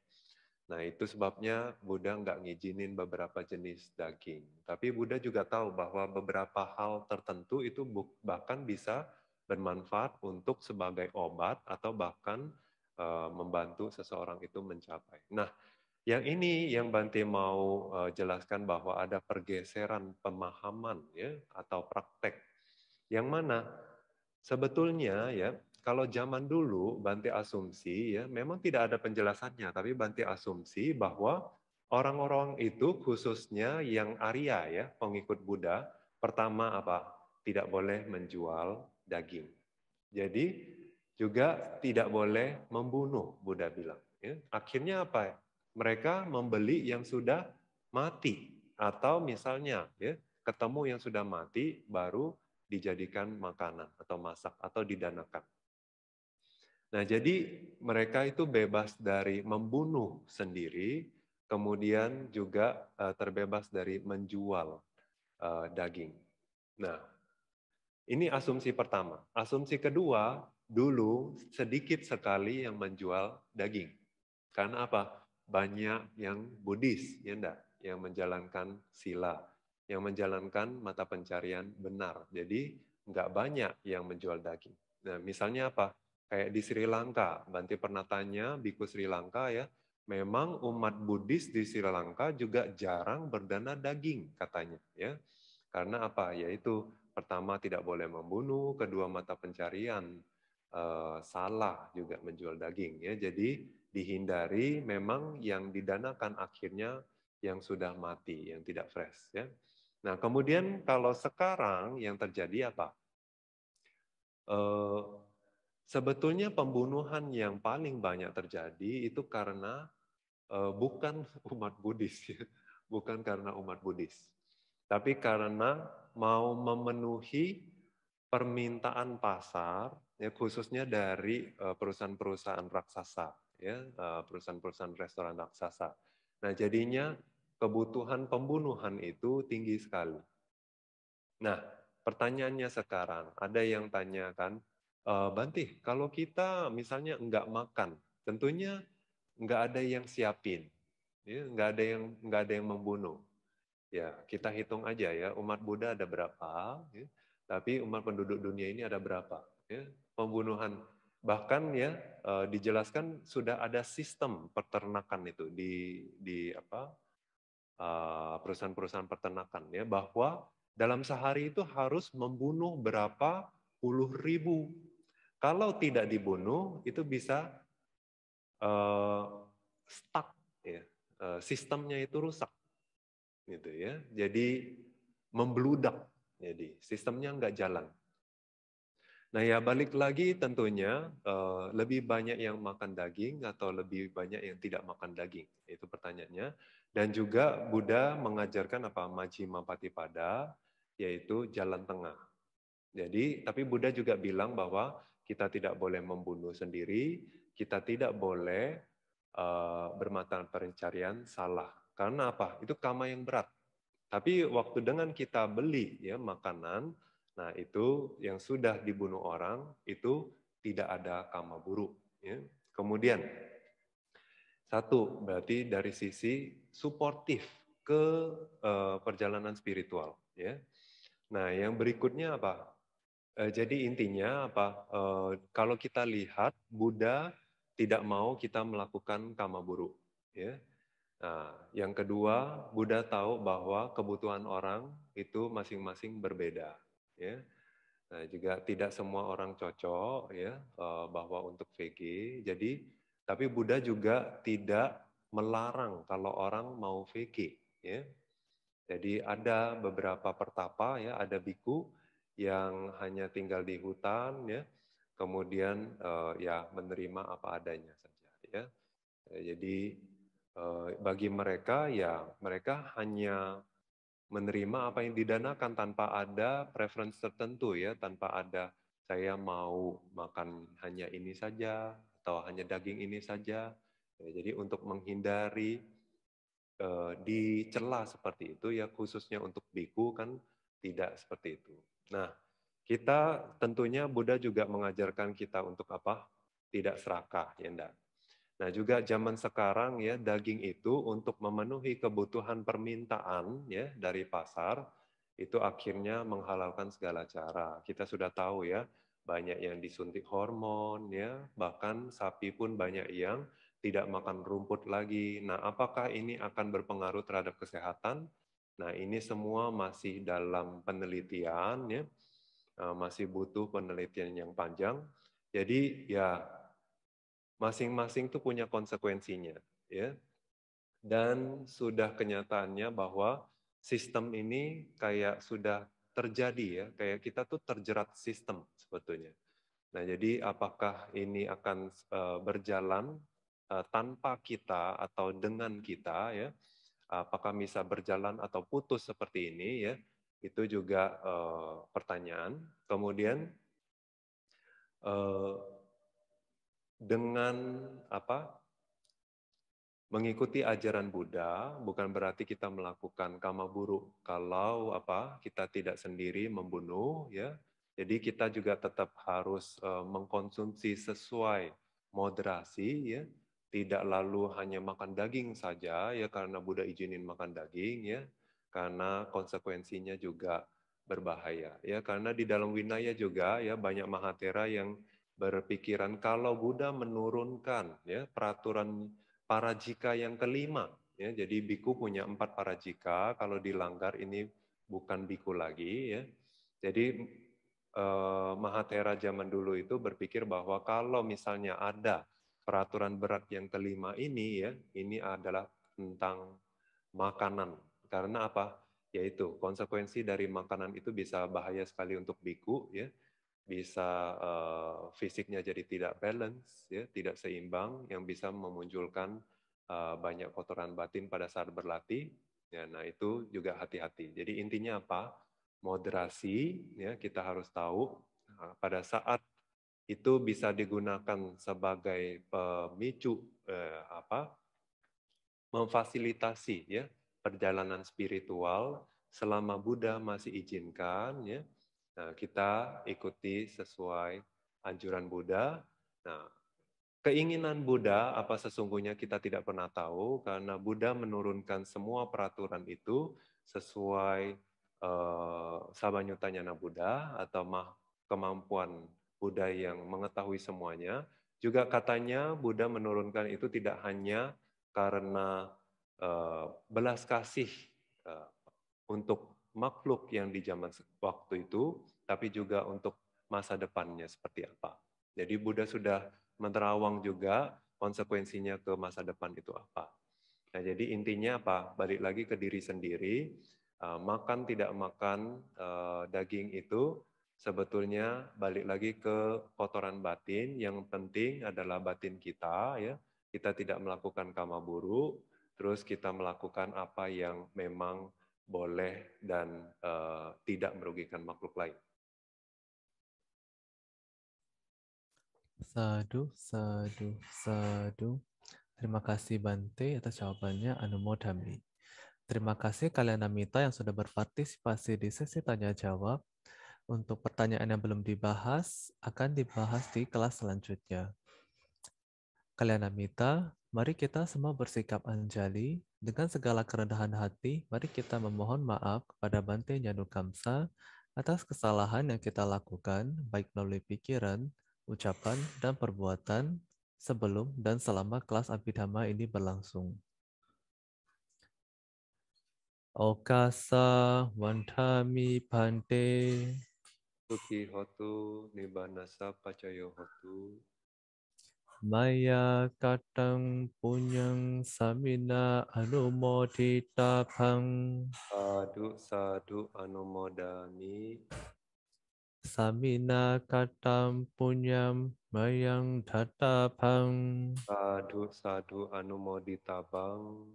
nah itu sebabnya Buddha nggak ngizinin beberapa jenis daging tapi Buddha juga tahu bahwa beberapa hal tertentu itu bahkan bisa bermanfaat untuk sebagai obat atau bahkan Eh, membantu seseorang itu mencapai. Nah, yang ini yang Bante mau eh, jelaskan bahwa ada pergeseran pemahaman ya atau praktek. Yang mana sebetulnya ya kalau zaman dulu Bante asumsi ya memang tidak ada penjelasannya tapi Bante asumsi bahwa orang-orang itu khususnya yang Arya ya pengikut Buddha pertama apa? tidak boleh menjual daging. Jadi juga tidak boleh membunuh, Buddha bilang. Ya. Akhirnya apa? Mereka membeli yang sudah mati atau misalnya ya, ketemu yang sudah mati baru dijadikan makanan atau masak atau didanakan. Nah, jadi mereka itu bebas dari membunuh sendiri, kemudian juga eh, terbebas dari menjual eh, daging. Nah, ini asumsi pertama. Asumsi kedua, dulu sedikit sekali yang menjual daging. Karena apa? Banyak yang Buddhis, ya enggak? Yang menjalankan sila, yang menjalankan mata pencarian benar. Jadi nggak banyak yang menjual daging. Nah, misalnya apa? Kayak di Sri Lanka, Banti pernah tanya, Biku Sri Lanka ya, memang umat Buddhis di Sri Lanka juga jarang berdana daging katanya ya. Karena apa? Yaitu pertama tidak boleh membunuh, kedua mata pencarian Eh, salah juga menjual daging ya. Jadi dihindari memang yang didanakan akhirnya yang sudah mati, yang tidak fresh ya. Nah, kemudian kalau sekarang yang terjadi apa? Uh, sebetulnya pembunuhan yang paling banyak terjadi itu karena uh, bukan umat Buddhis, ya. bukan karena umat Buddhis, tapi karena mau memenuhi permintaan pasar ya khususnya dari eh, perusahaan-perusahaan raksasa, ya eh, perusahaan-perusahaan restoran raksasa. Nah jadinya kebutuhan pembunuhan itu tinggi sekali. Nah pertanyaannya sekarang ada yang tanyakan, e, eh, Banti kalau kita misalnya nggak makan, tentunya nggak ada yang siapin, ya, nggak ada yang nggak ada yang membunuh. Ya kita hitung aja ya umat Buddha ada berapa, ya, tapi umat penduduk dunia ini ada berapa? Ya, pembunuhan. Bahkan ya eh, dijelaskan sudah ada sistem peternakan itu di di apa eh, perusahaan-perusahaan peternakan ya bahwa dalam sehari itu harus membunuh berapa puluh ribu. Kalau tidak dibunuh itu bisa uh, stuck ya uh, sistemnya itu rusak gitu ya. Jadi membludak jadi sistemnya nggak jalan. Nah ya balik lagi tentunya eh, lebih banyak yang makan daging atau lebih banyak yang tidak makan daging itu pertanyaannya. Dan juga Buddha mengajarkan apa majjhima pada yaitu jalan tengah. Jadi tapi Buddha juga bilang bahwa kita tidak boleh membunuh sendiri, kita tidak boleh uh, bermata pencarian salah. Karena apa? Itu kama yang berat. Tapi waktu dengan kita beli ya makanan Nah, itu yang sudah dibunuh orang itu tidak ada kama buruk. Ya. Kemudian, satu, berarti dari sisi suportif ke uh, perjalanan spiritual. Ya. Nah, yang berikutnya apa? Uh, jadi intinya apa? Uh, kalau kita lihat, Buddha tidak mau kita melakukan kama buruk. Ya. Nah, yang kedua, Buddha tahu bahwa kebutuhan orang itu masing-masing berbeda ya. Nah, juga tidak semua orang cocok ya eh, bahwa untuk VG. Jadi tapi Buddha juga tidak melarang kalau orang mau VG ya. Jadi ada beberapa pertapa ya, ada biku yang hanya tinggal di hutan ya, kemudian eh, ya menerima apa adanya saja ya. Jadi eh, bagi mereka ya mereka hanya menerima apa yang didanakan tanpa ada preference tertentu ya, tanpa ada saya mau makan hanya ini saja atau hanya daging ini saja. Ya, jadi untuk menghindari eh, dicela seperti itu ya khususnya untuk biku kan tidak seperti itu. Nah, kita tentunya Buddha juga mengajarkan kita untuk apa? Tidak serakah, ya enggak. Nah, juga zaman sekarang ya daging itu untuk memenuhi kebutuhan permintaan ya dari pasar itu akhirnya menghalalkan segala cara. Kita sudah tahu ya, banyak yang disuntik hormon ya, bahkan sapi pun banyak yang tidak makan rumput lagi. Nah, apakah ini akan berpengaruh terhadap kesehatan? Nah, ini semua masih dalam penelitian ya. Eh, masih butuh penelitian yang panjang. Jadi ya masing-masing tuh punya konsekuensinya, ya. Dan sudah kenyataannya bahwa sistem ini kayak sudah terjadi ya, kayak kita tuh terjerat sistem sebetulnya. Nah, jadi apakah ini akan eh, berjalan eh, tanpa kita atau dengan kita ya? Apakah bisa berjalan atau putus seperti ini ya? Itu juga uh, pertanyaan. Kemudian uh, dengan apa mengikuti ajaran Buddha bukan berarti kita melakukan kama buruk kalau apa kita tidak sendiri membunuh ya jadi kita juga tetap harus eh, mengkonsumsi sesuai moderasi ya tidak lalu hanya makan daging saja ya karena Buddha izinin makan daging ya karena konsekuensinya juga berbahaya ya karena di dalam winaya juga ya banyak mahatera yang berpikiran kalau Buddha menurunkan ya peraturan para jika yang kelima ya jadi biku punya empat para jika kalau dilanggar ini bukan biku lagi ya jadi eh, Mahathera zaman dulu itu berpikir bahwa kalau misalnya ada peraturan berat yang kelima ini ya ini adalah tentang makanan karena apa yaitu konsekuensi dari makanan itu bisa bahaya sekali untuk biku ya bisa uh, fisiknya jadi tidak balance, ya, tidak seimbang, yang bisa memunculkan uh, banyak kotoran batin pada saat berlatih. Ya, nah itu juga hati-hati. Jadi intinya apa? Moderasi, ya kita harus tahu nah, pada saat itu bisa digunakan sebagai pemicu eh, apa? memfasilitasi ya perjalanan spiritual selama Buddha masih izinkan ya Nah, kita ikuti sesuai anjuran Buddha. Nah, keinginan Buddha apa sesungguhnya kita tidak pernah tahu karena Buddha menurunkan semua peraturan itu sesuai eh, Nabi Buddha atau mah, kemampuan Buddha yang mengetahui semuanya. Juga katanya Buddha menurunkan itu tidak hanya karena eh, belas kasih eh, untuk makhluk yang di zaman waktu itu, tapi juga untuk masa depannya seperti apa. Jadi Buddha sudah menerawang juga konsekuensinya ke masa depan itu apa. Nah, jadi intinya apa? Balik lagi ke diri sendiri, eh, makan tidak makan eh, daging itu sebetulnya balik lagi ke kotoran batin yang penting adalah batin kita ya kita tidak melakukan kama buruk, terus kita melakukan apa yang memang boleh, dan uh, tidak merugikan makhluk lain. Sadu, sadu, sadu. Terima kasih Bante atas jawabannya Anumodhami. Terima kasih kalian Amita yang sudah berpartisipasi di sesi tanya jawab. Untuk pertanyaan yang belum dibahas akan dibahas di kelas selanjutnya. Kalian Amita, mari kita semua bersikap anjali dengan segala kerendahan hati, mari kita memohon maaf kepada Bante Nyadu Kamsa atas kesalahan yang kita lakukan, baik melalui pikiran, ucapan, dan perbuatan sebelum dan selama kelas Abhidhamma ini berlangsung. Okasa wandhami bante Suki hotu nibanasa pacayo maya katang punyang samina anumodita pang sadu sadu anumodami samina katang punyam mayang dhata pang sadu sadu anumodita pang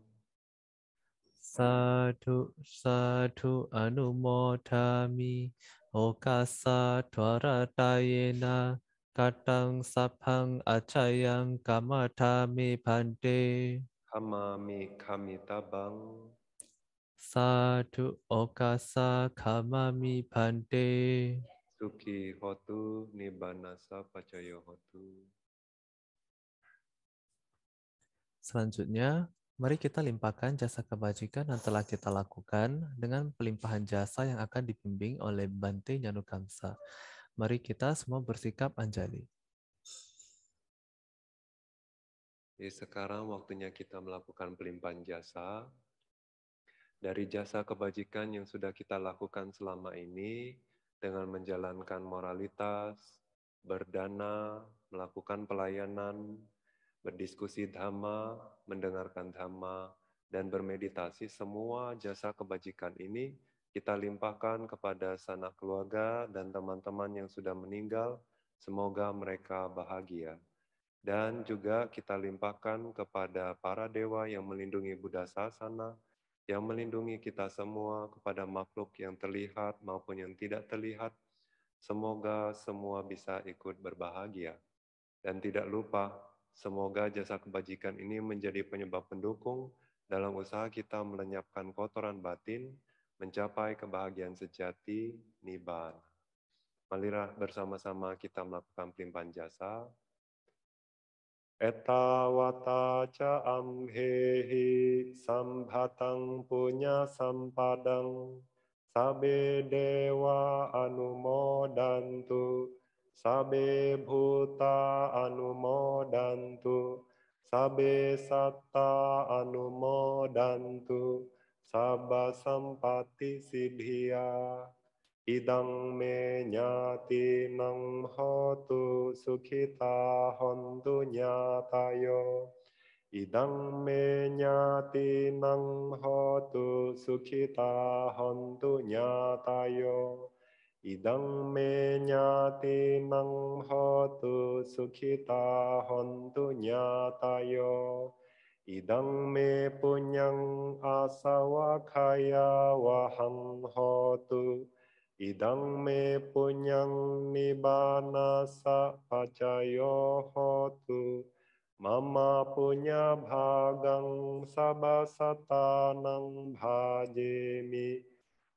sadu sadu anumodami okasa dwaratayena Katang sapang acayang kamatami pante. Kamami tabang satu okasa kamami pante. Suki hotu nibanasa pacayo hotu. Selanjutnya, mari kita limpahkan jasa kebajikan yang telah kita lakukan dengan pelimpahan jasa yang akan dibimbing oleh Bante Nyanukamsa. Kamsa. Mari kita semua bersikap anjali. Jadi sekarang waktunya kita melakukan pelimpahan jasa. Dari jasa kebajikan yang sudah kita lakukan selama ini, dengan menjalankan moralitas, berdana, melakukan pelayanan, berdiskusi dhamma, mendengarkan dhamma, dan bermeditasi, semua jasa kebajikan ini kita limpahkan kepada sanak keluarga dan teman-teman yang sudah meninggal, semoga mereka bahagia. Dan juga kita limpahkan kepada para dewa yang melindungi Buddha Sasana, yang melindungi kita semua kepada makhluk yang terlihat maupun yang tidak terlihat. Semoga semua bisa ikut berbahagia. Dan tidak lupa, semoga jasa kebajikan ini menjadi penyebab pendukung dalam usaha kita melenyapkan kotoran batin, mencapai kebahagiaan sejati nibbana. Malirah bersama-sama kita melakukan pelimpahan jasa. Eta wata amhehi sambhatang punya sampadang sabe dewa anumodantu sabe bhuta anumodantu sabe satta anumodantu sabba sampatti siddhiya idang me nyati nang hotu sukhita hontu nyatayo idang me nyati nang hotu sukhita hontu nyatayo idang me nyati nang hotu sukhita hontu nyatayo Idang me punyang asawa kaya wahang hotu. Idang me punyang nibana sa pacayo hotu. Mama punya bhagang sabasatanang bhajemi.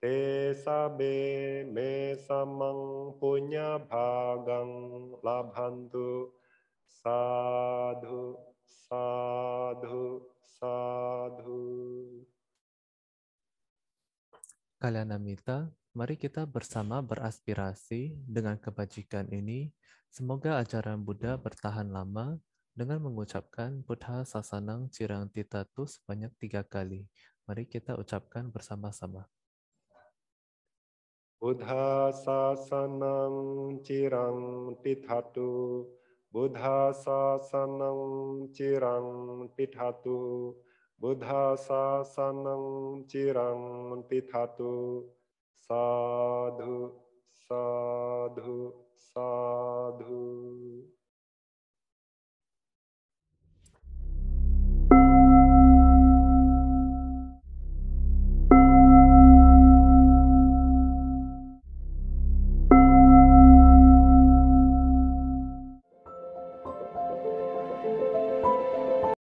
Te sabe me samang punya bhagang labhantu sadhu sadhu, sadhu. amita, mari kita bersama beraspirasi dengan kebajikan ini. Semoga ajaran Buddha bertahan lama dengan mengucapkan Buddha Sasanang Cirang Titatu sebanyak tiga kali. Mari kita ucapkan bersama-sama. Buddha Sasanang Cirang Titatu බුද්ධාසාසනං චිරං පිටහතු බුද්ධාසාසනං චිරං පිටහතු සාධු සාධු සාධු